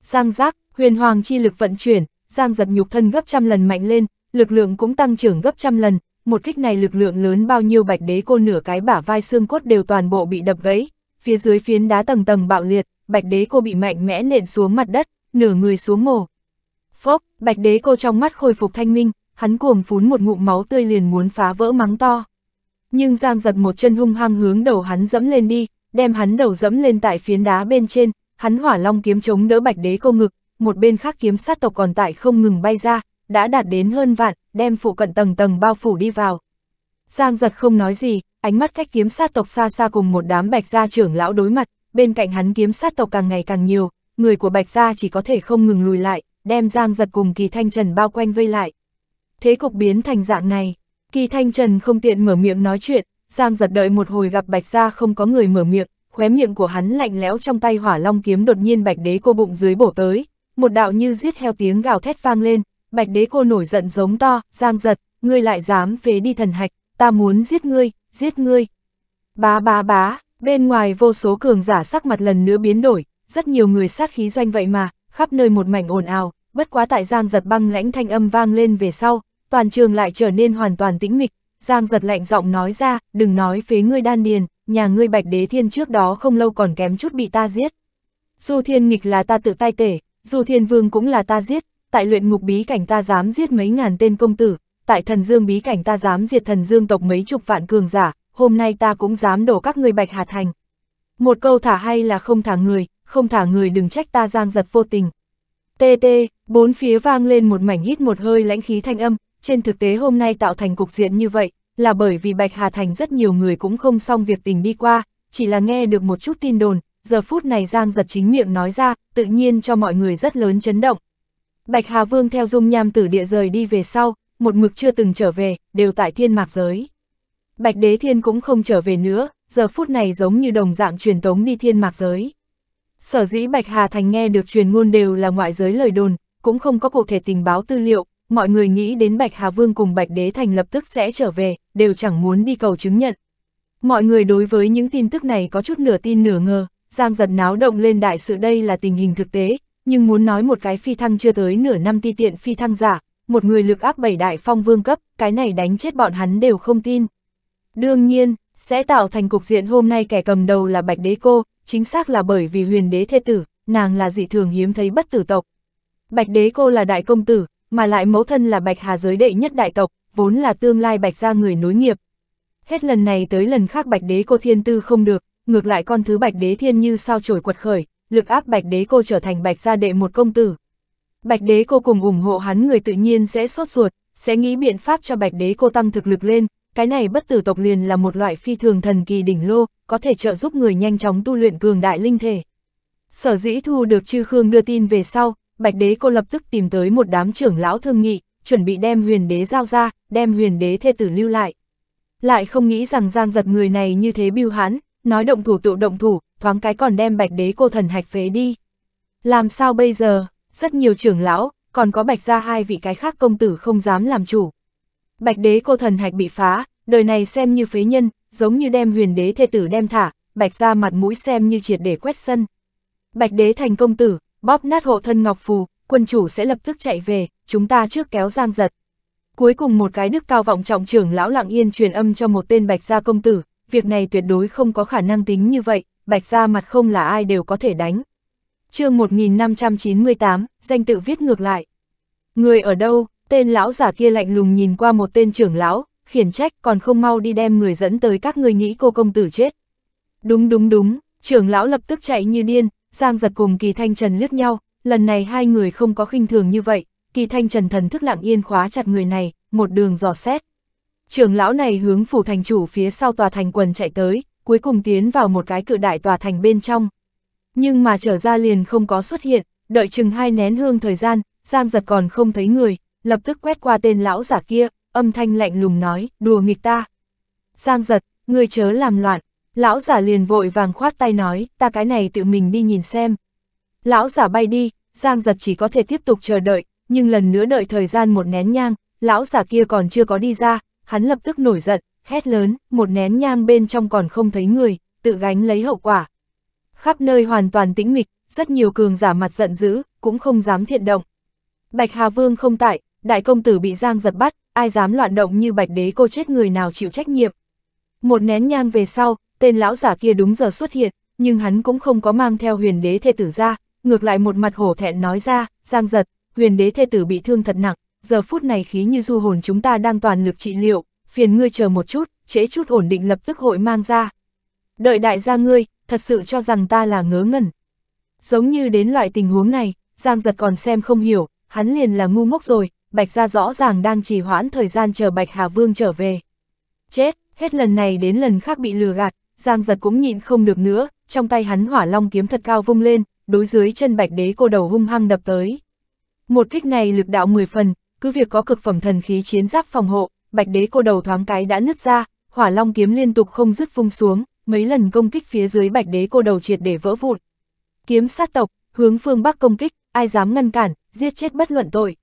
Giang giác, huyền hoàng chi lực vận chuyển, Giang giật nhục thân gấp trăm lần mạnh lên, lực lượng cũng tăng trưởng gấp trăm lần, một kích này lực lượng lớn bao nhiêu bạch đế cô nửa cái bả vai xương cốt đều toàn bộ bị đập gãy, phía dưới phiến đá tầng tầng bạo liệt, bạch đế cô bị mạnh mẽ nện xuống mặt đất, nửa người xuống mồ, Phốc, bạch đế cô trong mắt khôi phục thanh minh, hắn cuồng phún một ngụm máu tươi liền muốn phá vỡ mắng to. Nhưng Giang giật một chân hung hăng hướng đầu hắn dẫm lên đi, đem hắn đầu dẫm lên tại phiến đá bên trên, hắn hỏa long kiếm chống đỡ bạch đế cô ngực, một bên khác kiếm sát tộc còn tại không ngừng bay ra, đã đạt đến hơn vạn, đem phụ cận tầng tầng bao phủ đi vào. Giang giật không nói gì, ánh mắt cách kiếm sát tộc xa xa cùng một đám bạch gia trưởng lão đối mặt, bên cạnh hắn kiếm sát tộc càng ngày càng nhiều, người của bạch gia chỉ có thể không ngừng lùi lại, đem Giang giật cùng Kỳ Thanh Trần bao quanh vây lại. Thế cục biến thành dạng này, Kỳ Thanh Trần không tiện mở miệng nói chuyện, Giang giật đợi một hồi gặp Bạch Gia không có người mở miệng, khóe miệng của hắn lạnh lẽo trong tay hỏa long kiếm đột nhiên Bạch Đế cô bụng dưới bổ tới, một đạo như giết heo tiếng gào thét vang lên, Bạch Đế cô nổi giận giống to, Giang giật, ngươi lại dám phế đi thần hạch, ta muốn giết ngươi, giết ngươi. Bá bá bá, bên ngoài vô số cường giả sắc mặt lần nữa biến đổi, rất nhiều người sát khí doanh vậy mà, khắp nơi một mảnh ồn ào, bất quá tại Giang giật băng lãnh thanh âm vang lên về sau, toàn trường lại trở nên hoàn toàn tĩnh mịch, Giang giật lạnh giọng nói ra, đừng nói phế ngươi đan điền, nhà ngươi bạch đế thiên trước đó không lâu còn kém chút bị ta giết. Dù thiên nghịch là ta tự tay tể, dù thiên vương cũng là ta giết, tại luyện ngục bí cảnh ta dám giết mấy ngàn tên công tử, tại thần dương bí cảnh ta dám diệt thần dương tộc mấy chục vạn cường giả, hôm nay ta cũng dám đổ các ngươi bạch hà thành. Một câu thả hay là không thả người, không thả người đừng trách ta giang giật vô tình. TT bốn phía vang lên một mảnh hít một hơi lãnh khí thanh âm, trên thực tế hôm nay tạo thành cục diện như vậy, là bởi vì Bạch Hà Thành rất nhiều người cũng không xong việc tình đi qua, chỉ là nghe được một chút tin đồn, giờ phút này Giang giật chính miệng nói ra, tự nhiên cho mọi người rất lớn chấn động. Bạch Hà Vương theo dung nham tử địa rời đi về sau, một mực chưa từng trở về, đều tại thiên mạc giới. Bạch Đế Thiên cũng không trở về nữa, giờ phút này giống như đồng dạng truyền tống đi thiên mạc giới. Sở dĩ Bạch Hà Thành nghe được truyền ngôn đều là ngoại giới lời đồn, cũng không có cụ thể tình báo tư liệu, mọi người nghĩ đến Bạch Hà Vương cùng Bạch Đế Thành lập tức sẽ trở về, đều chẳng muốn đi cầu chứng nhận. Mọi người đối với những tin tức này có chút nửa tin nửa ngờ, Giang giật náo động lên đại sự đây là tình hình thực tế, nhưng muốn nói một cái phi thăng chưa tới nửa năm ti tiện phi thăng giả, một người lực áp bảy đại phong vương cấp, cái này đánh chết bọn hắn đều không tin. Đương nhiên, sẽ tạo thành cục diện hôm nay kẻ cầm đầu là Bạch Đế Cô, chính xác là bởi vì huyền đế thê tử, nàng là dị thường hiếm thấy bất tử tộc. Bạch đế cô là đại công tử, mà lại mẫu thân là bạch hà giới đệ nhất đại tộc, vốn là tương lai bạch gia người nối nghiệp. Hết lần này tới lần khác bạch đế cô thiên tư không được, ngược lại con thứ bạch đế thiên như sao trổi quật khởi, lực áp bạch đế cô trở thành bạch gia đệ một công tử. Bạch đế cô cùng ủng hộ hắn người tự nhiên sẽ sốt ruột, sẽ nghĩ biện pháp cho bạch đế cô tăng thực lực lên, cái này bất tử tộc liền là một loại phi thường thần kỳ đỉnh lô, có thể trợ giúp người nhanh chóng tu luyện cường đại linh thể. Sở dĩ thu được chư Khương đưa tin về sau, Bạch Đế cô lập tức tìm tới một đám trưởng lão thương nghị, chuẩn bị đem huyền đế giao ra, đem huyền đế thê tử lưu lại. Lại không nghĩ rằng giang giật người này như thế biêu hán, nói động thủ tự động thủ, thoáng cái còn đem bạch đế cô thần hạch phế đi. Làm sao bây giờ, rất nhiều trưởng lão, còn có bạch gia hai vị cái khác công tử không dám làm chủ bạch đế cô thần hạch bị phá, đời này xem như phế nhân, giống như đem huyền đế thê tử đem thả, bạch ra mặt mũi xem như triệt để quét sân. Bạch đế thành công tử, bóp nát hộ thân ngọc phù, quân chủ sẽ lập tức chạy về, chúng ta trước kéo giang giật. Cuối cùng một cái đức cao vọng trọng trưởng lão lặng yên truyền âm cho một tên bạch gia công tử, việc này tuyệt đối không có khả năng tính như vậy, bạch gia mặt không là ai đều có thể đánh. chương 1598, danh tự viết ngược lại. Người ở đâu, tên lão giả kia lạnh lùng nhìn qua một tên trưởng lão, khiển trách còn không mau đi đem người dẫn tới các người nghĩ cô công tử chết. Đúng đúng đúng, trưởng lão lập tức chạy như điên, Giang giật cùng kỳ thanh trần liếc nhau, lần này hai người không có khinh thường như vậy, kỳ thanh trần thần thức lặng yên khóa chặt người này, một đường dò xét. Trưởng lão này hướng phủ thành chủ phía sau tòa thành quần chạy tới, cuối cùng tiến vào một cái cự đại tòa thành bên trong. Nhưng mà trở ra liền không có xuất hiện, đợi chừng hai nén hương thời gian, Giang giật còn không thấy người, lập tức quét qua tên lão giả kia, âm thanh lạnh lùng nói, đùa nghịch ta. Giang giật, người chớ làm loạn, lão giả liền vội vàng khoát tay nói, ta cái này tự mình đi nhìn xem. Lão giả bay đi, Giang giật chỉ có thể tiếp tục chờ đợi, nhưng lần nữa đợi thời gian một nén nhang, lão giả kia còn chưa có đi ra, hắn lập tức nổi giận, hét lớn, một nén nhang bên trong còn không thấy người, tự gánh lấy hậu quả. Khắp nơi hoàn toàn tĩnh mịch, rất nhiều cường giả mặt giận dữ, cũng không dám thiện động. Bạch Hà Vương không tại, đại công tử bị giang giật bắt, ai dám loạn động như bạch đế cô chết người nào chịu trách nhiệm. Một nén nhang về sau, tên lão giả kia đúng giờ xuất hiện, nhưng hắn cũng không có mang theo huyền đế thê tử ra, ngược lại một mặt hổ thẹn nói ra, giang giật, huyền đế thê tử bị thương thật nặng, giờ phút này khí như du hồn chúng ta đang toàn lực trị liệu, phiền ngươi chờ một chút, trễ chút ổn định lập tức hội mang ra. Đợi đại gia ngươi, thật sự cho rằng ta là ngớ ngẩn. Giống như đến loại tình huống này, Giang giật còn xem không hiểu, hắn liền là ngu ngốc rồi, Bạch Gia rõ ràng đang trì hoãn thời gian chờ Bạch Hà Vương trở về. Chết, hết lần này đến lần khác bị lừa gạt, Giang giật cũng nhịn không được nữa, trong tay hắn hỏa long kiếm thật cao vung lên, đối dưới chân Bạch Đế cô đầu hung hăng đập tới. Một kích này lực đạo 10 phần, cứ việc có cực phẩm thần khí chiến giáp phòng hộ, Bạch Đế cô đầu thoáng cái đã nứt ra, hỏa long kiếm liên tục không dứt vung xuống, mấy lần công kích phía dưới Bạch Đế cô đầu triệt để vỡ vụn. Kiếm sát tộc, hướng phương Bắc công kích, ai dám ngăn cản, giết chết bất luận tội.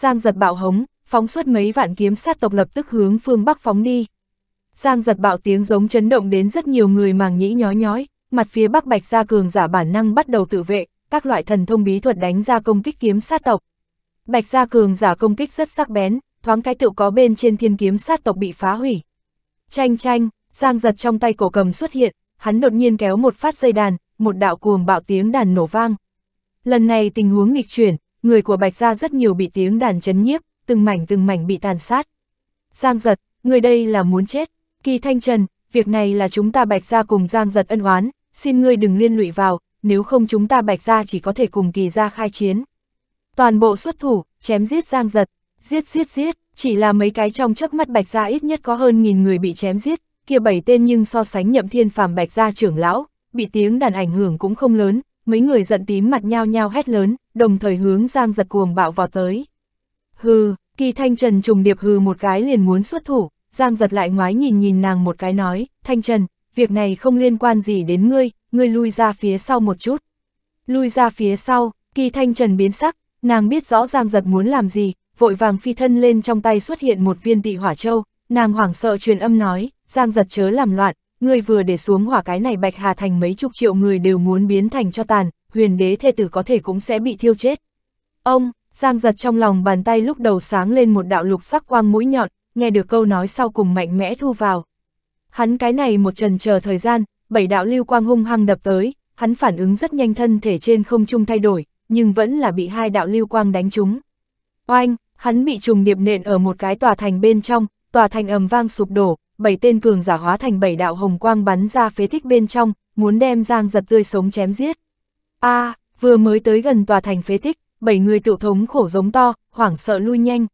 Giang giật bạo hống, phóng suốt mấy vạn kiếm sát tộc lập tức hướng phương Bắc phóng đi. Giang giật bạo tiếng giống chấn động đến rất nhiều người màng nhĩ nhói nhói, mặt phía Bắc Bạch Gia Cường giả bản năng bắt đầu tự vệ, các loại thần thông bí thuật đánh ra công kích kiếm sát tộc. Bạch Gia Cường giả công kích rất sắc bén, thoáng cái tựu có bên trên thiên kiếm sát tộc bị phá hủy. Chanh chanh, Giang giật trong tay cổ cầm xuất hiện, hắn đột nhiên kéo một phát dây đàn, một đạo cuồng bạo tiếng đàn nổ vang. Lần này tình huống nghịch chuyển, người của Bạch Gia rất nhiều bị tiếng đàn chấn nhiếp, từng mảnh từng mảnh bị tàn sát. Giang giật, người đây là muốn chết, kỳ thanh trần, việc này là chúng ta Bạch Gia cùng Giang giật ân oán, xin ngươi đừng liên lụy vào, nếu không chúng ta Bạch Gia chỉ có thể cùng kỳ gia khai chiến. Toàn bộ xuất thủ, chém giết Giang giật, giết giết giết, chỉ là mấy cái trong chớp mắt Bạch Gia ít nhất có hơn nghìn người bị chém giết, kia bảy tên nhưng so sánh nhậm thiên phàm Bạch Gia trưởng lão, bị tiếng đàn ảnh hưởng cũng không lớn, mấy người giận tím mặt nhao nhao hét lớn, đồng thời hướng Giang giật cuồng bạo vào tới. Hừ, kỳ Thanh Trần trùng điệp hừ một cái liền muốn xuất thủ, Giang giật lại ngoái nhìn nhìn nàng một cái nói, Thanh Trần, việc này không liên quan gì đến ngươi, ngươi lui ra phía sau một chút. Lui ra phía sau, kỳ Thanh Trần biến sắc, nàng biết rõ Giang giật muốn làm gì, vội vàng phi thân lên trong tay xuất hiện một viên tị hỏa châu, nàng hoảng sợ truyền âm nói, Giang giật chớ làm loạn, ngươi vừa để xuống hỏa cái này Bạch Hà Thành mấy chục triệu người đều muốn biến thành cho tàn, huyền đế thê tử có thể cũng sẽ bị thiêu chết. Ông, Giang giật trong lòng bàn tay lúc đầu sáng lên một đạo lục sắc quang mũi nhọn, nghe được câu nói sau cùng mạnh mẽ thu vào. Hắn cái này một trần chờ thời gian, bảy đạo lưu quang hung hăng đập tới, hắn phản ứng rất nhanh thân thể trên không trung thay đổi, nhưng vẫn là bị hai đạo lưu quang đánh trúng. Oanh, hắn bị trùng điệp nện ở một cái tòa thành bên trong, tòa thành ầm vang sụp đổ, bảy tên cường giả hóa thành bảy đạo hồng quang bắn ra phế tích bên trong, muốn đem Giang giật tươi sống chém giết. A, à, vừa mới tới gần tòa thành phế tích, bảy người tự thống khổ giống to, hoảng sợ lui nhanh.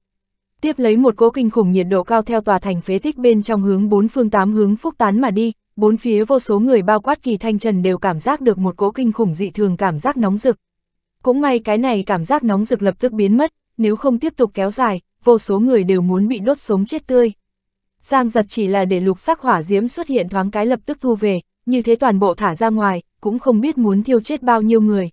Tiếp lấy một cỗ kinh khủng nhiệt độ cao theo tòa thành phế tích bên trong hướng bốn phương tám hướng phúc tán mà đi, bốn phía vô số người bao quát kỳ thanh trần đều cảm giác được một cỗ kinh khủng dị thường cảm giác nóng rực. Cũng may cái này cảm giác nóng rực lập tức biến mất, nếu không tiếp tục kéo dài, vô số người đều muốn bị đốt sống chết tươi. Giang giật chỉ là để lục sắc hỏa diễm xuất hiện thoáng cái lập tức thu về, như thế toàn bộ thả ra ngoài, cũng không biết muốn thiêu chết bao nhiêu người.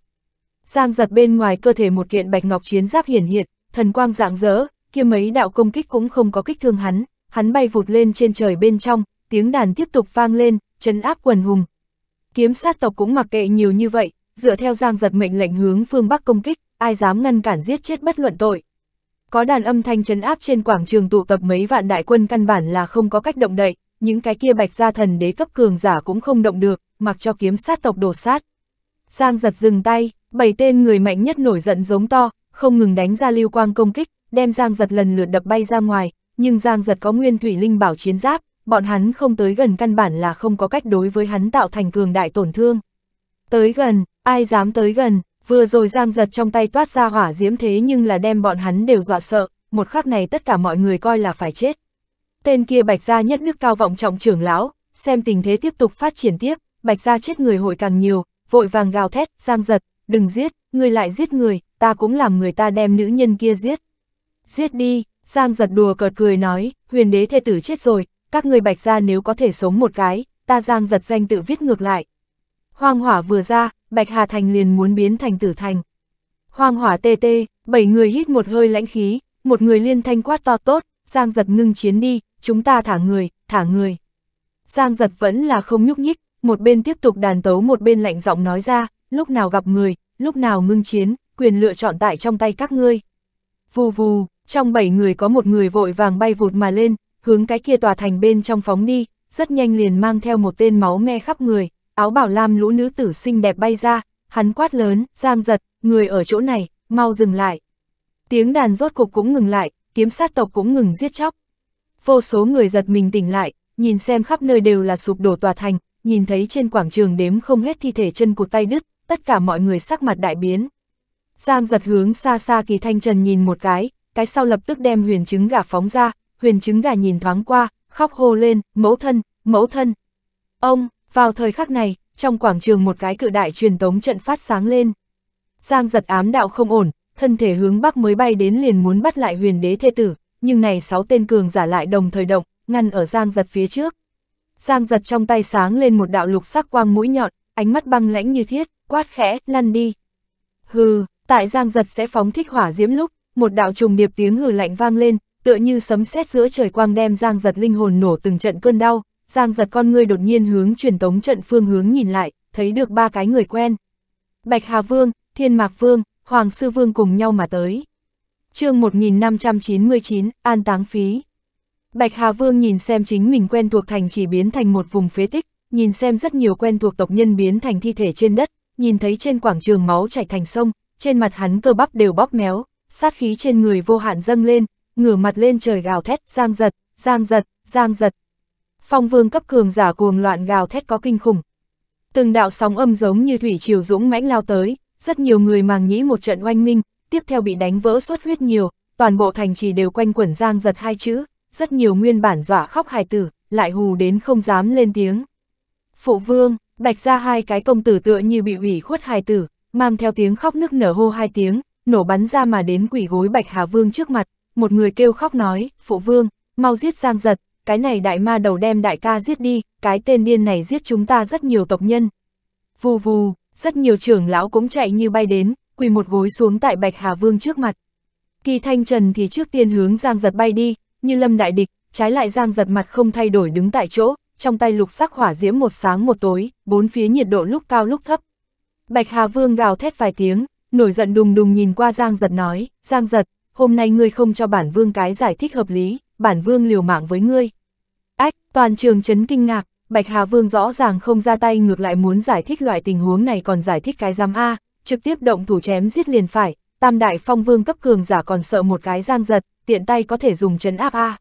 Giang giật bên ngoài cơ thể một kiện bạch ngọc chiến giáp hiển hiện, thần quang rạng rỡ, kia mấy đạo công kích cũng không có kích thương hắn, hắn bay vụt lên trên trời bên trong, tiếng đàn tiếp tục vang lên, chấn áp quần hùng. Kiếm sát tộc cũng mặc kệ nhiều như vậy, dựa theo Giang giật mệnh lệnh hướng phương Bắc công kích, ai dám ngăn cản giết chết bất luận tội có đàn âm thanh chấn áp trên quảng trường tụ tập mấy vạn đại quân căn bản là không có cách động đậy, những cái kia bạch gia thần đế cấp cường giả cũng không động được, mặc cho kiếm sát tộc đổ sát. Giang giật dừng tay, bảy tên người mạnh nhất nổi giận giống to, không ngừng đánh ra lưu quang công kích, đem Giang giật lần lượt đập bay ra ngoài, nhưng Giang giật có nguyên thủy linh bảo chiến giáp, bọn hắn không tới gần căn bản là không có cách đối với hắn tạo thành cường đại tổn thương. Tới gần, ai dám tới gần, Vừa rồi Giang giật trong tay toát ra hỏa diễm thế nhưng là đem bọn hắn đều dọa sợ, một khắc này tất cả mọi người coi là phải chết. Tên kia Bạch Gia nhất nước cao vọng trọng trưởng lão, xem tình thế tiếp tục phát triển tiếp, Bạch Gia chết người hội càng nhiều, vội vàng gào thét, Giang giật, đừng giết, người lại giết người, ta cũng làm người ta đem nữ nhân kia giết. Giết đi, Giang giật đùa cợt cười nói, huyền đế thê tử chết rồi, các người Bạch Gia nếu có thể sống một cái, ta Giang giật danh tự viết ngược lại, Hoang hỏa vừa ra, Bạch Hà Thành liền muốn biến thành tử thành. Hoang hỏa tê tê, bảy người hít một hơi lãnh khí, một người liên thanh quát to tốt, Giang giật ngưng chiến đi, chúng ta thả người, thả người. Giang giật vẫn là không nhúc nhích, một bên tiếp tục đàn tấu một bên lạnh giọng nói ra, lúc nào gặp người, lúc nào ngưng chiến, quyền lựa chọn tại trong tay các ngươi. Vù vù, trong bảy người có một người vội vàng bay vụt mà lên, hướng cái kia tòa thành bên trong phóng đi, rất nhanh liền mang theo một tên máu me khắp người, áo bảo lam lũ nữ tử xinh đẹp bay ra, hắn quát lớn, giang giật, người ở chỗ này, mau dừng lại. Tiếng đàn rốt cục cũng ngừng lại, kiếm sát tộc cũng ngừng giết chóc. Vô số người giật mình tỉnh lại, nhìn xem khắp nơi đều là sụp đổ tòa thành, nhìn thấy trên quảng trường đếm không hết thi thể chân cụt tay đứt, tất cả mọi người sắc mặt đại biến. Giang giật hướng xa xa kỳ thanh trần nhìn một cái, cái sau lập tức đem huyền trứng gà phóng ra, huyền trứng gà nhìn thoáng qua, khóc hô lên, mẫu thân, mẫu thân. Ông, vào thời khắc này, trong quảng trường một cái cự đại truyền tống trận phát sáng lên. Giang giật ám đạo không ổn, thân thể hướng bắc mới bay đến liền muốn bắt lại huyền đế thê tử, nhưng này sáu tên cường giả lại đồng thời động, ngăn ở Giang giật phía trước. Giang giật trong tay sáng lên một đạo lục sắc quang mũi nhọn, ánh mắt băng lãnh như thiết, quát khẽ, lăn đi. Hừ, tại Giang giật sẽ phóng thích hỏa diễm lúc, một đạo trùng điệp tiếng hừ lạnh vang lên, tựa như sấm sét giữa trời quang đem Giang giật linh hồn nổ từng trận cơn đau, Giang giật con ngươi đột nhiên hướng truyền tống trận phương hướng nhìn lại, thấy được ba cái người quen. Bạch Hà Vương, Thiên Mạc Vương, Hoàng Sư Vương cùng nhau mà tới. chương 1599, An Táng Phí. Bạch Hà Vương nhìn xem chính mình quen thuộc thành chỉ biến thành một vùng phế tích, nhìn xem rất nhiều quen thuộc tộc nhân biến thành thi thể trên đất, nhìn thấy trên quảng trường máu chảy thành sông, trên mặt hắn cơ bắp đều bóp méo, sát khí trên người vô hạn dâng lên, ngửa mặt lên trời gào thét, giang giật, giang giật, giang giật, Phong vương cấp cường giả cuồng loạn gào thét có kinh khủng. Từng đạo sóng âm giống như thủy triều dũng mãnh lao tới, rất nhiều người màng nhĩ một trận oanh minh, tiếp theo bị đánh vỡ suốt huyết nhiều, toàn bộ thành trì đều quanh quẩn giang giật hai chữ, rất nhiều nguyên bản dọa khóc hài tử, lại hù đến không dám lên tiếng. Phụ vương, bạch ra hai cái công tử tựa như bị ủy khuất hài tử, mang theo tiếng khóc nức nở hô hai tiếng, nổ bắn ra mà đến quỷ gối bạch hà vương trước mặt, một người kêu khóc nói, phụ vương, mau giết giang giật, cái này đại ma đầu đem đại ca giết đi, cái tên điên này giết chúng ta rất nhiều tộc nhân. Vù vù, rất nhiều trưởng lão cũng chạy như bay đến, quỳ một gối xuống tại Bạch Hà Vương trước mặt. Kỳ Thanh Trần thì trước tiên hướng Giang Giật bay đi, như lâm đại địch, trái lại Giang Giật mặt không thay đổi đứng tại chỗ, trong tay lục sắc hỏa diễm một sáng một tối, bốn phía nhiệt độ lúc cao lúc thấp. Bạch Hà Vương gào thét vài tiếng, nổi giận đùng đùng nhìn qua Giang Giật nói, Giang Giật, hôm nay ngươi không cho bản vương cái giải thích hợp lý, bản vương liều mạng với ngươi. Ách, toàn trường chấn kinh ngạc, Bạch Hà Vương rõ ràng không ra tay ngược lại muốn giải thích loại tình huống này còn giải thích cái giam A, trực tiếp động thủ chém giết liền phải, tam đại phong vương cấp cường giả còn sợ một cái giang giật, tiện tay có thể dùng chấn áp A.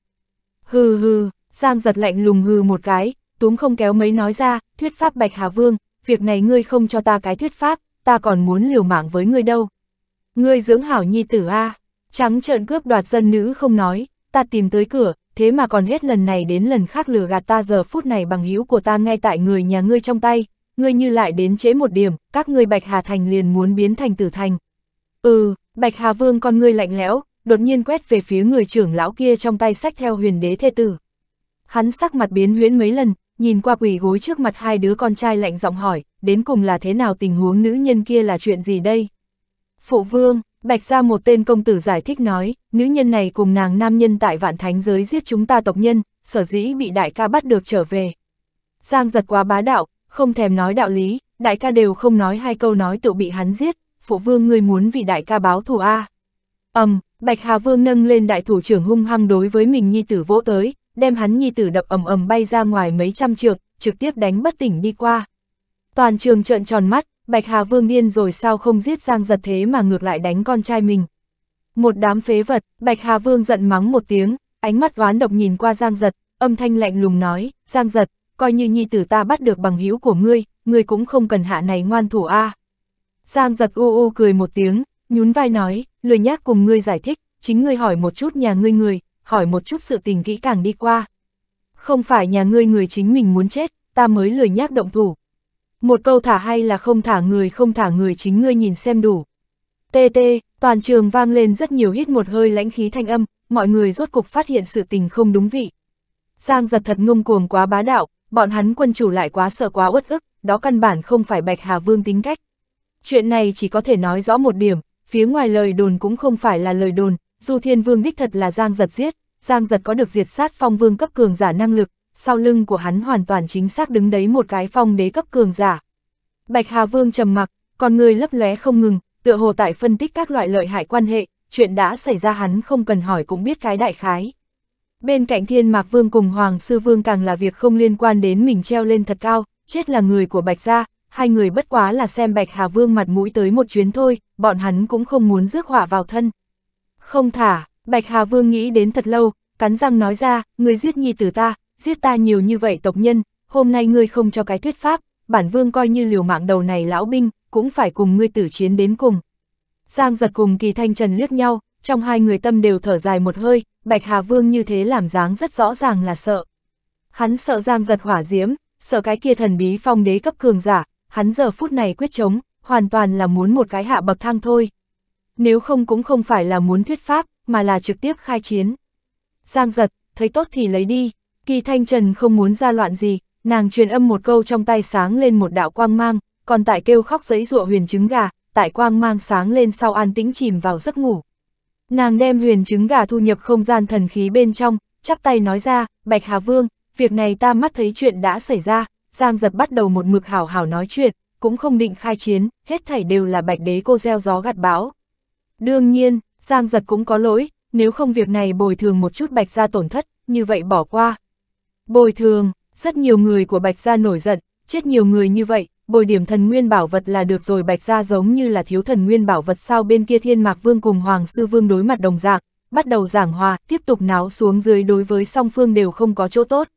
Hừ hừ, giang giật lạnh lùng hừ một cái, túng không kéo mấy nói ra, thuyết pháp Bạch Hà Vương, việc này ngươi không cho ta cái thuyết pháp, ta còn muốn liều mạng với ngươi đâu. Ngươi dưỡng hảo nhi tử A, trắng trợn cướp đoạt dân nữ không nói, ta tìm tới cửa, thế mà còn hết lần này đến lần khác lừa gạt ta giờ phút này bằng hữu của ta ngay tại người nhà ngươi trong tay, ngươi như lại đến chế một điểm, các ngươi Bạch Hà Thành liền muốn biến thành tử thành. Ừ, Bạch Hà Vương con ngươi lạnh lẽo, đột nhiên quét về phía người trưởng lão kia trong tay sách theo huyền đế thê tử. Hắn sắc mặt biến huyễn mấy lần, nhìn qua quỷ gối trước mặt hai đứa con trai lạnh giọng hỏi, đến cùng là thế nào tình huống nữ nhân kia là chuyện gì đây? Phụ vương, Bạch ra một tên công tử giải thích nói, nữ nhân này cùng nàng nam nhân tại vạn thánh giới giết chúng ta tộc nhân, sở dĩ bị đại ca bắt được trở về. Giang giật quá bá đạo, không thèm nói đạo lý, đại ca đều không nói hai câu nói tự bị hắn giết, phụ vương ngươi muốn vì đại ca báo thù A. ầm um, Bạch Hà Vương nâng lên đại thủ trưởng hung hăng đối với mình nhi tử vỗ tới, đem hắn nhi tử đập ầm ầm bay ra ngoài mấy trăm trượng, trực tiếp đánh bất tỉnh đi qua. Toàn trường trợn tròn mắt, Bạch Hà Vương điên rồi sao không giết Giang Giật thế mà ngược lại đánh con trai mình. Một đám phế vật, Bạch Hà Vương giận mắng một tiếng, ánh mắt oán độc nhìn qua Giang Giật, âm thanh lạnh lùng nói, Giang Giật, coi như nhi tử ta bắt được bằng hữu của ngươi, ngươi cũng không cần hạ này ngoan thủ a. Giang Giật u u cười một tiếng, nhún vai nói, lười nhác cùng ngươi giải thích, chính ngươi hỏi một chút nhà ngươi người, hỏi một chút sự tình kỹ càng đi qua. Không phải nhà ngươi người chính mình muốn chết, ta mới lười nhác động thủ. Một câu thả hay là không thả người không thả người chính ngươi nhìn xem đủ. TT toàn trường vang lên rất nhiều hít một hơi lãnh khí thanh âm, mọi người rốt cục phát hiện sự tình không đúng vị. Giang giật thật ngông cuồng quá bá đạo, bọn hắn quân chủ lại quá sợ quá uất ức, đó căn bản không phải Bạch Hà Vương tính cách. Chuyện này chỉ có thể nói rõ một điểm, phía ngoài lời đồn cũng không phải là lời đồn, dù Thiên Vương đích thật là Giang giật giết, Giang giật có được diệt sát phong vương cấp cường giả năng lực, sau lưng của hắn hoàn toàn chính xác đứng đấy một cái phong đế cấp cường giả. Bạch Hà Vương trầm mặc, còn người lấp lóe không ngừng, tựa hồ tại phân tích các loại lợi hại quan hệ, chuyện đã xảy ra hắn không cần hỏi cũng biết cái đại khái. Bên cạnh Thiên Mạc Vương cùng Hoàng Sư Vương càng là việc không liên quan đến mình treo lên thật cao, chết là người của Bạch Gia, hai người bất quá là xem Bạch Hà Vương mặt mũi tới một chuyến thôi, bọn hắn cũng không muốn rước họa vào thân. Không thả, Bạch Hà Vương nghĩ đến thật lâu, cắn răng nói ra, người giết nhi tử ta, giết ta nhiều như vậy tộc nhân, hôm nay ngươi không cho cái thuyết pháp, bản vương coi như liều mạng đầu này lão binh, cũng phải cùng ngươi tử chiến đến cùng. Giang giật cùng kỳ thanh trần liếc nhau, trong hai người tâm đều thở dài một hơi, Bạch Hà Vương như thế làm dáng rất rõ ràng là sợ. Hắn sợ Giang giật hỏa diễm, sợ cái kia thần bí phong đế cấp cường giả, hắn giờ phút này quyết chống, hoàn toàn là muốn một cái hạ bậc thang thôi. Nếu không cũng không phải là muốn thuyết pháp, mà là trực tiếp khai chiến. Giang giật, thấy tốt thì lấy đi, Kỳ Thanh Trần không muốn ra loạn gì, nàng truyền âm một câu trong tay sáng lên một đạo quang mang, còn tại kêu khóc giấy rụa huyền trứng gà, tại quang mang sáng lên sau an tĩnh chìm vào giấc ngủ. Nàng đem huyền trứng gà thu nhập không gian thần khí bên trong, chắp tay nói ra, Bạch Hà Vương, việc này ta mắt thấy chuyện đã xảy ra, Giang giật bắt đầu một mực hảo hảo nói chuyện, cũng không định khai chiến, hết thảy đều là bạch đế cô gieo gió gặt bão. Đương nhiên, Giang giật cũng có lỗi, nếu không việc này bồi thường một chút bạch ra tổn thất, như vậy bỏ qua, Bồi thường, rất nhiều người của Bạch Gia nổi giận, chết nhiều người như vậy, bồi điểm thần nguyên bảo vật là được rồi Bạch Gia giống như là thiếu thần nguyên bảo vật sau bên kia Thiên Mạc Vương cùng Hoàng Sư Vương đối mặt đồng dạng, bắt đầu giảng hòa, tiếp tục náo xuống dưới đối với song phương đều không có chỗ tốt.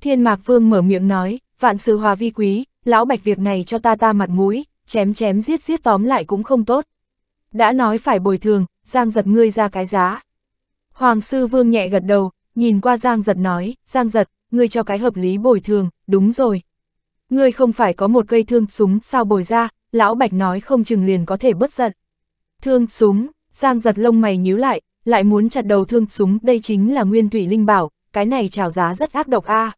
Thiên Mạc Vương mở miệng nói, vạn sự hòa vi quý, lão Bạch việc này cho ta ta mặt mũi, chém chém giết giết tóm lại cũng không tốt. Đã nói phải bồi thường, Giang giật ngươi ra cái giá. Hoàng Sư Vương nhẹ gật đầu, nhìn qua Giang giật nói, Giang giật, ngươi cho cái hợp lý bồi thường, đúng rồi. Ngươi không phải có một cây thương súng sao bồi ra, lão bạch nói không chừng liền có thể bất giận. Thương súng, Giang giật lông mày nhíu lại, lại muốn chặt đầu thương súng đây chính là nguyên thủy linh bảo, cái này trào giá rất ác độc a.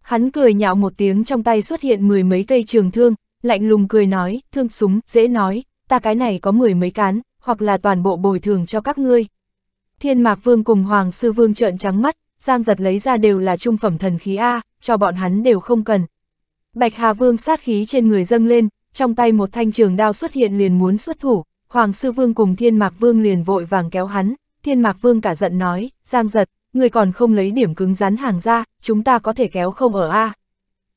Hắn cười nhạo một tiếng trong tay xuất hiện mười mấy cây trường thương, lạnh lùng cười nói, thương súng, dễ nói, ta cái này có mười mấy cán, hoặc là toàn bộ bồi thường cho các ngươi. Thiên Mạc Vương cùng Hoàng Sư Vương trợn trắng mắt, Giang giật lấy ra đều là trung phẩm thần khí A, cho bọn hắn đều không cần. Bạch Hà Vương sát khí trên người dâng lên, trong tay một thanh trường đao xuất hiện liền muốn xuất thủ, Hoàng Sư Vương cùng Thiên Mạc Vương liền vội vàng kéo hắn, Thiên Mạc Vương cả giận nói, Giang giật, người còn không lấy điểm cứng rắn hàng ra, chúng ta có thể kéo không ở A.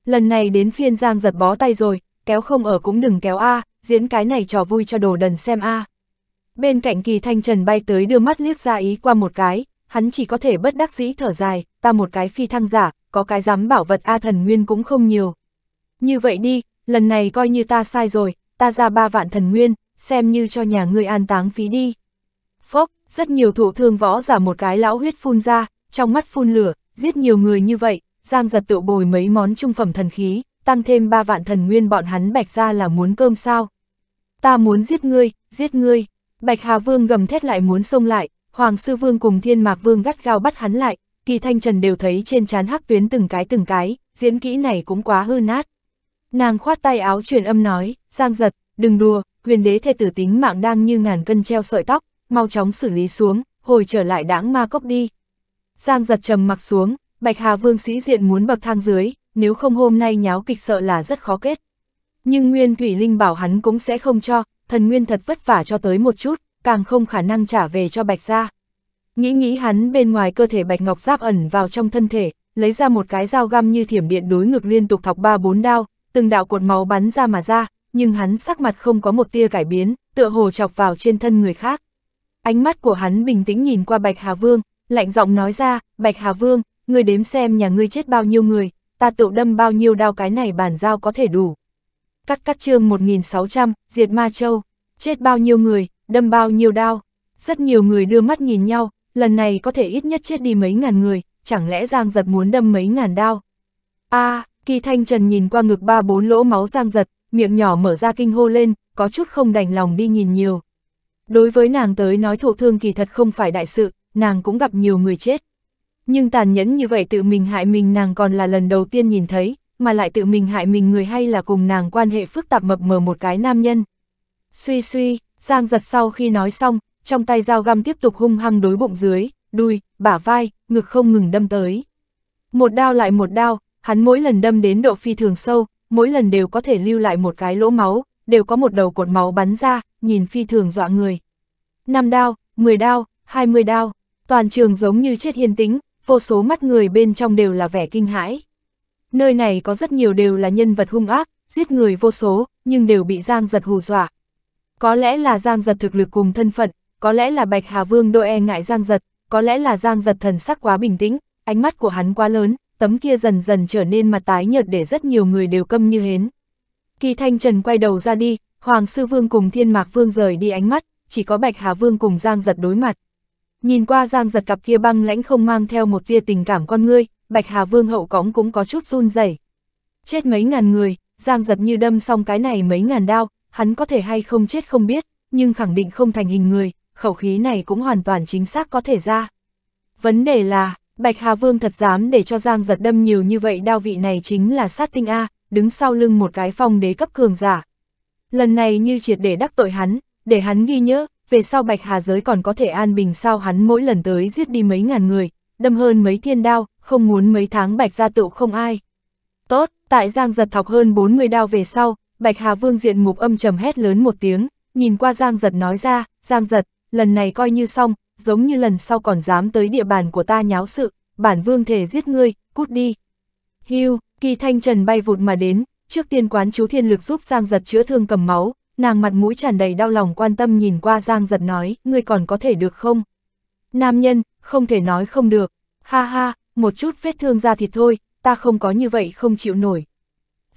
Lần này đến phiên Giang giật bó tay rồi, kéo không ở cũng đừng kéo A, diễn cái này trò vui cho đồ đần xem A. Bên cạnh kỳ thanh trần bay tới đưa mắt liếc ra ý qua một cái, hắn chỉ có thể bất đắc dĩ thở dài, ta một cái phi thăng giả, có cái dám bảo vật A thần nguyên cũng không nhiều. Như vậy đi, lần này coi như ta sai rồi, ta ra ba vạn thần nguyên, xem như cho nhà ngươi an táng phí đi. Phốc, rất nhiều thủ thương võ giả một cái lão huyết phun ra, trong mắt phun lửa, giết nhiều người như vậy, giang giật tự bồi mấy món trung phẩm thần khí, tăng thêm ba vạn thần nguyên bọn hắn bạch ra là muốn cơm sao. Ta muốn giết ngươi, giết ngươi. Bạch Hà Vương gầm thét lại muốn xông lại, Hoàng Sư Vương cùng Thiên Mạc Vương gắt gao bắt hắn lại, kỳ thanh trần đều thấy trên trán hắc tuyến từng cái từng cái, diễn kỹ này cũng quá hư nát. Nàng khoát tay áo truyền âm nói, Giang giật, đừng đùa, huyền đế thê tử tính mạng đang như ngàn cân treo sợi tóc, mau chóng xử lý xuống, hồi trở lại đãng ma cốc đi. Giang giật trầm mặc xuống, Bạch Hà Vương sĩ diện muốn bậc thang dưới, nếu không hôm nay nháo kịch sợ là rất khó kết. Nhưng Nguyên Thủy Linh bảo hắn cũng sẽ không cho, thần Nguyên thật vất vả cho tới một chút, càng không khả năng trả về cho Bạch Gia. Nghĩ nghĩ hắn bên ngoài cơ thể Bạch Ngọc Giáp ẩn vào trong thân thể, lấy ra một cái dao găm như thiểm điện đối ngược liên tục thọc ba bốn đao, từng đạo cột máu bắn ra mà ra, nhưng hắn sắc mặt không có một tia cải biến, tựa hồ chọc vào trên thân người khác. Ánh mắt của hắn bình tĩnh nhìn qua Bạch Hà Vương, lạnh giọng nói ra, Bạch Hà Vương, người đếm xem nhà ngươi chết bao nhiêu người, ta tự đâm bao nhiêu đao cái này bản dao có thể đủ. Cắt cắt chương 1600, diệt ma châu, chết bao nhiêu người, đâm bao nhiêu đao. Rất nhiều người đưa mắt nhìn nhau, lần này có thể ít nhất chết đi mấy ngàn người, chẳng lẽ Giang giật muốn đâm mấy ngàn đao. a à, kỳ thanh trần nhìn qua ngực ba bốn lỗ máu Giang giật, miệng nhỏ mở ra kinh hô lên, có chút không đành lòng đi nhìn nhiều. Đối với nàng tới nói thụ thương kỳ thật không phải đại sự, nàng cũng gặp nhiều người chết. Nhưng tàn nhẫn như vậy tự mình hại mình nàng còn là lần đầu tiên nhìn thấy, mà lại tự mình hại mình người hay là cùng nàng quan hệ phức tạp mập mờ một cái nam nhân. Suy suy, Giang giật sau khi nói xong, trong tay dao găm tiếp tục hung hăng đối bụng dưới, đuôi, bả vai, ngực không ngừng đâm tới. Một đao lại một đao, hắn mỗi lần đâm đến độ phi thường sâu, mỗi lần đều có thể lưu lại một cái lỗ máu, đều có một đầu cột máu bắn ra, nhìn phi thường dọa người. năm đao, 10 đao, 20 đao, toàn trường giống như chết hiên tĩnh, vô số mắt người bên trong đều là vẻ kinh hãi. Nơi này có rất nhiều đều là nhân vật hung ác, giết người vô số, nhưng đều bị Giang giật hù dọa, có lẽ là Giang Giật thực lực cùng thân phận, có lẽ là Bạch Hà Vương đội e ngại Giang Giật, có lẽ là Giang Giật thần sắc quá bình tĩnh, ánh mắt của hắn quá lớn, tấm kia dần dần trở nên mặt tái nhợt để rất nhiều người đều câm như hến. Kỳ Thanh Trần quay đầu ra đi, Hoàng Sư Vương cùng Thiên Mạc Vương rời đi ánh mắt, chỉ có Bạch Hà Vương cùng Giang Giật đối mặt. Nhìn qua Giang Giật cặp kia băng lãnh không mang theo một tia tình cảm con ngươi, Bạch Hà Vương hậu cõng cũng có chút run rẩy. Chết mấy ngàn người, Giang Giật như đâm xong cái này mấy ngàn đao, hắn có thể hay không chết không biết, nhưng khẳng định không thành hình người, khẩu khí này cũng hoàn toàn chính xác có thể ra. Vấn đề là, Bạch Hà Vương thật dám để cho Giang giật đâm nhiều như vậy đao vị này chính là sát tinh A, đứng sau lưng một cái phong đế cấp cường giả. Lần này như triệt để đắc tội hắn, để hắn ghi nhớ, về sau Bạch Hà giới còn có thể an bình sao hắn mỗi lần tới giết đi mấy ngàn người, đâm hơn mấy thiên đao, không muốn mấy tháng Bạch gia tựu không ai. Tốt, tại Giang giật thọc hơn 40 đao về sau, Bạch Hà Vương diện mục âm trầm hét lớn một tiếng, nhìn qua Giang Giật nói ra, Giang Giật, lần này coi như xong, giống như lần sau còn dám tới địa bàn của ta nháo sự, bản vương thể giết ngươi, cút đi. Hưu, kỳ thanh trần bay vụt mà đến, trước tiên quán chú thiên lực giúp Giang Giật chữa thương cầm máu, nàng mặt mũi tràn đầy đau lòng quan tâm nhìn qua Giang Giật nói, ngươi còn có thể được không? Nam nhân, không thể nói không được, ha ha, một chút vết thương ra thì thôi, ta không có như vậy không chịu nổi,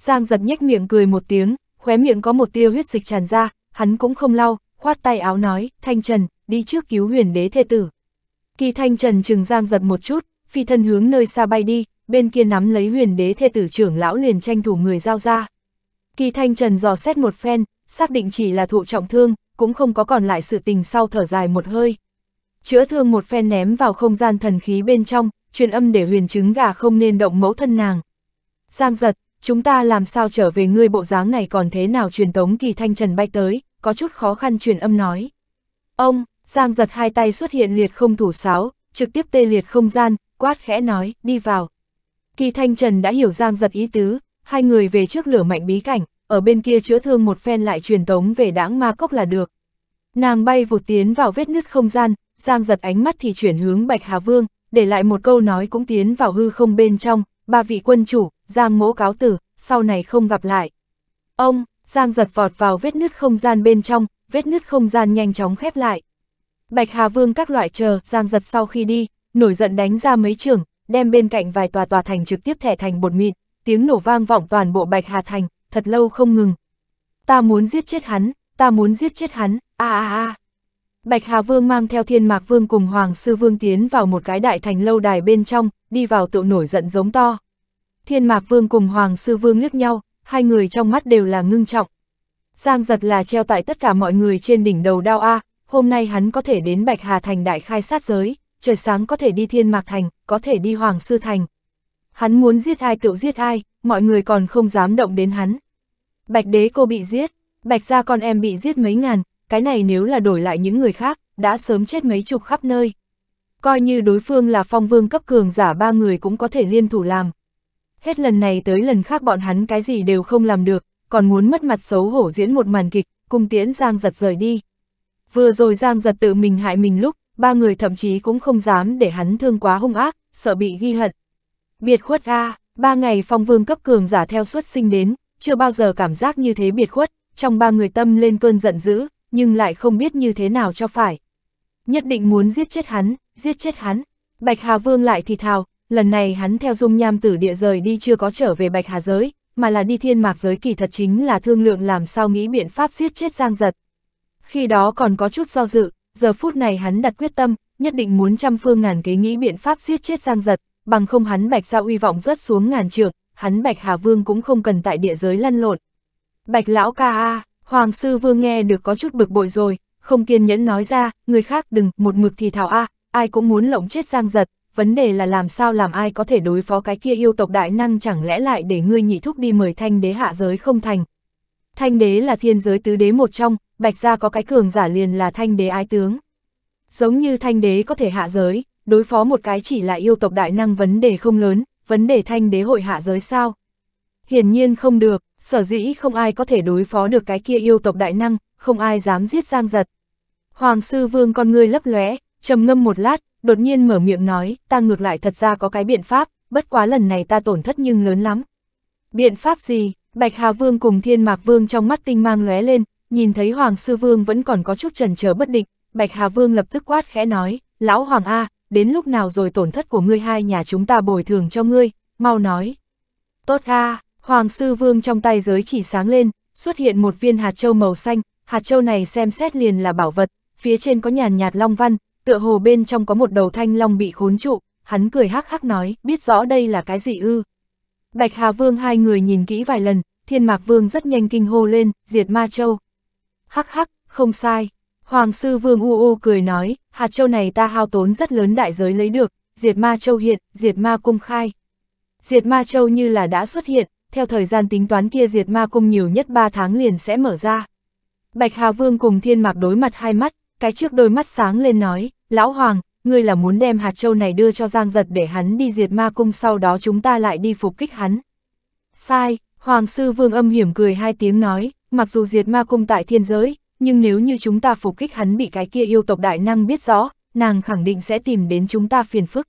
Giang giật nhếch miệng cười một tiếng, khóe miệng có một tia huyết dịch tràn ra, hắn cũng không lau, khoát tay áo nói, Thanh Trần, đi trước cứu huyền đế thê tử. Kỳ Thanh Trần chừng Giang giật một chút, phi thân hướng nơi xa bay đi, bên kia nắm lấy huyền đế thê tử trưởng lão liền tranh thủ người giao ra. Kỳ Thanh Trần dò xét một phen, xác định chỉ là thụ trọng thương, cũng không có còn lại sự tình sau thở dài một hơi. Chữa thương một phen ném vào không gian thần khí bên trong, truyền âm để huyền chứng gà không nên động mẫu thân nàng. Giang giật, chúng ta làm sao trở về ngươi bộ dáng này còn thế nào truyền tống kỳ thanh trần bay tới, có chút khó khăn truyền âm nói. Ông, Giang giật hai tay xuất hiện liệt không thủ sáo, trực tiếp tê liệt không gian, quát khẽ nói, đi vào. Kỳ thanh trần đã hiểu Giang giật ý tứ, hai người về trước lửa mạnh bí cảnh, ở bên kia chữa thương một phen lại truyền tống về đãng ma cốc là được. Nàng bay vụt tiến vào vết nứt không gian, Giang giật ánh mắt thì chuyển hướng Bạch Hà Vương, để lại một câu nói cũng tiến vào hư không bên trong, ba vị quân chủ, Giang mỗ cáo tử, sau này không gặp lại. Ông, Giang giật vọt vào vết nứt không gian bên trong, vết nứt không gian nhanh chóng khép lại. Bạch Hà Vương các loại chờ, Giang giật sau khi đi, nổi giận đánh ra mấy trường, đem bên cạnh vài tòa tòa thành trực tiếp thẻ thành bột mịn, tiếng nổ vang vọng toàn bộ Bạch Hà Thành, thật lâu không ngừng. Ta muốn giết chết hắn, ta muốn giết chết hắn, a a a. Bạch Hà Vương mang theo Thiên Mạc Vương cùng Hoàng Sư Vương tiến vào một cái đại thành lâu đài bên trong, đi vào tựu nổi giận giống to. Thiên Mạc Vương cùng Hoàng Sư Vương liếc nhau, hai người trong mắt đều là ngưng trọng. Giang giật là treo tại tất cả mọi người trên đỉnh đầu đao A, hôm nay hắn có thể đến Bạch Hà Thành đại khai sát giới, trời sáng có thể đi Thiên Mạc Thành, có thể đi Hoàng Sư Thành. Hắn muốn giết ai tựu giết ai, mọi người còn không dám động đến hắn. Bạch đế cô bị giết, Bạch gia con em bị giết mấy ngàn, cái này nếu là đổi lại những người khác, đã sớm chết mấy chục khắp nơi. Coi như đối phương là phong vương cấp cường giả ba người cũng có thể liên thủ làm. Hết lần này tới lần khác bọn hắn cái gì đều không làm được, còn muốn mất mặt xấu hổ diễn một màn kịch, cùng tiễn Giang giật rời đi. Vừa rồi Giang giật tự mình hại mình lúc, ba người thậm chí cũng không dám để hắn thương quá hung ác, sợ bị ghi hận. Biệt khuất A, ba ngày phong vương cấp cường giả theo suốt sinh đến, chưa bao giờ cảm giác như thế biệt khuất, trong ba người tâm lên cơn giận dữ, nhưng lại không biết như thế nào cho phải. Nhất định muốn giết chết hắn, giết chết hắn. Bạch Hà Vương lại thì thào, lần này hắn theo dung nham tử địa rời đi chưa có trở về Bạch Hà giới, mà là đi thiên mạc giới kỳ thật chính là thương lượng làm sao nghĩ biện pháp giết chết Giang Giật. Khi đó còn có chút do dự, giờ phút này hắn đặt quyết tâm, nhất định muốn trăm phương ngàn kế nghĩ biện pháp giết chết Giang Giật, bằng không hắn Bạch Gia uy vọng rớt xuống ngàn trượng, hắn Bạch Hà Vương cũng không cần tại địa giới lăn lộn. Bạch lão ca a, à, Hoàng sư vương nghe được có chút bực bội rồi, không kiên nhẫn nói ra, người khác đừng, một mực thì thảo a, ai cũng muốn lộng chết giang giật, vấn đề là làm sao làm ai có thể đối phó cái kia yêu tộc đại năng chẳng lẽ lại để ngươi nhị thúc đi mời thanh đế hạ giới không thành. Thanh đế là thiên giới tứ đế một trong, bạch gia có cái cường giả liền là thanh đế ái tướng. Giống như thanh đế có thể hạ giới, đối phó một cái chỉ là yêu tộc đại năng vấn đề không lớn, vấn đề thanh đế hội hạ giới sao? Hiển nhiên không được, sở dĩ không ai có thể đối phó được cái kia yêu tộc đại năng, không ai dám giết Giang Giật. Hoàng sư vương con ngươi lấp lóe, trầm ngâm một lát, đột nhiên mở miệng nói, ta ngược lại thật ra có cái biện pháp, bất quá lần này ta tổn thất nhưng lớn lắm. Biện pháp gì? Bạch Hà Vương cùng Thiên Mạc Vương trong mắt tinh mang lóe lên, nhìn thấy Hoàng sư vương vẫn còn có chút trần chờ bất định, Bạch Hà Vương lập tức quát khẽ nói, lão Hoàng A, đến lúc nào rồi tổn thất của ngươi hai nhà chúng ta bồi thường cho ngươi, mau nói. Tốt A, Hoàng sư vương trong tay giới chỉ sáng lên, xuất hiện một viên hạt châu màu xanh, hạt châu này xem xét liền là bảo vật, phía trên có nhàn nhạt long văn, tựa hồ bên trong có một đầu thanh long bị khốn trụ, hắn cười hắc hắc nói, biết rõ đây là cái gì ư. Bạch Hà Vương hai người nhìn kỹ vài lần, Thiên Mạc Vương rất nhanh kinh hô lên, diệt ma châu. Hắc hắc, không sai. Hoàng sư Vương U U cười nói, hạt châu này ta hao tốn rất lớn đại giới lấy được, diệt ma châu hiện, diệt ma cung khai. Diệt ma châu như là đã xuất hiện, theo thời gian tính toán kia diệt ma cung nhiều nhất 3 tháng liền sẽ mở ra. Bạch Hà Vương cùng thiên mạc đối mặt hai mắt, cái trước đôi mắt sáng lên nói, Lão Hoàng, ngươi là muốn đem hạt châu này đưa cho Giang Giật để hắn đi diệt ma cung sau đó chúng ta lại đi phục kích hắn. Sai, Hoàng Sư Vương âm hiểm cười hai tiếng nói, mặc dù diệt ma cung tại thiên giới, nhưng nếu như chúng ta phục kích hắn bị cái kia yêu tộc đại năng biết rõ, nàng khẳng định sẽ tìm đến chúng ta phiền phức.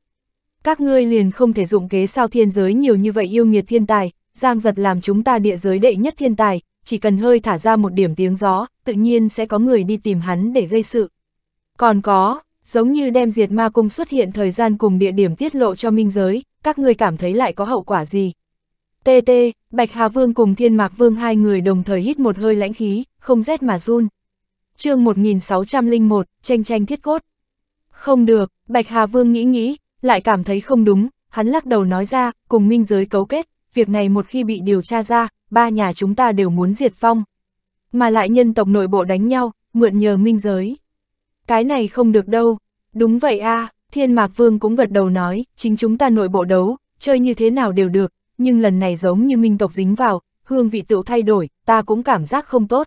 Các ngươi liền không thể dụng kế sao thiên giới nhiều như vậy yêu nghiệt thiên tài, Giang giật làm chúng ta địa giới đệ nhất thiên tài, chỉ cần hơi thả ra một điểm tiếng gió, tự nhiên sẽ có người đi tìm hắn để gây sự. Còn có, giống như đem diệt ma cung xuất hiện thời gian cùng địa điểm tiết lộ cho minh giới, các người cảm thấy lại có hậu quả gì? TT, Bạch Hà Vương cùng Thiên Mạc Vương hai người đồng thời hít một hơi lãnh khí, không rét mà run. chương 1601, tranh tranh thiết cốt. Không được, Bạch Hà Vương nghĩ nghĩ, lại cảm thấy không đúng, hắn lắc đầu nói ra, cùng minh giới cấu kết, việc này một khi bị điều tra ra, ba nhà chúng ta đều muốn diệt phong. Mà lại nhân tộc nội bộ đánh nhau, mượn nhờ minh giới. Cái này không được đâu. Đúng vậy a à, Thiên Mạc Vương cũng gật đầu nói, chính chúng ta nội bộ đấu, chơi như thế nào đều được, nhưng lần này giống như minh tộc dính vào, hương vị tựu thay đổi, ta cũng cảm giác không tốt.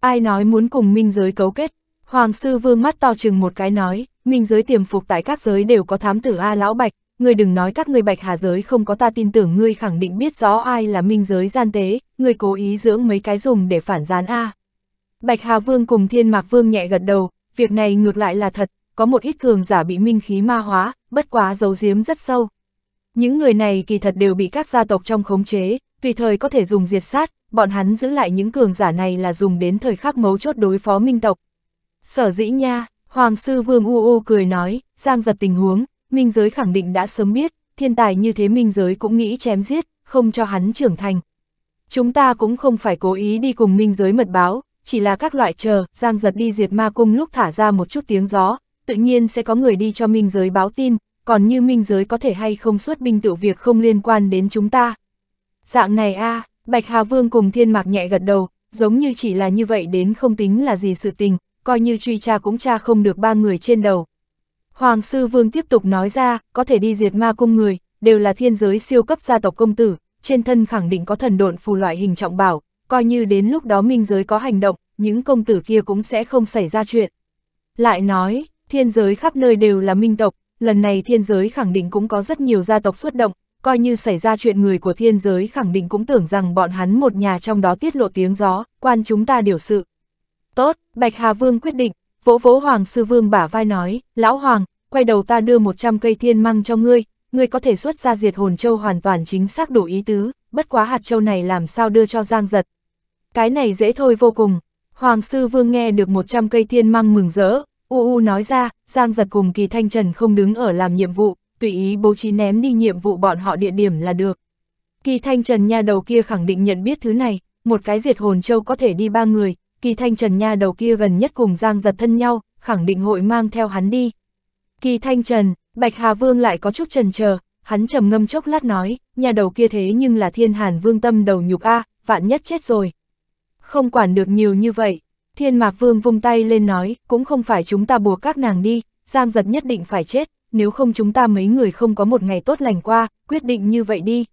Ai nói muốn cùng minh giới cấu kết? Hoàng sư vương mắt to chừng một cái nói, minh giới tiềm phục tại các giới đều có thám tử A lão bạch, ngươi đừng nói các ngươi bạch hà giới không có ta tin tưởng ngươi khẳng định biết rõ ai là minh giới gian tế, ngươi cố ý dưỡng mấy cái dùng để phản gián A. Bạch Hà Vương cùng Thiên Mạc Vương nhẹ gật đầu, việc này ngược lại là thật, có một ít cường giả bị minh khí ma hóa, bất quá giấu giếm rất sâu. Những người này kỳ thật đều bị các gia tộc trong khống chế, tùy thời có thể dùng diệt sát, bọn hắn giữ lại những cường giả này là dùng đến thời khắc mấu chốt đối phó minh tộc. Sở dĩ nha, Hoàng sư Vương U U cười nói, giang giật tình huống, minh giới khẳng định đã sớm biết, thiên tài như thế minh giới cũng nghĩ chém giết, không cho hắn trưởng thành. Chúng ta cũng không phải cố ý đi cùng minh giới mật báo, chỉ là các loại chờ, giang giật đi diệt ma cung lúc thả ra một chút tiếng gió, tự nhiên sẽ có người đi cho minh giới báo tin, còn như minh giới có thể hay không xuất binh tự việc không liên quan đến chúng ta. Dạng này a à, Bạch Hà Vương cùng thiên mạc nhẹ gật đầu, giống như chỉ là như vậy đến không tính là gì sự tình, coi như truy tra cũng tra không được ba người trên đầu. Hoàng Sư Vương tiếp tục nói ra, có thể đi diệt ma cung người, đều là thiên giới siêu cấp gia tộc công tử, trên thân khẳng định có thần độn phù loại hình trọng bảo, coi như đến lúc đó minh giới có hành động, những công tử kia cũng sẽ không xảy ra chuyện. Lại nói, thiên giới khắp nơi đều là minh tộc, lần này thiên giới khẳng định cũng có rất nhiều gia tộc xuất động, coi như xảy ra chuyện người của thiên giới khẳng định cũng tưởng rằng bọn hắn một nhà trong đó tiết lộ tiếng gió, quan chúng ta điều sự. Tốt, Bạch Hà Vương quyết định, vỗ vỗ Hoàng Sư Vương bả vai nói, Lão Hoàng, quay đầu ta đưa 100 cây thiên măng cho ngươi, ngươi có thể xuất ra diệt hồn châu hoàn toàn chính xác đủ ý tứ, bất quá hạt châu này làm sao đưa cho Giang Giật. Cái này dễ thôi vô cùng, Hoàng Sư Vương nghe được 100 cây thiên măng mừng rỡ, u u nói ra, Giang Giật cùng Kỳ Thanh Trần không đứng ở làm nhiệm vụ, tùy ý bố trí ném đi nhiệm vụ bọn họ địa điểm là được. Kỳ Thanh Trần nha đầu kia khẳng định nhận biết thứ này, một cái diệt hồn châu có thể đi ba người, kỳ thanh trần nha đầu kia gần nhất cùng Giang giật thân nhau, khẳng định hội mang theo hắn đi. Kỳ thanh trần, Bạch Hà Vương lại có chút trần chờ hắn trầm ngâm chốc lát nói, nhà đầu kia thế nhưng là thiên hàn vương tâm đầu nhục a vạn nhất chết rồi. Không quản được nhiều như vậy, thiên mạc vương vung tay lên nói, cũng không phải chúng ta buộc các nàng đi, Giang giật nhất định phải chết, nếu không chúng ta mấy người không có một ngày tốt lành qua, quyết định như vậy đi.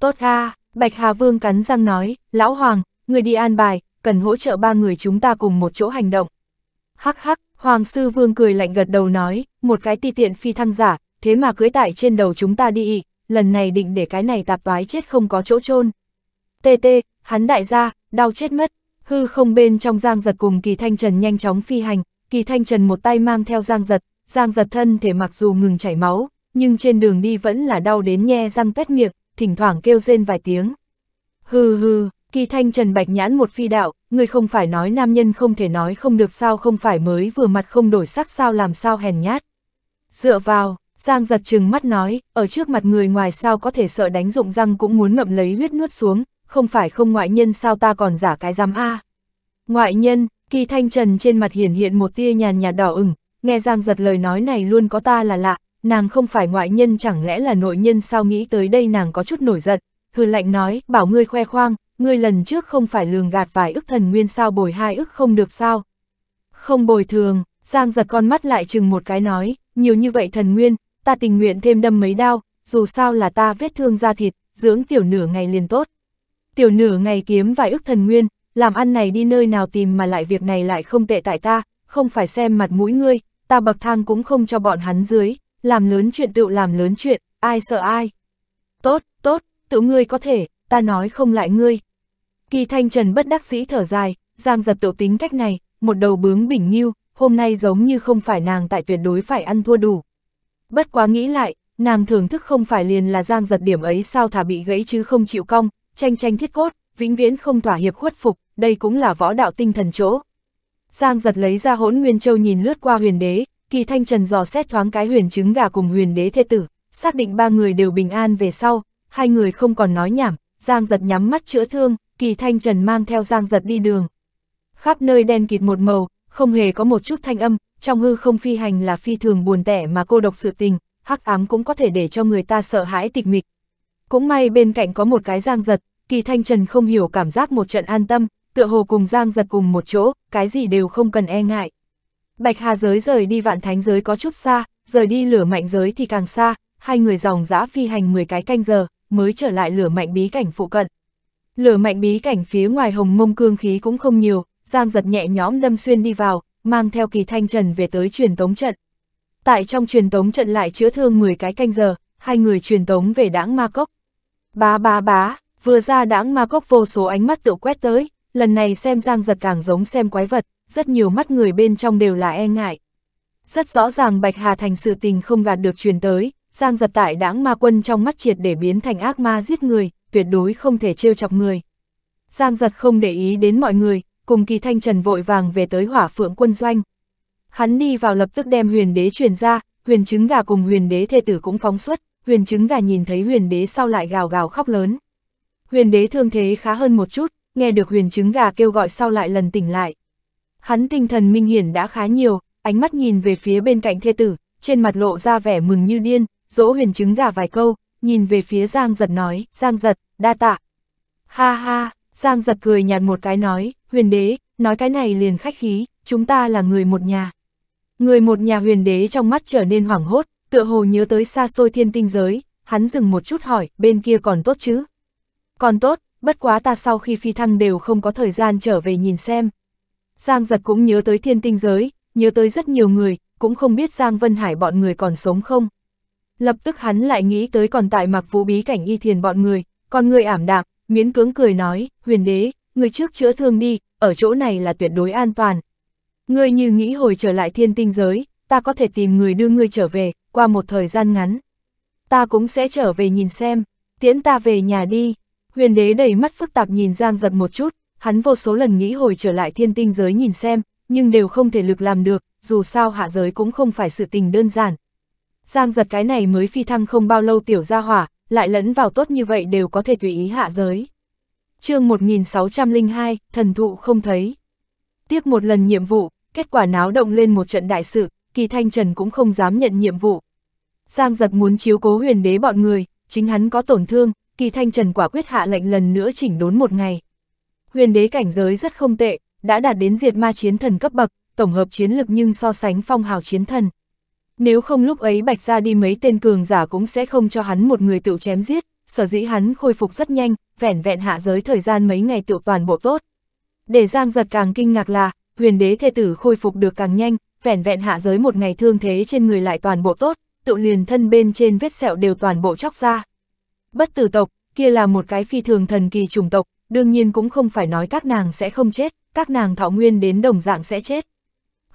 Tốt a Bạch Hà Vương cắn răng nói, lão hoàng, người đi an bài, cần hỗ trợ ba người chúng ta cùng một chỗ hành động. Hắc hắc, Hoàng Sư Vương cười lạnh gật đầu nói, một cái ti tiện phi thăng giả, thế mà cưới tại trên đầu chúng ta đi lần này định để cái này tạp toái chết không có chỗ chôn Tê tê, hắn đại gia, đau chết mất, hư không bên trong giang giật cùng kỳ thanh trần nhanh chóng phi hành, kỳ thanh trần một tay mang theo giang giật, giang giật thân thể mặc dù ngừng chảy máu, nhưng trên đường đi vẫn là đau đến nhe răng tét miệng, thỉnh thoảng kêu rên vài tiếng. Hừ hừ, Kỳ thanh Trần Bạch Nhãn một phi đạo, người không phải nói nam nhân không thể nói không được sao không phải mới vừa mặt không đổi sắc sao làm sao hèn nhát. Dựa vào, Giang giật trừng mắt nói, ở trước mặt người ngoài sao có thể sợ đánh dụng răng cũng muốn ngậm lấy huyết nuốt xuống, không phải không ngoại nhân sao ta còn giả cái giám a Ngoại nhân, kỳ thanh trần trên mặt hiển hiện một tia nhàn nhạt đỏ ửng, nghe Giang giật lời nói này luôn có ta là lạ, nàng không phải ngoại nhân chẳng lẽ là nội nhân sao nghĩ tới đây nàng có chút nổi giận, hư lạnh nói, bảo ngươi khoe khoang, ngươi lần trước không phải lường gạt vài ức thần nguyên sao bồi hai ức không được sao. Không bồi thường, Giang giật con mắt lại chừng một cái nói, nhiều như vậy thần nguyên, ta tình nguyện thêm đâm mấy đao, dù sao là ta vết thương da thịt, dưỡng tiểu nửa ngày liền tốt. Tiểu nửa ngày kiếm vài ức thần nguyên, làm ăn này đi nơi nào tìm mà lại việc này lại không tệ tại ta, không phải xem mặt mũi ngươi, ta bậc thang cũng không cho bọn hắn dưới, làm lớn chuyện tự làm lớn chuyện, ai sợ ai. Tốt, tốt, tự ngươi có thể, ta nói không lại ngươi. Kỳ Thanh Trần bất đắc dĩ thở dài, Giang giật tiểu tính cách này, một đầu bướng bỉnh nhiêu, hôm nay giống như không phải nàng tại tuyệt đối phải ăn thua đủ. Bất quá nghĩ lại, nàng thưởng thức không phải liền là Giang giật điểm ấy sao thả bị gãy chứ không chịu cong, tranh tranh thiết cốt, vĩnh viễn không thỏa hiệp khuất phục, đây cũng là võ đạo tinh thần chỗ. Giang giật lấy ra hỗn nguyên châu nhìn lướt qua huyền đế, kỳ thanh trần dò xét thoáng cái huyền trứng gà cùng huyền đế thê tử, xác định ba người đều bình an về sau, hai người không còn nói nhảm, Giang giật nhắm mắt chữa thương, kỳ thanh trần mang theo giang giật đi đường. Khắp nơi đen kịt một màu, không hề có một chút thanh âm, trong hư không phi hành là phi thường buồn tẻ mà cô độc sự tình, hắc ám cũng có thể để cho người ta sợ hãi tịch mịch. Cũng may bên cạnh có một cái giang giật, kỳ thanh trần không hiểu cảm giác một trận an tâm, tựa hồ cùng giang giật cùng một chỗ, cái gì đều không cần e ngại. Bạch Hà giới rời đi vạn thánh giới có chút xa, rời đi lửa mạnh giới thì càng xa, hai người dòng dã phi hành 10 cái canh giờ, mới trở lại lửa mạnh bí cảnh phụ cận. Lửa mạnh bí cảnh phía ngoài hồng mông cương khí cũng không nhiều, Giang giật nhẹ nhõm đâm xuyên đi vào, mang theo kỳ thanh trần về tới truyền tống trận. Tại trong truyền tống trận lại chữa thương 10 cái canh giờ, hai người truyền tống về đãng ma cốc. Bá bá bá, vừa ra đãng ma cốc vô số ánh mắt tự quét tới, lần này xem Giang giật càng giống xem quái vật, rất nhiều mắt người bên trong đều là e ngại. Rất rõ ràng Bạch Hà Thành sự tình không gạt được truyền tới, Giang giật tại đãng ma quân trong mắt triệt để biến thành ác ma giết người, tuyệt đối không thể trêu chọc người. Giang giật không để ý đến mọi người, cùng kỳ thanh trần vội vàng về tới hỏa phượng quân doanh. Hắn đi vào lập tức đem huyền đế truyền ra, huyền trứng gà cùng huyền đế thê tử cũng phóng xuất, huyền trứng gà nhìn thấy huyền đế sau lại gào gào khóc lớn. Huyền đế thương thế khá hơn một chút, nghe được huyền trứng gà kêu gọi sau lại lần tỉnh lại. Hắn tinh thần minh hiển đã khá nhiều, ánh mắt nhìn về phía bên cạnh thê tử, trên mặt lộ ra vẻ mừng như điên, dỗ huyền trứng gà vài câu, nhìn về phía Giang giật nói, Giang giật, đa tạ. Ha ha, Giang giật cười nhạt một cái nói, huyền đế, nói cái này liền khách khí, chúng ta là người một nhà. Người một nhà huyền đế trong mắt trở nên hoảng hốt, tựa hồ nhớ tới xa xôi thiên tinh giới, hắn dừng một chút hỏi, bên kia còn tốt chứ? Còn tốt, bất quá ta sau khi phi thăng đều không có thời gian trở về nhìn xem. Giang giật cũng nhớ tới thiên tinh giới, nhớ tới rất nhiều người, cũng không biết Giang Vân Hải bọn người còn sống không. Lập tức hắn lại nghĩ tới còn tại mặc vũ bí cảnh y thiền bọn người, còn người ảm đạm, miễn cưỡng cười nói, huyền đế, người trước chữa thương đi, ở chỗ này là tuyệt đối an toàn. người như nghĩ hồi trở lại thiên tinh giới, ta có thể tìm người đưa ngươi trở về, qua một thời gian ngắn. Ta cũng sẽ trở về nhìn xem, tiễn ta về nhà đi. Huyền đế đầy mắt phức tạp nhìn Giang giật một chút, hắn vô số lần nghĩ hồi trở lại thiên tinh giới nhìn xem, nhưng đều không thể lực làm được, dù sao hạ giới cũng không phải sự tình đơn giản, Giang giật cái này mới phi thăng không bao lâu tiểu gia hỏa, lại lẫn vào tốt như vậy đều có thể tùy ý hạ giới. chương 1602, thần thụ không thấy. Tiếp một lần nhiệm vụ, kết quả náo động lên một trận đại sự, kỳ thanh trần cũng không dám nhận nhiệm vụ. Giang giật muốn chiếu cố huyền đế bọn người, chính hắn có tổn thương, kỳ thanh trần quả quyết hạ lệnh lần nữa chỉnh đốn một ngày. Huyền đế cảnh giới rất không tệ, đã đạt đến diệt ma chiến thần cấp bậc, tổng hợp chiến lực nhưng so sánh phong hào chiến thần, nếu không lúc ấy Bạch ra đi mấy tên cường giả cũng sẽ không cho hắn một người tự chém giết, sở dĩ hắn khôi phục rất nhanh, vẻn vẹn hạ giới thời gian mấy ngày tự toàn bộ tốt. Để Giang giật càng kinh ngạc là, huyền đế thê tử khôi phục được càng nhanh, vẻn vẹn hạ giới một ngày thương thế trên người lại toàn bộ tốt, tự liền thân bên trên vết sẹo đều toàn bộ chóc ra. Bất tử tộc, kia là một cái phi thường thần kỳ chủng tộc, đương nhiên cũng không phải nói các nàng sẽ không chết, các nàng thọ nguyên đến đồng dạng sẽ chết.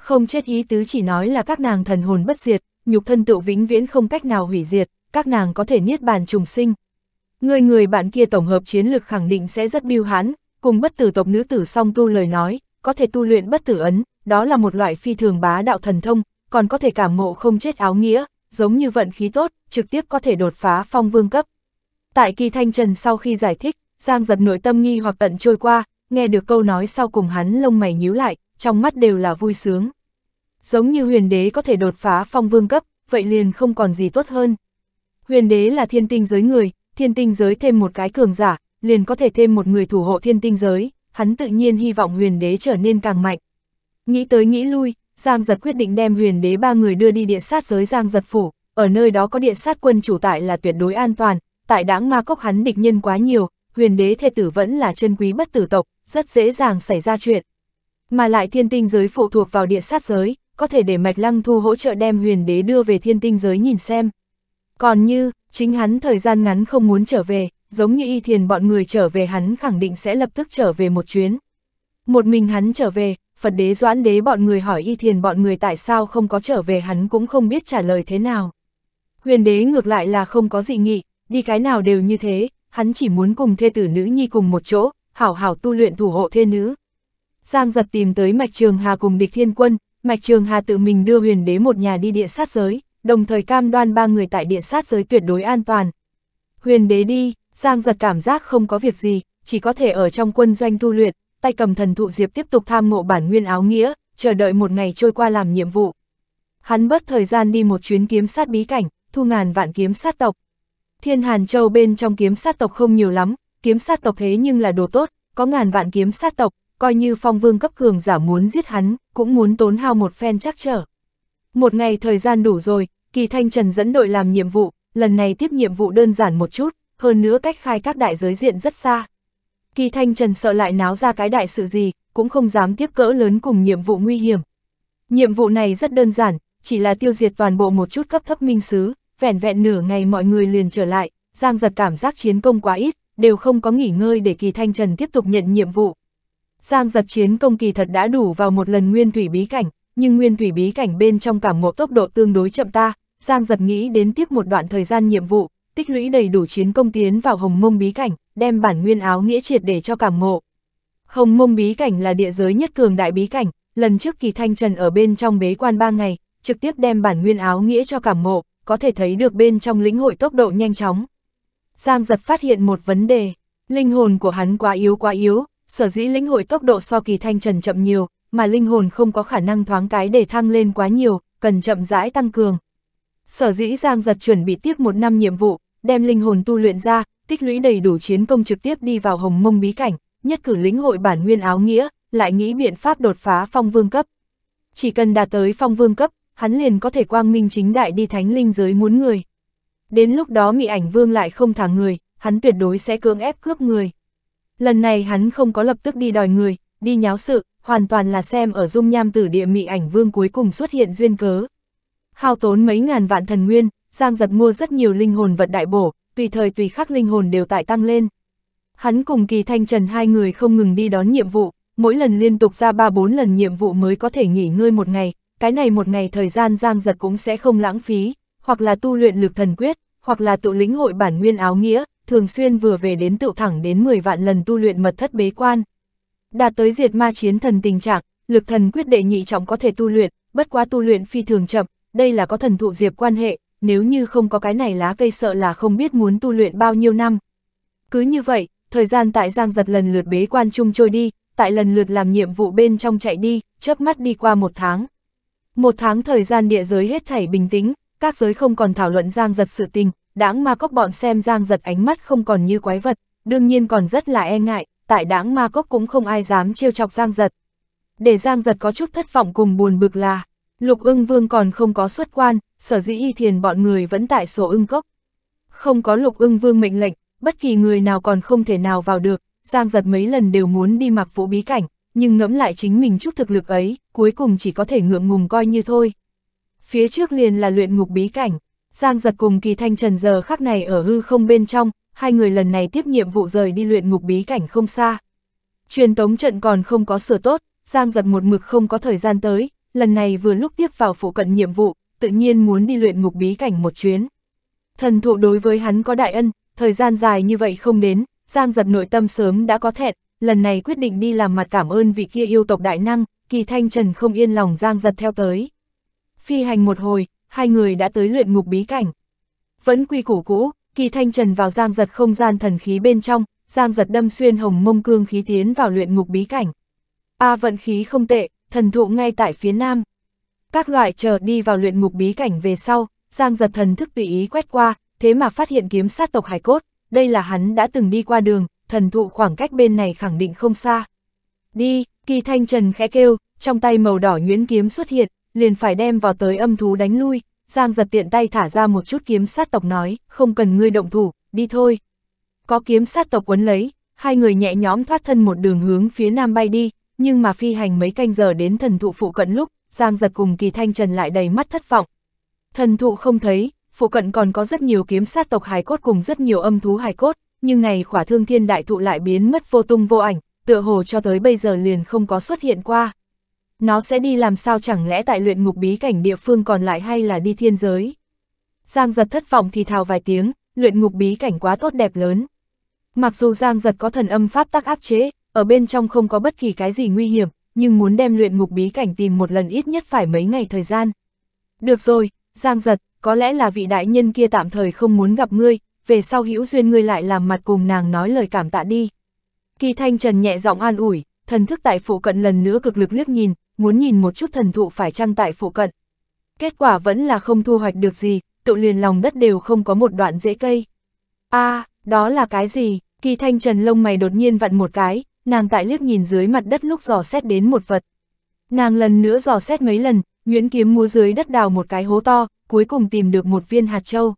Không chết ý tứ chỉ nói là các nàng thần hồn bất diệt, nhục thân tự vĩnh viễn không cách nào hủy diệt, các nàng có thể niết bàn trùng sinh. Người người bạn kia tổng hợp chiến lực khẳng định sẽ rất biêu hãn, cùng bất tử tộc nữ tử song tu lời nói, có thể tu luyện bất tử ấn, đó là một loại phi thường bá đạo thần thông, còn có thể cảm ngộ không chết áo nghĩa, giống như vận khí tốt, trực tiếp có thể đột phá phong vương cấp. Tại kỳ thanh trần sau khi giải thích, Giang giật nội tâm nghi hoặc tận trôi qua, nghe được câu nói sau cùng hắn lông mày nhíu lại, trong mắt đều là vui sướng. Giống như huyền đế có thể đột phá phong vương cấp, vậy liền không còn gì tốt hơn. Huyền đế là thiên tinh giới người, thiên tinh giới thêm một cái cường giả, liền có thể thêm một người thủ hộ thiên tinh giới, hắn tự nhiên hy vọng huyền đế trở nên càng mạnh. Nghĩ tới nghĩ lui, Giang giật quyết định đem huyền đế ba người đưa đi địa sát giới Giang giật phủ, ở nơi đó có địa sát quân chủ tại là tuyệt đối an toàn, tại đáng ma cốc hắn địch nhân quá nhiều, huyền đế thê tử vẫn là chân quý bất tử tộc, rất dễ dàng xảy ra chuyện. Mà lại thiên tinh giới phụ thuộc vào địa sát giới, có thể để Mạch Lăng Thu hỗ trợ đem huyền đế đưa về thiên tinh giới nhìn xem. Còn như, chính hắn thời gian ngắn không muốn trở về, giống như y thiền bọn người trở về hắn khẳng định sẽ lập tức trở về một chuyến. Một mình hắn trở về, Phật đế doãn đế bọn người hỏi y thiền bọn người tại sao không có trở về hắn cũng không biết trả lời thế nào. Huyền đế ngược lại là không có dị nghị, đi cái nào đều như thế, hắn chỉ muốn cùng thê tử nữ nhi cùng một chỗ, hảo hảo tu luyện thủ hộ thê nữ, Giang giật tìm tới Mạch Trường Hà cùng địch thiên quân, Mạch Trường Hà tự mình đưa huyền đế một nhà đi địa sát giới, đồng thời cam đoan ba người tại địa sát giới tuyệt đối an toàn. Huyền đế đi, Giang giật cảm giác không có việc gì, chỉ có thể ở trong quân doanh tu luyện, tay cầm thần thụ diệp tiếp tục tham ngộ bản nguyên áo nghĩa, chờ đợi một ngày trôi qua làm nhiệm vụ. Hắn bất thời gian đi một chuyến kiếm sát bí cảnh, thu ngàn vạn kiếm sát tộc. Thiên Hàn Châu bên trong kiếm sát tộc không nhiều lắm, kiếm sát tộc thế nhưng là đồ tốt, có ngàn vạn kiếm sát tộc, coi như phong vương cấp cường giả muốn giết hắn, cũng muốn tốn hao một phen chắc trở. Một ngày thời gian đủ rồi, kỳ thanh trần dẫn đội làm nhiệm vụ, lần này tiếp nhiệm vụ đơn giản một chút, hơn nữa cách khai các đại giới diện rất xa. Kỳ thanh trần sợ lại náo ra cái đại sự gì, cũng không dám tiếp cỡ lớn cùng nhiệm vụ nguy hiểm. Nhiệm vụ này rất đơn giản, chỉ là tiêu diệt toàn bộ một chút cấp thấp minh sứ, vẻn vẹn nửa ngày mọi người liền trở lại, Giang giật cảm giác chiến công quá ít, đều không có nghỉ ngơi để kỳ thanh trần tiếp tục nhận nhiệm vụ. Giang giật chiến công kỳ thật đã đủ vào một lần nguyên thủy bí cảnh, nhưng nguyên thủy bí cảnh bên trong cảm ngộ tốc độ tương đối chậm ta, Giang giật nghĩ đến tiếp một đoạn thời gian nhiệm vụ, tích lũy đầy đủ chiến công tiến vào hồng mông bí cảnh, đem bản nguyên áo nghĩa triệt để cho cảm ngộ. Hồng mông bí cảnh là địa giới nhất cường đại bí cảnh, lần trước kỳ thanh trần ở bên trong bế quan 3 ngày, trực tiếp đem bản nguyên áo nghĩa cho cảm ngộ, có thể thấy được bên trong lĩnh hội tốc độ nhanh chóng. Giang giật phát hiện một vấn đề, linh hồn của hắn quá yếu quá yếu, sở dĩ lĩnh hội tốc độ so kỳ thanh trần chậm nhiều, mà linh hồn không có khả năng thoáng cái để thăng lên quá nhiều, cần chậm rãi tăng cường. Sở dĩ Giang Giật chuẩn bị tiếp một năm nhiệm vụ, đem linh hồn tu luyện ra, tích lũy đầy đủ chiến công trực tiếp đi vào hồng mông bí cảnh, nhất cử lĩnh hội bản nguyên áo nghĩa, lại nghĩ biện pháp đột phá phong vương cấp. Chỉ cần đạt tới phong vương cấp, hắn liền có thể quang minh chính đại đi thánh linh giới muốn người. Đến lúc đó mị ảnh vương lại không thả người, hắn tuyệt đối sẽ cưỡng ép cướp người. Lần này hắn không có lập tức đi đòi người, đi nháo sự, hoàn toàn là xem ở dung nham tử địa mị ảnh vương cuối cùng xuất hiện duyên cớ. Hao tốn mấy ngàn vạn thần nguyên, Giang giật mua rất nhiều linh hồn vật đại bổ, tùy thời tùy khắc linh hồn đều tại tăng lên. Hắn cùng kỳ thanh trần hai người không ngừng đi đón nhiệm vụ, mỗi lần liên tục ra ba bốn lần nhiệm vụ mới có thể nghỉ ngơi một ngày, cái này một ngày thời gian Giang giật cũng sẽ không lãng phí, hoặc là tu luyện lực thần quyết, hoặc là tụ lĩnh hội bản nguyên áo nghĩa, thường xuyên vừa về đến tựu thẳng đến 10 vạn lần tu luyện mật thất bế quan. Đạt tới diệt ma chiến thần tình trạng, lực thần quyết đệ nhị trọng có thể tu luyện, bất quá tu luyện phi thường chậm, đây là có thần thụ diệp quan hệ, nếu như không có cái này lá cây sợ là không biết muốn tu luyện bao nhiêu năm. Cứ như vậy, thời gian tại Giang Giật lần lượt bế quan chung trôi đi, tại lần lượt làm nhiệm vụ bên trong chạy đi, chớp mắt đi qua một tháng. Một tháng thời gian địa giới hết thảy bình tĩnh, các giới không còn thảo luận Giang Giật sự tình, đáng ma cốc bọn xem giang giật ánh mắt không còn như quái vật, đương nhiên còn rất là e ngại, tại đáng ma cốc cũng không ai dám trêu chọc giang giật. Để giang giật có chút thất vọng cùng buồn bực là, lục ưng vương còn không có xuất quan, sở dĩ y thiền bọn người vẫn tại sổ ưng cốc. Không có lục ưng vương mệnh lệnh, bất kỳ người nào còn không thể nào vào được, giang giật mấy lần đều muốn đi mặc vũ bí cảnh, nhưng ngẫm lại chính mình chút thực lực ấy, cuối cùng chỉ có thể ngượng ngùng coi như thôi. Phía trước liền là luyện ngục bí cảnh, Giang giật cùng kỳ thanh trần giờ khắc này ở hư không bên trong, hai người lần này tiếp nhiệm vụ rời đi luyện ngục bí cảnh không xa. Truyền tống trận còn không có sửa tốt, Giang giật một mực không có thời gian tới, lần này vừa lúc tiếp vào phụ cận nhiệm vụ, tự nhiên muốn đi luyện ngục bí cảnh một chuyến. Thần thụ đối với hắn có đại ân, thời gian dài như vậy không đến, Giang giật nội tâm sớm đã có thẹn, lần này quyết định đi làm mặt cảm ơn vị kia yêu tộc đại năng, kỳ thanh trần không yên lòng Giang giật theo tới. Phi hành một hồi, hai người đã tới luyện ngục bí cảnh. Vẫn quy củ cũ, kỳ thanh trần vào giang giật không gian thần khí bên trong, giang giật đâm xuyên hồng mông cương khí tiến vào luyện ngục bí cảnh. A vận khí không tệ, thần thụ ngay tại phía nam. Các loại chờ đi vào luyện ngục bí cảnh về sau, giang giật thần thức tùy ý quét qua, thế mà phát hiện kiếm sát tộc hải cốt, đây là hắn đã từng đi qua đường, thần thụ khoảng cách bên này khẳng định không xa. Đi, kỳ thanh trần khẽ kêu, trong tay màu đỏ nhuyễn kiếm xuất hiện, liền phải đem vào tới âm thú đánh lui, Giang giật tiện tay thả ra một chút kiếm sát tộc nói, không cần ngươi động thủ, đi thôi. Có kiếm sát tộc quấn lấy, hai người nhẹ nhóm thoát thân một đường hướng phía nam bay đi, nhưng mà phi hành mấy canh giờ đến thần thụ phụ cận lúc, Giang giật cùng kỳ thanh trần lại đầy mắt thất vọng. Thần thụ không thấy, phụ cận còn có rất nhiều kiếm sát tộc hài cốt cùng rất nhiều âm thú hài cốt, nhưng này khỏa thương thiên đại thụ lại biến mất vô tung vô ảnh, tựa hồ cho tới bây giờ liền không có xuất hiện qua. Nó sẽ đi làm sao chẳng lẽ tại luyện ngục bí cảnh địa phương còn lại hay là đi thiên giới? Giang giật thất vọng thì thào vài tiếng, luyện ngục bí cảnh quá tốt đẹp lớn. Mặc dù Giang giật có thần âm pháp tắc áp chế, ở bên trong không có bất kỳ cái gì nguy hiểm, nhưng muốn đem luyện ngục bí cảnh tìm một lần ít nhất phải mấy ngày thời gian. Được rồi, Giang giật, có lẽ là vị đại nhân kia tạm thời không muốn gặp ngươi, về sau hữu duyên ngươi lại làm mặt cùng nàng nói lời cảm tạ đi. Kỳ Thanh Trần nhẹ giọng an ủi, thần thức tại phụ cận lần nữa cực lực liếc nhìn, muốn nhìn một chút thần thụ phải chăng tại phụ cận. Kết quả vẫn là không thu hoạch được gì, tự liền lòng đất đều không có một đoạn rễ cây. a à, đó là cái gì? Kỳ thanh trần lông mày đột nhiên vặn một cái, nàng tại liếc nhìn dưới mặt đất lúc dò xét đến một vật. Nàng lần nữa dò xét mấy lần, Nguyễn Kiếm múa dưới đất đào một cái hố to, cuối cùng tìm được một viên hạt châu.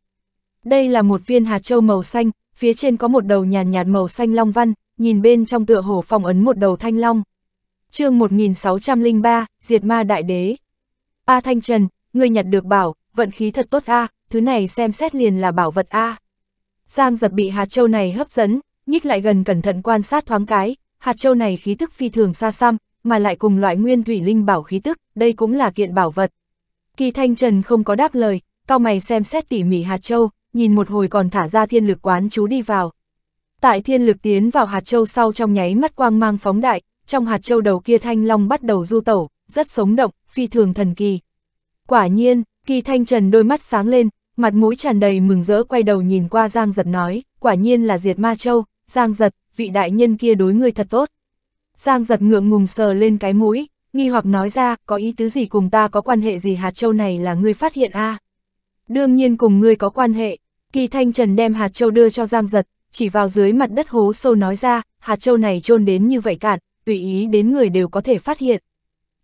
Đây là một viên hạt châu màu xanh, phía trên có một đầu nhàn nhạt, nhạt màu xanh long văn, nhìn bên trong tựa hồ phòng ấn một đầu thanh long chương 1603, Diệt Ma Đại Đế. A Thanh Trần, người nhặt được bảo, vận khí thật tốt a, thứ này xem xét liền là bảo vật a. Giang giật bị hạt châu này hấp dẫn, nhích lại gần cẩn thận quan sát thoáng cái, hạt châu này khí tức phi thường xa xăm, mà lại cùng loại nguyên thủy linh bảo khí tức, đây cũng là kiện bảo vật. Kỳ Thanh Trần không có đáp lời, cao mày xem xét tỉ mỉ hạt châu, nhìn một hồi còn thả ra thiên lực quán chú đi vào. Tại thiên lực tiến vào hạt châu sau trong nháy mắt quang mang phóng đại, trong hạt châu đầu kia thanh long bắt đầu du tẩu, rất sống động, phi thường thần kỳ. Quả nhiên, kỳ thanh trần đôi mắt sáng lên, mặt mũi tràn đầy mừng rỡ quay đầu nhìn qua Giang Giật nói, quả nhiên là diệt ma châu, Giang Giật, vị đại nhân kia đối người thật tốt. Giang Giật ngượng ngùng sờ lên cái mũi, nghi hoặc nói ra, có ý tứ gì cùng ta có quan hệ gì hạt châu này là ngươi phát hiện a Đương nhiên cùng ngươi có quan hệ, kỳ thanh trần đem hạt châu đưa cho Giang Giật, chỉ vào dưới mặt đất hố sâu nói ra, hạt châu này chôn đến như vậy cạn, tùy ý đến người đều có thể phát hiện.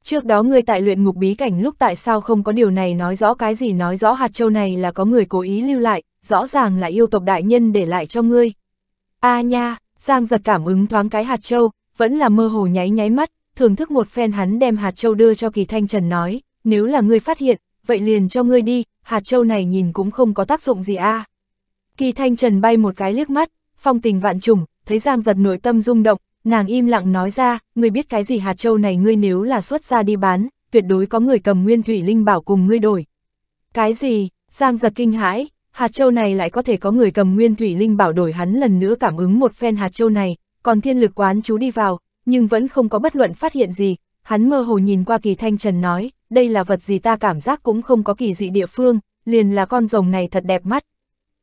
Trước đó người tại luyện ngục bí cảnh lúc tại sao không có điều này nói rõ cái gì nói rõ hạt châu này là có người cố ý lưu lại, rõ ràng là yêu tộc đại nhân để lại cho ngươi. a à nha, Giang giật cảm ứng thoáng cái hạt châu, vẫn là mơ hồ nháy nháy mắt, thưởng thức một phen hắn đem hạt châu đưa cho kỳ thanh trần nói, nếu là ngươi phát hiện, vậy liền cho ngươi đi, hạt châu này nhìn cũng không có tác dụng gì a à. Kỳ thanh trần bay một cái liếc mắt, phong tình vạn trùng, thấy Giang giật nội tâm rung động, nàng im lặng nói ra, ngươi biết cái gì hạt châu này ngươi nếu là xuất ra đi bán, tuyệt đối có người cầm nguyên thủy linh bảo cùng ngươi đổi. Cái gì, Giang giật kinh hãi, hạt châu này lại có thể có người cầm nguyên thủy linh bảo đổi hắn lần nữa cảm ứng một phen hạt châu này, còn thiên lực quán chú đi vào, nhưng vẫn không có bất luận phát hiện gì, hắn mơ hồ nhìn qua kỳ thanh trần nói, đây là vật gì ta cảm giác cũng không có kỳ dị địa phương, liền là con rồng này thật đẹp mắt.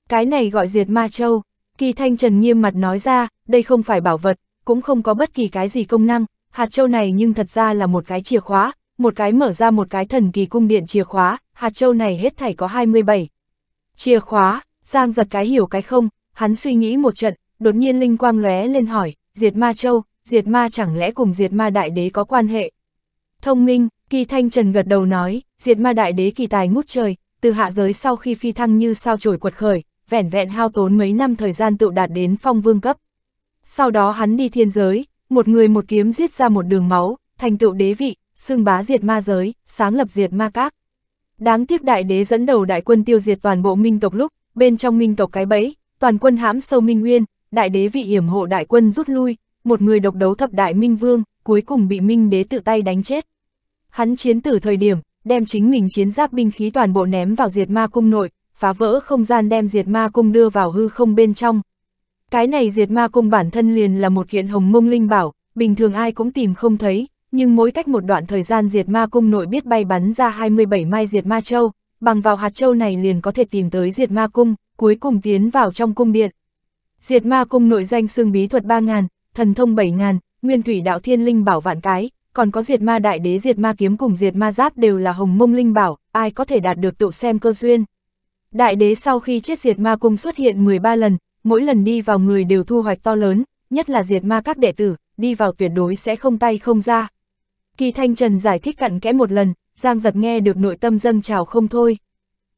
Cái này gọi diệt ma châu, kỳ thanh trần nghiêm mặt nói ra, đây không phải bảo vật, cũng không có bất kỳ cái gì công năng, hạt châu này nhưng thật ra là một cái chìa khóa, một cái mở ra một cái thần kỳ cung điện chìa khóa, hạt châu này hết thảy có 27. Chìa khóa, Giang giật cái hiểu cái không, hắn suy nghĩ một trận, đột nhiên linh quang lóe lên hỏi, diệt ma châu, diệt ma chẳng lẽ cùng diệt ma đại đế có quan hệ? Thông minh, kỳ thanh trần gật đầu nói, diệt ma đại đế kỳ tài ngút trời, từ hạ giới sau khi phi thăng như sao trổi quật khởi, vẻn vẹn hao tốn mấy năm thời gian tự đạt đến phong vương cấp sau đó hắn đi thiên giới, một người một kiếm giết ra một đường máu, thành tựu đế vị, xưng bá diệt ma giới, sáng lập diệt ma các. Đáng tiếc đại đế dẫn đầu đại quân tiêu diệt toàn bộ minh tộc lúc, bên trong minh tộc cái bẫy, toàn quân hãm sâu minh nguyên, đại đế vị hiểm hộ đại quân rút lui, một người độc đấu thập đại minh vương, cuối cùng bị minh đế tự tay đánh chết. Hắn chiến tử thời điểm, đem chính mình chiến giáp binh khí toàn bộ ném vào diệt ma cung nội, phá vỡ không gian đem diệt ma cung đưa vào hư không bên trong, cái này diệt ma cung bản thân liền là một kiện hồng mông linh bảo, bình thường ai cũng tìm không thấy, nhưng mỗi cách một đoạn thời gian diệt ma cung nội biết bay bắn ra 27 mai diệt ma châu, bằng vào hạt châu này liền có thể tìm tới diệt ma cung, cuối cùng tiến vào trong cung điện. Diệt ma cung nội danh xương bí thuật 3.000, thần thông 7.000, nguyên thủy đạo thiên linh bảo vạn cái, còn có diệt ma đại đế diệt ma kiếm cùng diệt ma giáp đều là hồng mông linh bảo, ai có thể đạt được tự xem cơ duyên. Đại đế sau khi chết diệt ma cung xuất hiện 13 lần, mỗi lần đi vào người đều thu hoạch to lớn, nhất là diệt ma các đệ tử, đi vào tuyệt đối sẽ không tay không ra. Kỳ Thanh Trần giải thích cặn kẽ một lần, Giang giật nghe được nội tâm dâng trào không thôi.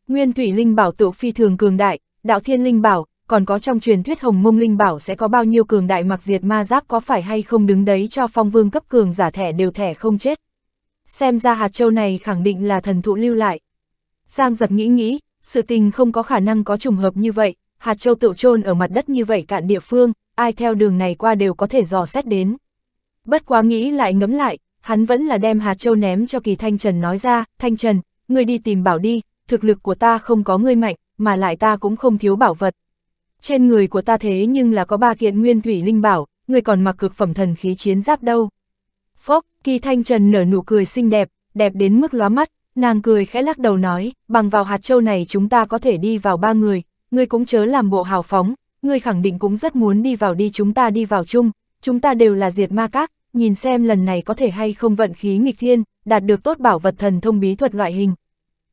Nguyên Thủy Linh Bảo tự phi thường cường đại, Đạo Thiên Linh Bảo, còn có trong truyền thuyết Hồng Mông Linh Bảo sẽ có bao nhiêu cường đại mặc diệt ma giáp có phải hay không đứng đấy cho phong vương cấp cường giả thẻ đều thẻ không chết. Xem ra hạt châu này khẳng định là thần thụ lưu lại. Giang giật nghĩ nghĩ, sự tình không có khả năng có trùng hợp như vậy, hạt châu tự chôn ở mặt đất như vậy cạn địa phương, ai theo đường này qua đều có thể dò xét đến. Bất quá nghĩ lại ngấm lại, hắn vẫn là đem hạt châu ném cho kỳ Thanh Trần nói ra, Thanh Trần, ngươi đi tìm bảo đi, thực lực của ta không có ngươi mạnh, mà lại ta cũng không thiếu bảo vật. Trên người của ta thế nhưng là có ba kiện nguyên thủy linh bảo, ngươi còn mặc cực phẩm thần khí chiến giáp đâu. Phốc, kỳ Thanh Trần nở nụ cười xinh đẹp, đẹp đến mức lóa mắt, nàng cười khẽ lắc đầu nói, bằng vào hạt châu này chúng ta có thể đi vào ba người, ngươi cũng chớ làm bộ hào phóng, ngươi khẳng định cũng rất muốn đi vào đi chúng ta đi vào chung, chúng ta đều là diệt ma các, nhìn xem lần này có thể hay không vận khí nghịch thiên, đạt được tốt bảo vật thần thông bí thuật loại hình.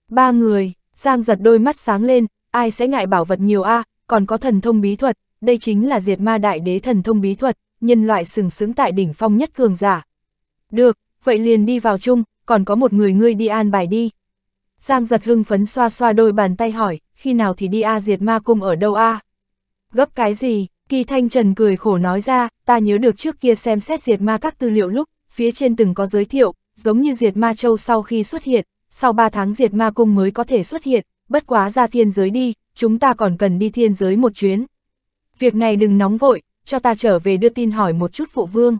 Ba người, Giang giật đôi mắt sáng lên, ai sẽ ngại bảo vật nhiều a còn có thần thông bí thuật, đây chính là diệt ma đại đế thần thông bí thuật, nhân loại sừng sững tại đỉnh phong nhất cường giả. Được, vậy liền đi vào chung, còn có một người ngươi đi an bài đi. Giang giật hưng phấn xoa xoa đôi bàn tay hỏi khi nào thì đi a diệt ma cung ở đâu a Gấp cái gì, kỳ thanh trần cười khổ nói ra, ta nhớ được trước kia xem xét diệt ma các tư liệu lúc, phía trên từng có giới thiệu, giống như diệt ma châu sau khi xuất hiện, sau 3 tháng diệt ma cung mới có thể xuất hiện, bất quá ra thiên giới đi, chúng ta còn cần đi thiên giới một chuyến. Việc này đừng nóng vội, cho ta trở về đưa tin hỏi một chút phụ vương.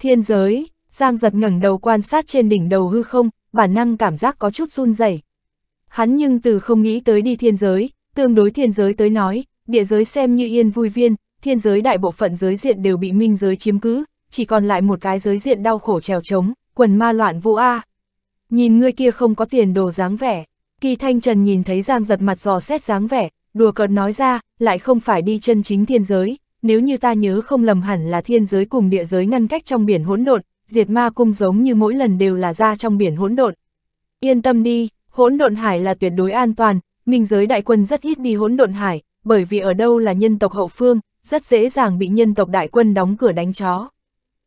Thiên giới, Giang giật ngẩng đầu quan sát trên đỉnh đầu hư không, bản năng cảm giác có chút run rẩy Hắn nhưng từ không nghĩ tới đi thiên giới, tương đối thiên giới tới nói, địa giới xem như yên vui viên, thiên giới đại bộ phận giới diện đều bị minh giới chiếm cứ, chỉ còn lại một cái giới diện đau khổ trèo trống, quần ma loạn vũ A. Nhìn người kia không có tiền đồ dáng vẻ, kỳ thanh trần nhìn thấy giang giật mặt giò xét dáng vẻ, đùa cợt nói ra, lại không phải đi chân chính thiên giới, nếu như ta nhớ không lầm hẳn là thiên giới cùng địa giới ngăn cách trong biển hỗn độn, diệt ma cung giống như mỗi lần đều là ra trong biển hỗn độn. Yên tâm đi, Hỗn độn hải là tuyệt đối an toàn, minh giới đại quân rất ít đi hỗn độn hải, bởi vì ở đâu là nhân tộc hậu phương, rất dễ dàng bị nhân tộc đại quân đóng cửa đánh chó.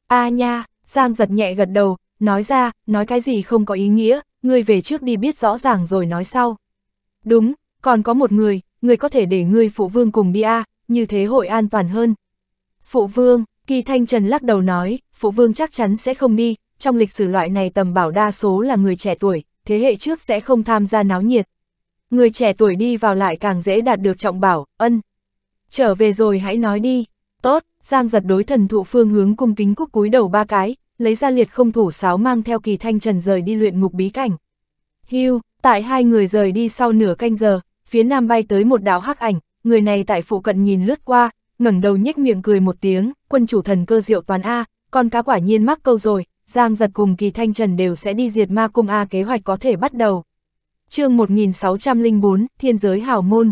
A à nha, Giang giật nhẹ gật đầu, nói ra, nói cái gì không có ý nghĩa, ngươi về trước đi biết rõ ràng rồi nói sau. Đúng, còn có một người, ngươi có thể để ngươi phụ vương cùng đi a, à, như thế hội an toàn hơn. Phụ vương, Kỳ Thanh Trần lắc đầu nói, phụ vương chắc chắn sẽ không đi, trong lịch sử loại này tầm bảo đa số là người trẻ tuổi, thế hệ trước sẽ không tham gia náo nhiệt. Người trẻ tuổi đi vào lại càng dễ đạt được trọng bảo, ân. Trở về rồi hãy nói đi. Tốt, Giang giật đối thần thụ phương hướng cung kính cúc cúi đầu ba cái, lấy ra liệt không thủ sáo mang theo kỳ thanh trần rời đi luyện ngục bí cảnh. Hưu, tại hai người rời đi sau nửa canh giờ, phía nam bay tới một đạo hắc ảnh, người này tại phụ cận nhìn lướt qua, ngẩng đầu nhếch miệng cười một tiếng, quân chủ thần cơ diệu toàn A, con cá quả nhiên mắc câu rồi, Giang giật cùng kỳ thanh trần đều sẽ đi diệt ma cung A kế hoạch có thể bắt đầu. chương 1604, Thiên giới hào môn.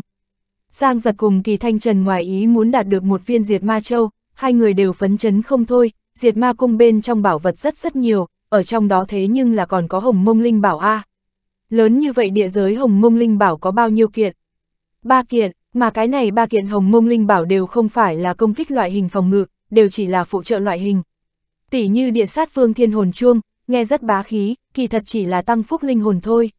Giang giật cùng kỳ thanh trần ngoài ý muốn đạt được một viên diệt ma châu, hai người đều phấn chấn không thôi, diệt ma cung bên trong bảo vật rất rất nhiều, ở trong đó thế nhưng là còn có hồng mông linh bảo A. Lớn như vậy địa giới hồng mông linh bảo có bao nhiêu kiện? Ba kiện, mà cái này ba kiện hồng mông linh bảo đều không phải là công kích loại hình phòng ngự, đều chỉ là phụ trợ loại hình, tỉ như địa sát vương thiên hồn chuông, nghe rất bá khí, kỳ thật chỉ là tăng phúc linh hồn thôi.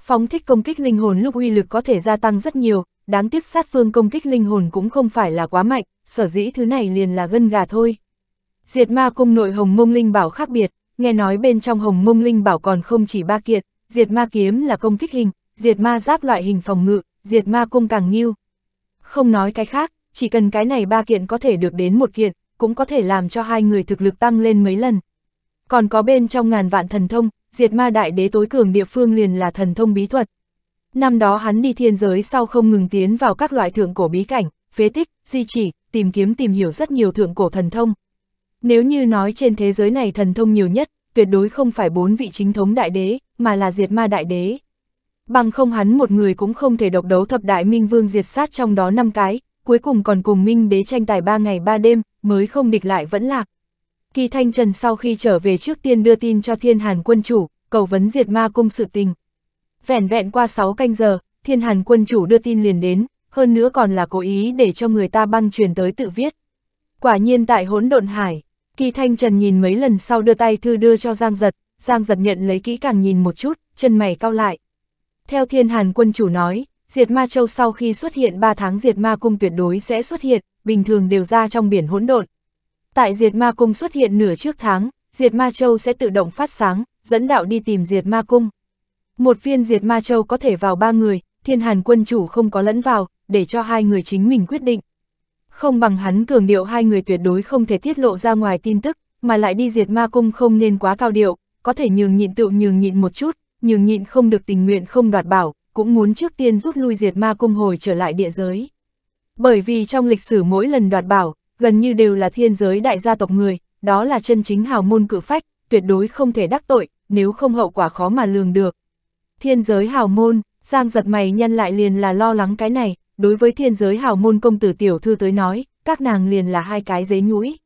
Phóng thích công kích linh hồn lúc uy lực có thể gia tăng rất nhiều, đáng tiếc sát vương công kích linh hồn cũng không phải là quá mạnh, sở dĩ thứ này liền là gân gà thôi. Diệt ma cung nội hồng mông linh bảo khác biệt, nghe nói bên trong hồng mông linh bảo còn không chỉ ba kiện diệt ma kiếm là công kích hình, diệt ma giáp loại hình phòng ngự, diệt ma cung càng nghiêu. Không nói cái khác, chỉ cần cái này ba kiện có thể được đến một kiện, cũng có thể làm cho hai người thực lực tăng lên mấy lần. Còn có bên trong ngàn vạn thần thông, diệt ma đại đế tối cường địa phương liền là thần thông bí thuật. Năm đó hắn đi thiên giới sau không ngừng tiến vào các loại thượng cổ bí cảnh, phế tích, di chỉ, tìm kiếm tìm hiểu rất nhiều thượng cổ thần thông. Nếu như nói trên thế giới này thần thông nhiều nhất, tuyệt đối không phải bốn vị chính thống đại đế, mà là diệt ma đại đế. Bằng không hắn một người cũng không thể độc đấu thập đại minh vương diệt sát trong đó năm cái, cuối cùng còn cùng minh đế tranh tài ba ngày ba đêm, mới không địch lại vẫn lạc. Kỳ Thanh Trần sau khi trở về trước tiên đưa tin cho Thiên Hàn quân chủ, cầu vấn diệt ma cung sự tình. Vẹn vẹn qua 6 canh giờ, Thiên Hàn quân chủ đưa tin liền đến, hơn nữa còn là cố ý để cho người ta băng truyền tới tự viết. Quả nhiên tại hỗn độn hải, Kỳ Thanh Trần nhìn mấy lần sau đưa tay thư đưa cho Giang Giật, Giang Giật nhận lấy kỹ càng nhìn một chút, chân mày cau lại. Theo Thiên Hàn quân chủ nói, diệt ma châu sau khi xuất hiện 3 tháng diệt ma cung tuyệt đối sẽ xuất hiện, bình thường đều ra trong biển hỗn độn. Tại diệt ma cung xuất hiện nửa trước tháng, diệt ma châu sẽ tự động phát sáng, dẫn đạo đi tìm diệt ma cung. Một viên diệt ma châu có thể vào ba người, thiên hàn quân chủ không có lẫn vào, để cho hai người chính mình quyết định. Không bằng hắn cường điệu hai người tuyệt đối không thể tiết lộ ra ngoài tin tức, mà lại đi diệt ma cung không nên quá cao điệu, có thể nhường nhịn tự nhường nhịn một chút, nhường nhịn không được tình nguyện không đoạt bảo, cũng muốn trước tiên rút lui diệt ma cung hồi trở lại địa giới. Bởi vì trong lịch sử mỗi lần đoạt bảo, gần như đều là thiên giới đại gia tộc người, đó là chân chính hào môn cử phách, tuyệt đối không thể đắc tội, nếu không hậu quả khó mà lường được. Thiên giới hào môn, Giang giật mày nhân lại liền là lo lắng cái này, đối với thiên giới hào môn công tử tiểu thư tới nói, các nàng liền là hai cái giấy nhũi.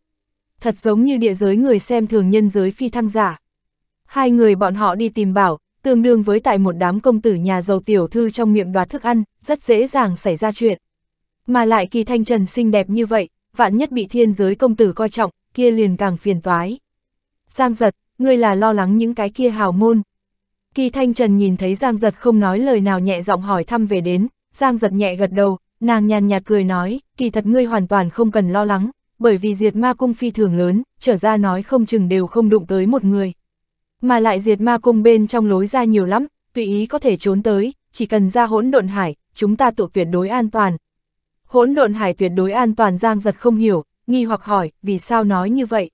Thật giống như địa giới người xem thường nhân giới phi thăng giả. Hai người bọn họ đi tìm bảo, tương đương với tại một đám công tử nhà giàu tiểu thư trong miệng đoạt thức ăn, rất dễ dàng xảy ra chuyện. Mà lại kỳ thanh trần xinh đẹp như vậy, vạn nhất bị thiên giới công tử coi trọng, kia liền càng phiền toái. Giang giật, ngươi là lo lắng những cái kia hào môn. Kỳ thanh trần nhìn thấy Giang giật không nói lời nào nhẹ giọng hỏi thăm về đến, Giang giật nhẹ gật đầu, nàng nhàn nhạt cười nói, kỳ thật ngươi hoàn toàn không cần lo lắng, bởi vì diệt ma cung phi thường lớn, trở ra nói không chừng đều không đụng tới một người. Mà lại diệt ma cung bên trong lối ra nhiều lắm, tùy ý có thể trốn tới, chỉ cần ra hỗn độn hải, chúng ta tụ tuyệt đối an toàn. Hỗn độn hải tuyệt đối an toàn Giang giật không hiểu, nghi hoặc hỏi, vì sao nói như vậy?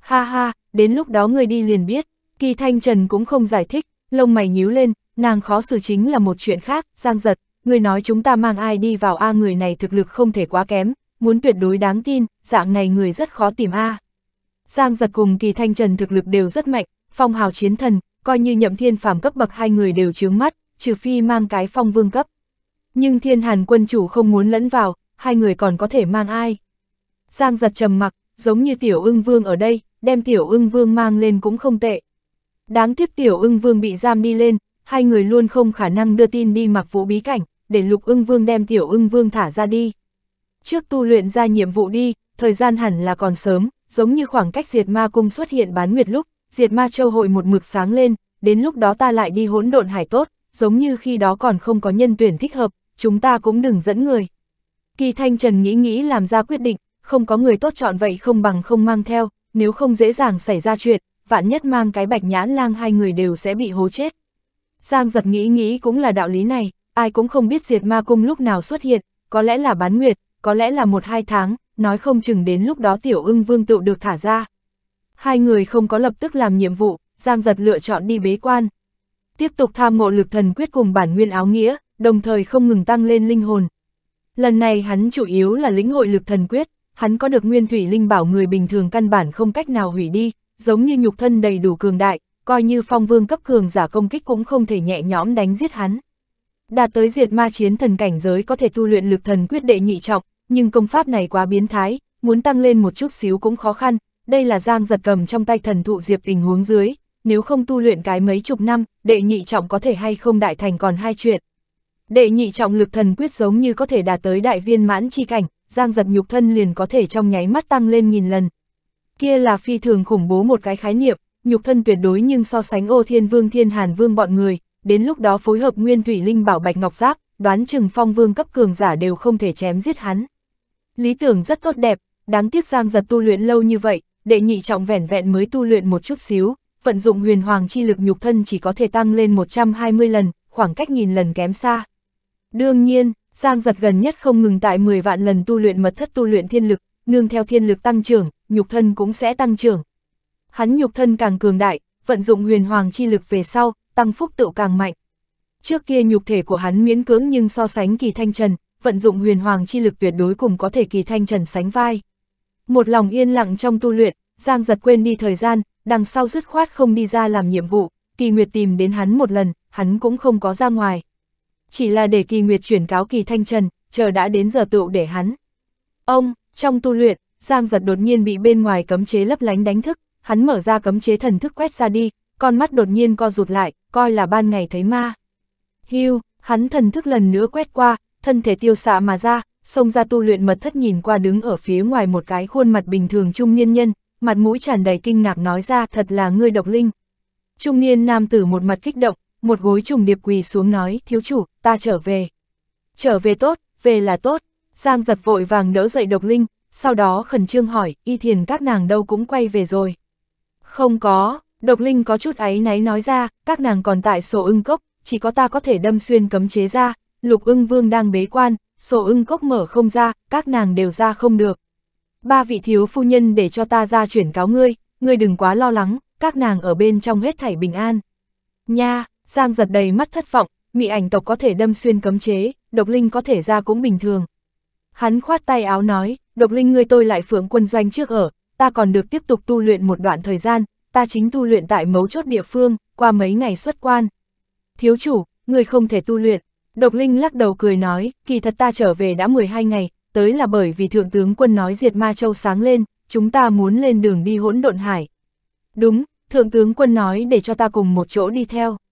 Ha ha, đến lúc đó người đi liền biết, kỳ thanh trần cũng không giải thích, lông mày nhíu lên, nàng khó xử chính là một chuyện khác, Giang giật, người nói chúng ta mang ai đi vào A người này thực lực không thể quá kém, muốn tuyệt đối đáng tin, dạng này người rất khó tìm A. Giang giật cùng kỳ thanh trần thực lực đều rất mạnh, phong hào chiến thần, coi như nhậm thiên phàm cấp bậc hai người đều chướng mắt, trừ phi mang cái phong vương cấp. Nhưng thiên hàn quân chủ không muốn lẫn vào, hai người còn có thể mang ai. Giang giật trầm mặc, giống như tiểu ưng vương ở đây, đem tiểu ưng vương mang lên cũng không tệ. Đáng tiếc tiểu ưng vương bị giam đi lên, hai người luôn không khả năng đưa tin đi mặc vũ bí cảnh, để lục ưng vương đem tiểu ưng vương thả ra đi. Trước tu luyện ra nhiệm vụ đi, thời gian hẳn là còn sớm, giống như khoảng cách diệt ma cung xuất hiện bán nguyệt lúc, diệt ma châu hội một mực sáng lên, đến lúc đó ta lại đi hỗn độn hải tốt, giống như khi đó còn không có nhân tuyển thích hợp, chúng ta cũng đừng dẫn người. Kỳ Thanh Trần nghĩ nghĩ làm ra quyết định, không có người tốt chọn vậy không bằng không mang theo, nếu không dễ dàng xảy ra chuyện, vạn nhất mang cái bạch nhãn lang hai người đều sẽ bị hố chết. Giang giật nghĩ nghĩ cũng là đạo lý này, ai cũng không biết diệt ma cung lúc nào xuất hiện, có lẽ là bán nguyệt, có lẽ là một hai tháng, nói không chừng đến lúc đó tiểu ưng vương tựu được thả ra hai người không có lập tức làm nhiệm vụ, Giang Giật lựa chọn đi bế quan. Tiếp tục tham ngộ lực thần quyết cùng bản nguyên áo nghĩa, đồng thời không ngừng tăng lên linh hồn. Lần này hắn chủ yếu là lĩnh hội lực thần quyết, hắn có được nguyên thủy linh bảo người bình thường căn bản không cách nào hủy đi, giống như nhục thân đầy đủ cường đại, coi như phong vương cấp cường giả công kích cũng không thể nhẹ nhõm đánh giết hắn. Đạt tới diệt ma chiến thần cảnh giới có thể tu luyện lực thần quyết đệ nhị trọng, nhưng công pháp này quá biến thái, muốn tăng lên một chút xíu cũng khó khăn, đây là Giang giật cầm trong tay thần thụ diệp tình huống dưới, nếu không tu luyện cái mấy chục năm, đệ nhị trọng có thể hay không đại thành còn hai chuyện. Đệ nhị trọng lực thần quyết giống như có thể đạt tới đại viên mãn chi cảnh, Giang giật nhục thân liền có thể trong nháy mắt tăng lên nghìn lần. Kia là phi thường khủng bố một cái khái niệm, nhục thân tuyệt đối nhưng so sánh ô thiên vương thiên hàn vương bọn người, đến lúc đó phối hợp nguyên thủy linh bảo bạch ngọc giáp, đoán chừng phong vương cấp cường giả đều không thể chém giết hắn. Lý tưởng rất tốt đẹp, đáng tiếc Giang giật tu luyện lâu như vậy, đệ nhị trọng vẻn vẹn mới tu luyện một chút xíu, vận dụng huyền hoàng chi lực nhục thân chỉ có thể tăng lên 120 lần, khoảng cách nghìn lần kém xa. Đương nhiên, Giang giật gần nhất không ngừng tại 10 vạn lần tu luyện mật thất tu luyện thiên lực, nương theo thiên lực tăng trưởng, nhục thân cũng sẽ tăng trưởng. Hắn nhục thân càng cường đại, vận dụng huyền hoàng chi lực về sau, tăng phúc tựu càng mạnh. Trước kia nhục thể của hắn miễn cưỡng nhưng so sánh kỳ thanh trần, vận dụng huyền hoàng chi lực tuyệt đối cùng có thể kỳ thanh trần sánh vai. Một lòng yên lặng trong tu luyện, Giang giật quên đi thời gian, đằng sau dứt khoát không đi ra làm nhiệm vụ, Kỳ Nguyệt tìm đến hắn một lần, hắn cũng không có ra ngoài. Chỉ là để Kỳ Nguyệt chuyển cáo Kỳ Thanh Trần, chờ đã đến giờ tựu để hắn. Ông, trong tu luyện, Giang giật đột nhiên bị bên ngoài cấm chế lấp lánh đánh thức, hắn mở ra cấm chế thần thức quét ra đi, con mắt đột nhiên co rụt lại, coi là ban ngày thấy ma. Hưu, hắn thần thức lần nữa quét qua, thân thể tiêu xạ mà ra, xông ra tu luyện mật thất nhìn qua đứng ở phía ngoài một cái khuôn mặt bình thường trung niên nhân, mặt mũi tràn đầy kinh ngạc nói ra thật là ngươi độc linh. Trung niên nam tử một mặt kích động, một gối trùng điệp quỳ xuống nói, thiếu chủ, ta trở về. Trở về tốt, về là tốt, Giang giật vội vàng đỡ dậy độc linh, sau đó khẩn trương hỏi, y thiền các nàng đâu cũng quay về rồi. Không có, độc linh có chút áy náy nói ra, các nàng còn tại sổ ưng cốc, chỉ có ta có thể đâm xuyên cấm chế ra, lục ưng vương đang bế quan, sổ ưng cốc mở không ra, các nàng đều ra không được. Ba vị thiếu phu nhân để cho ta ra chuyển cáo ngươi, ngươi đừng quá lo lắng, các nàng ở bên trong hết thảy bình an. Nha, Giang giật đầy mắt thất vọng, mị ảnh tộc có thể đâm xuyên cấm chế, độc linh có thể ra cũng bình thường. Hắn khoát tay áo nói, độc linh ngươi tôi lại phượng quân doanh trước ở, ta còn được tiếp tục tu luyện một đoạn thời gian, ta chính tu luyện tại mấu chốt địa phương, qua mấy ngày xuất quan. Thiếu chủ, ngươi không thể tu luyện. Độc Linh lắc đầu cười nói, kỳ thật ta trở về đã 12 ngày, tới là bởi vì Thượng tướng quân nói diệt ma châu sáng lên, chúng ta muốn lên đường đi hỗn độn hải. Đúng, Thượng tướng quân nói để cho ta cùng một chỗ đi theo.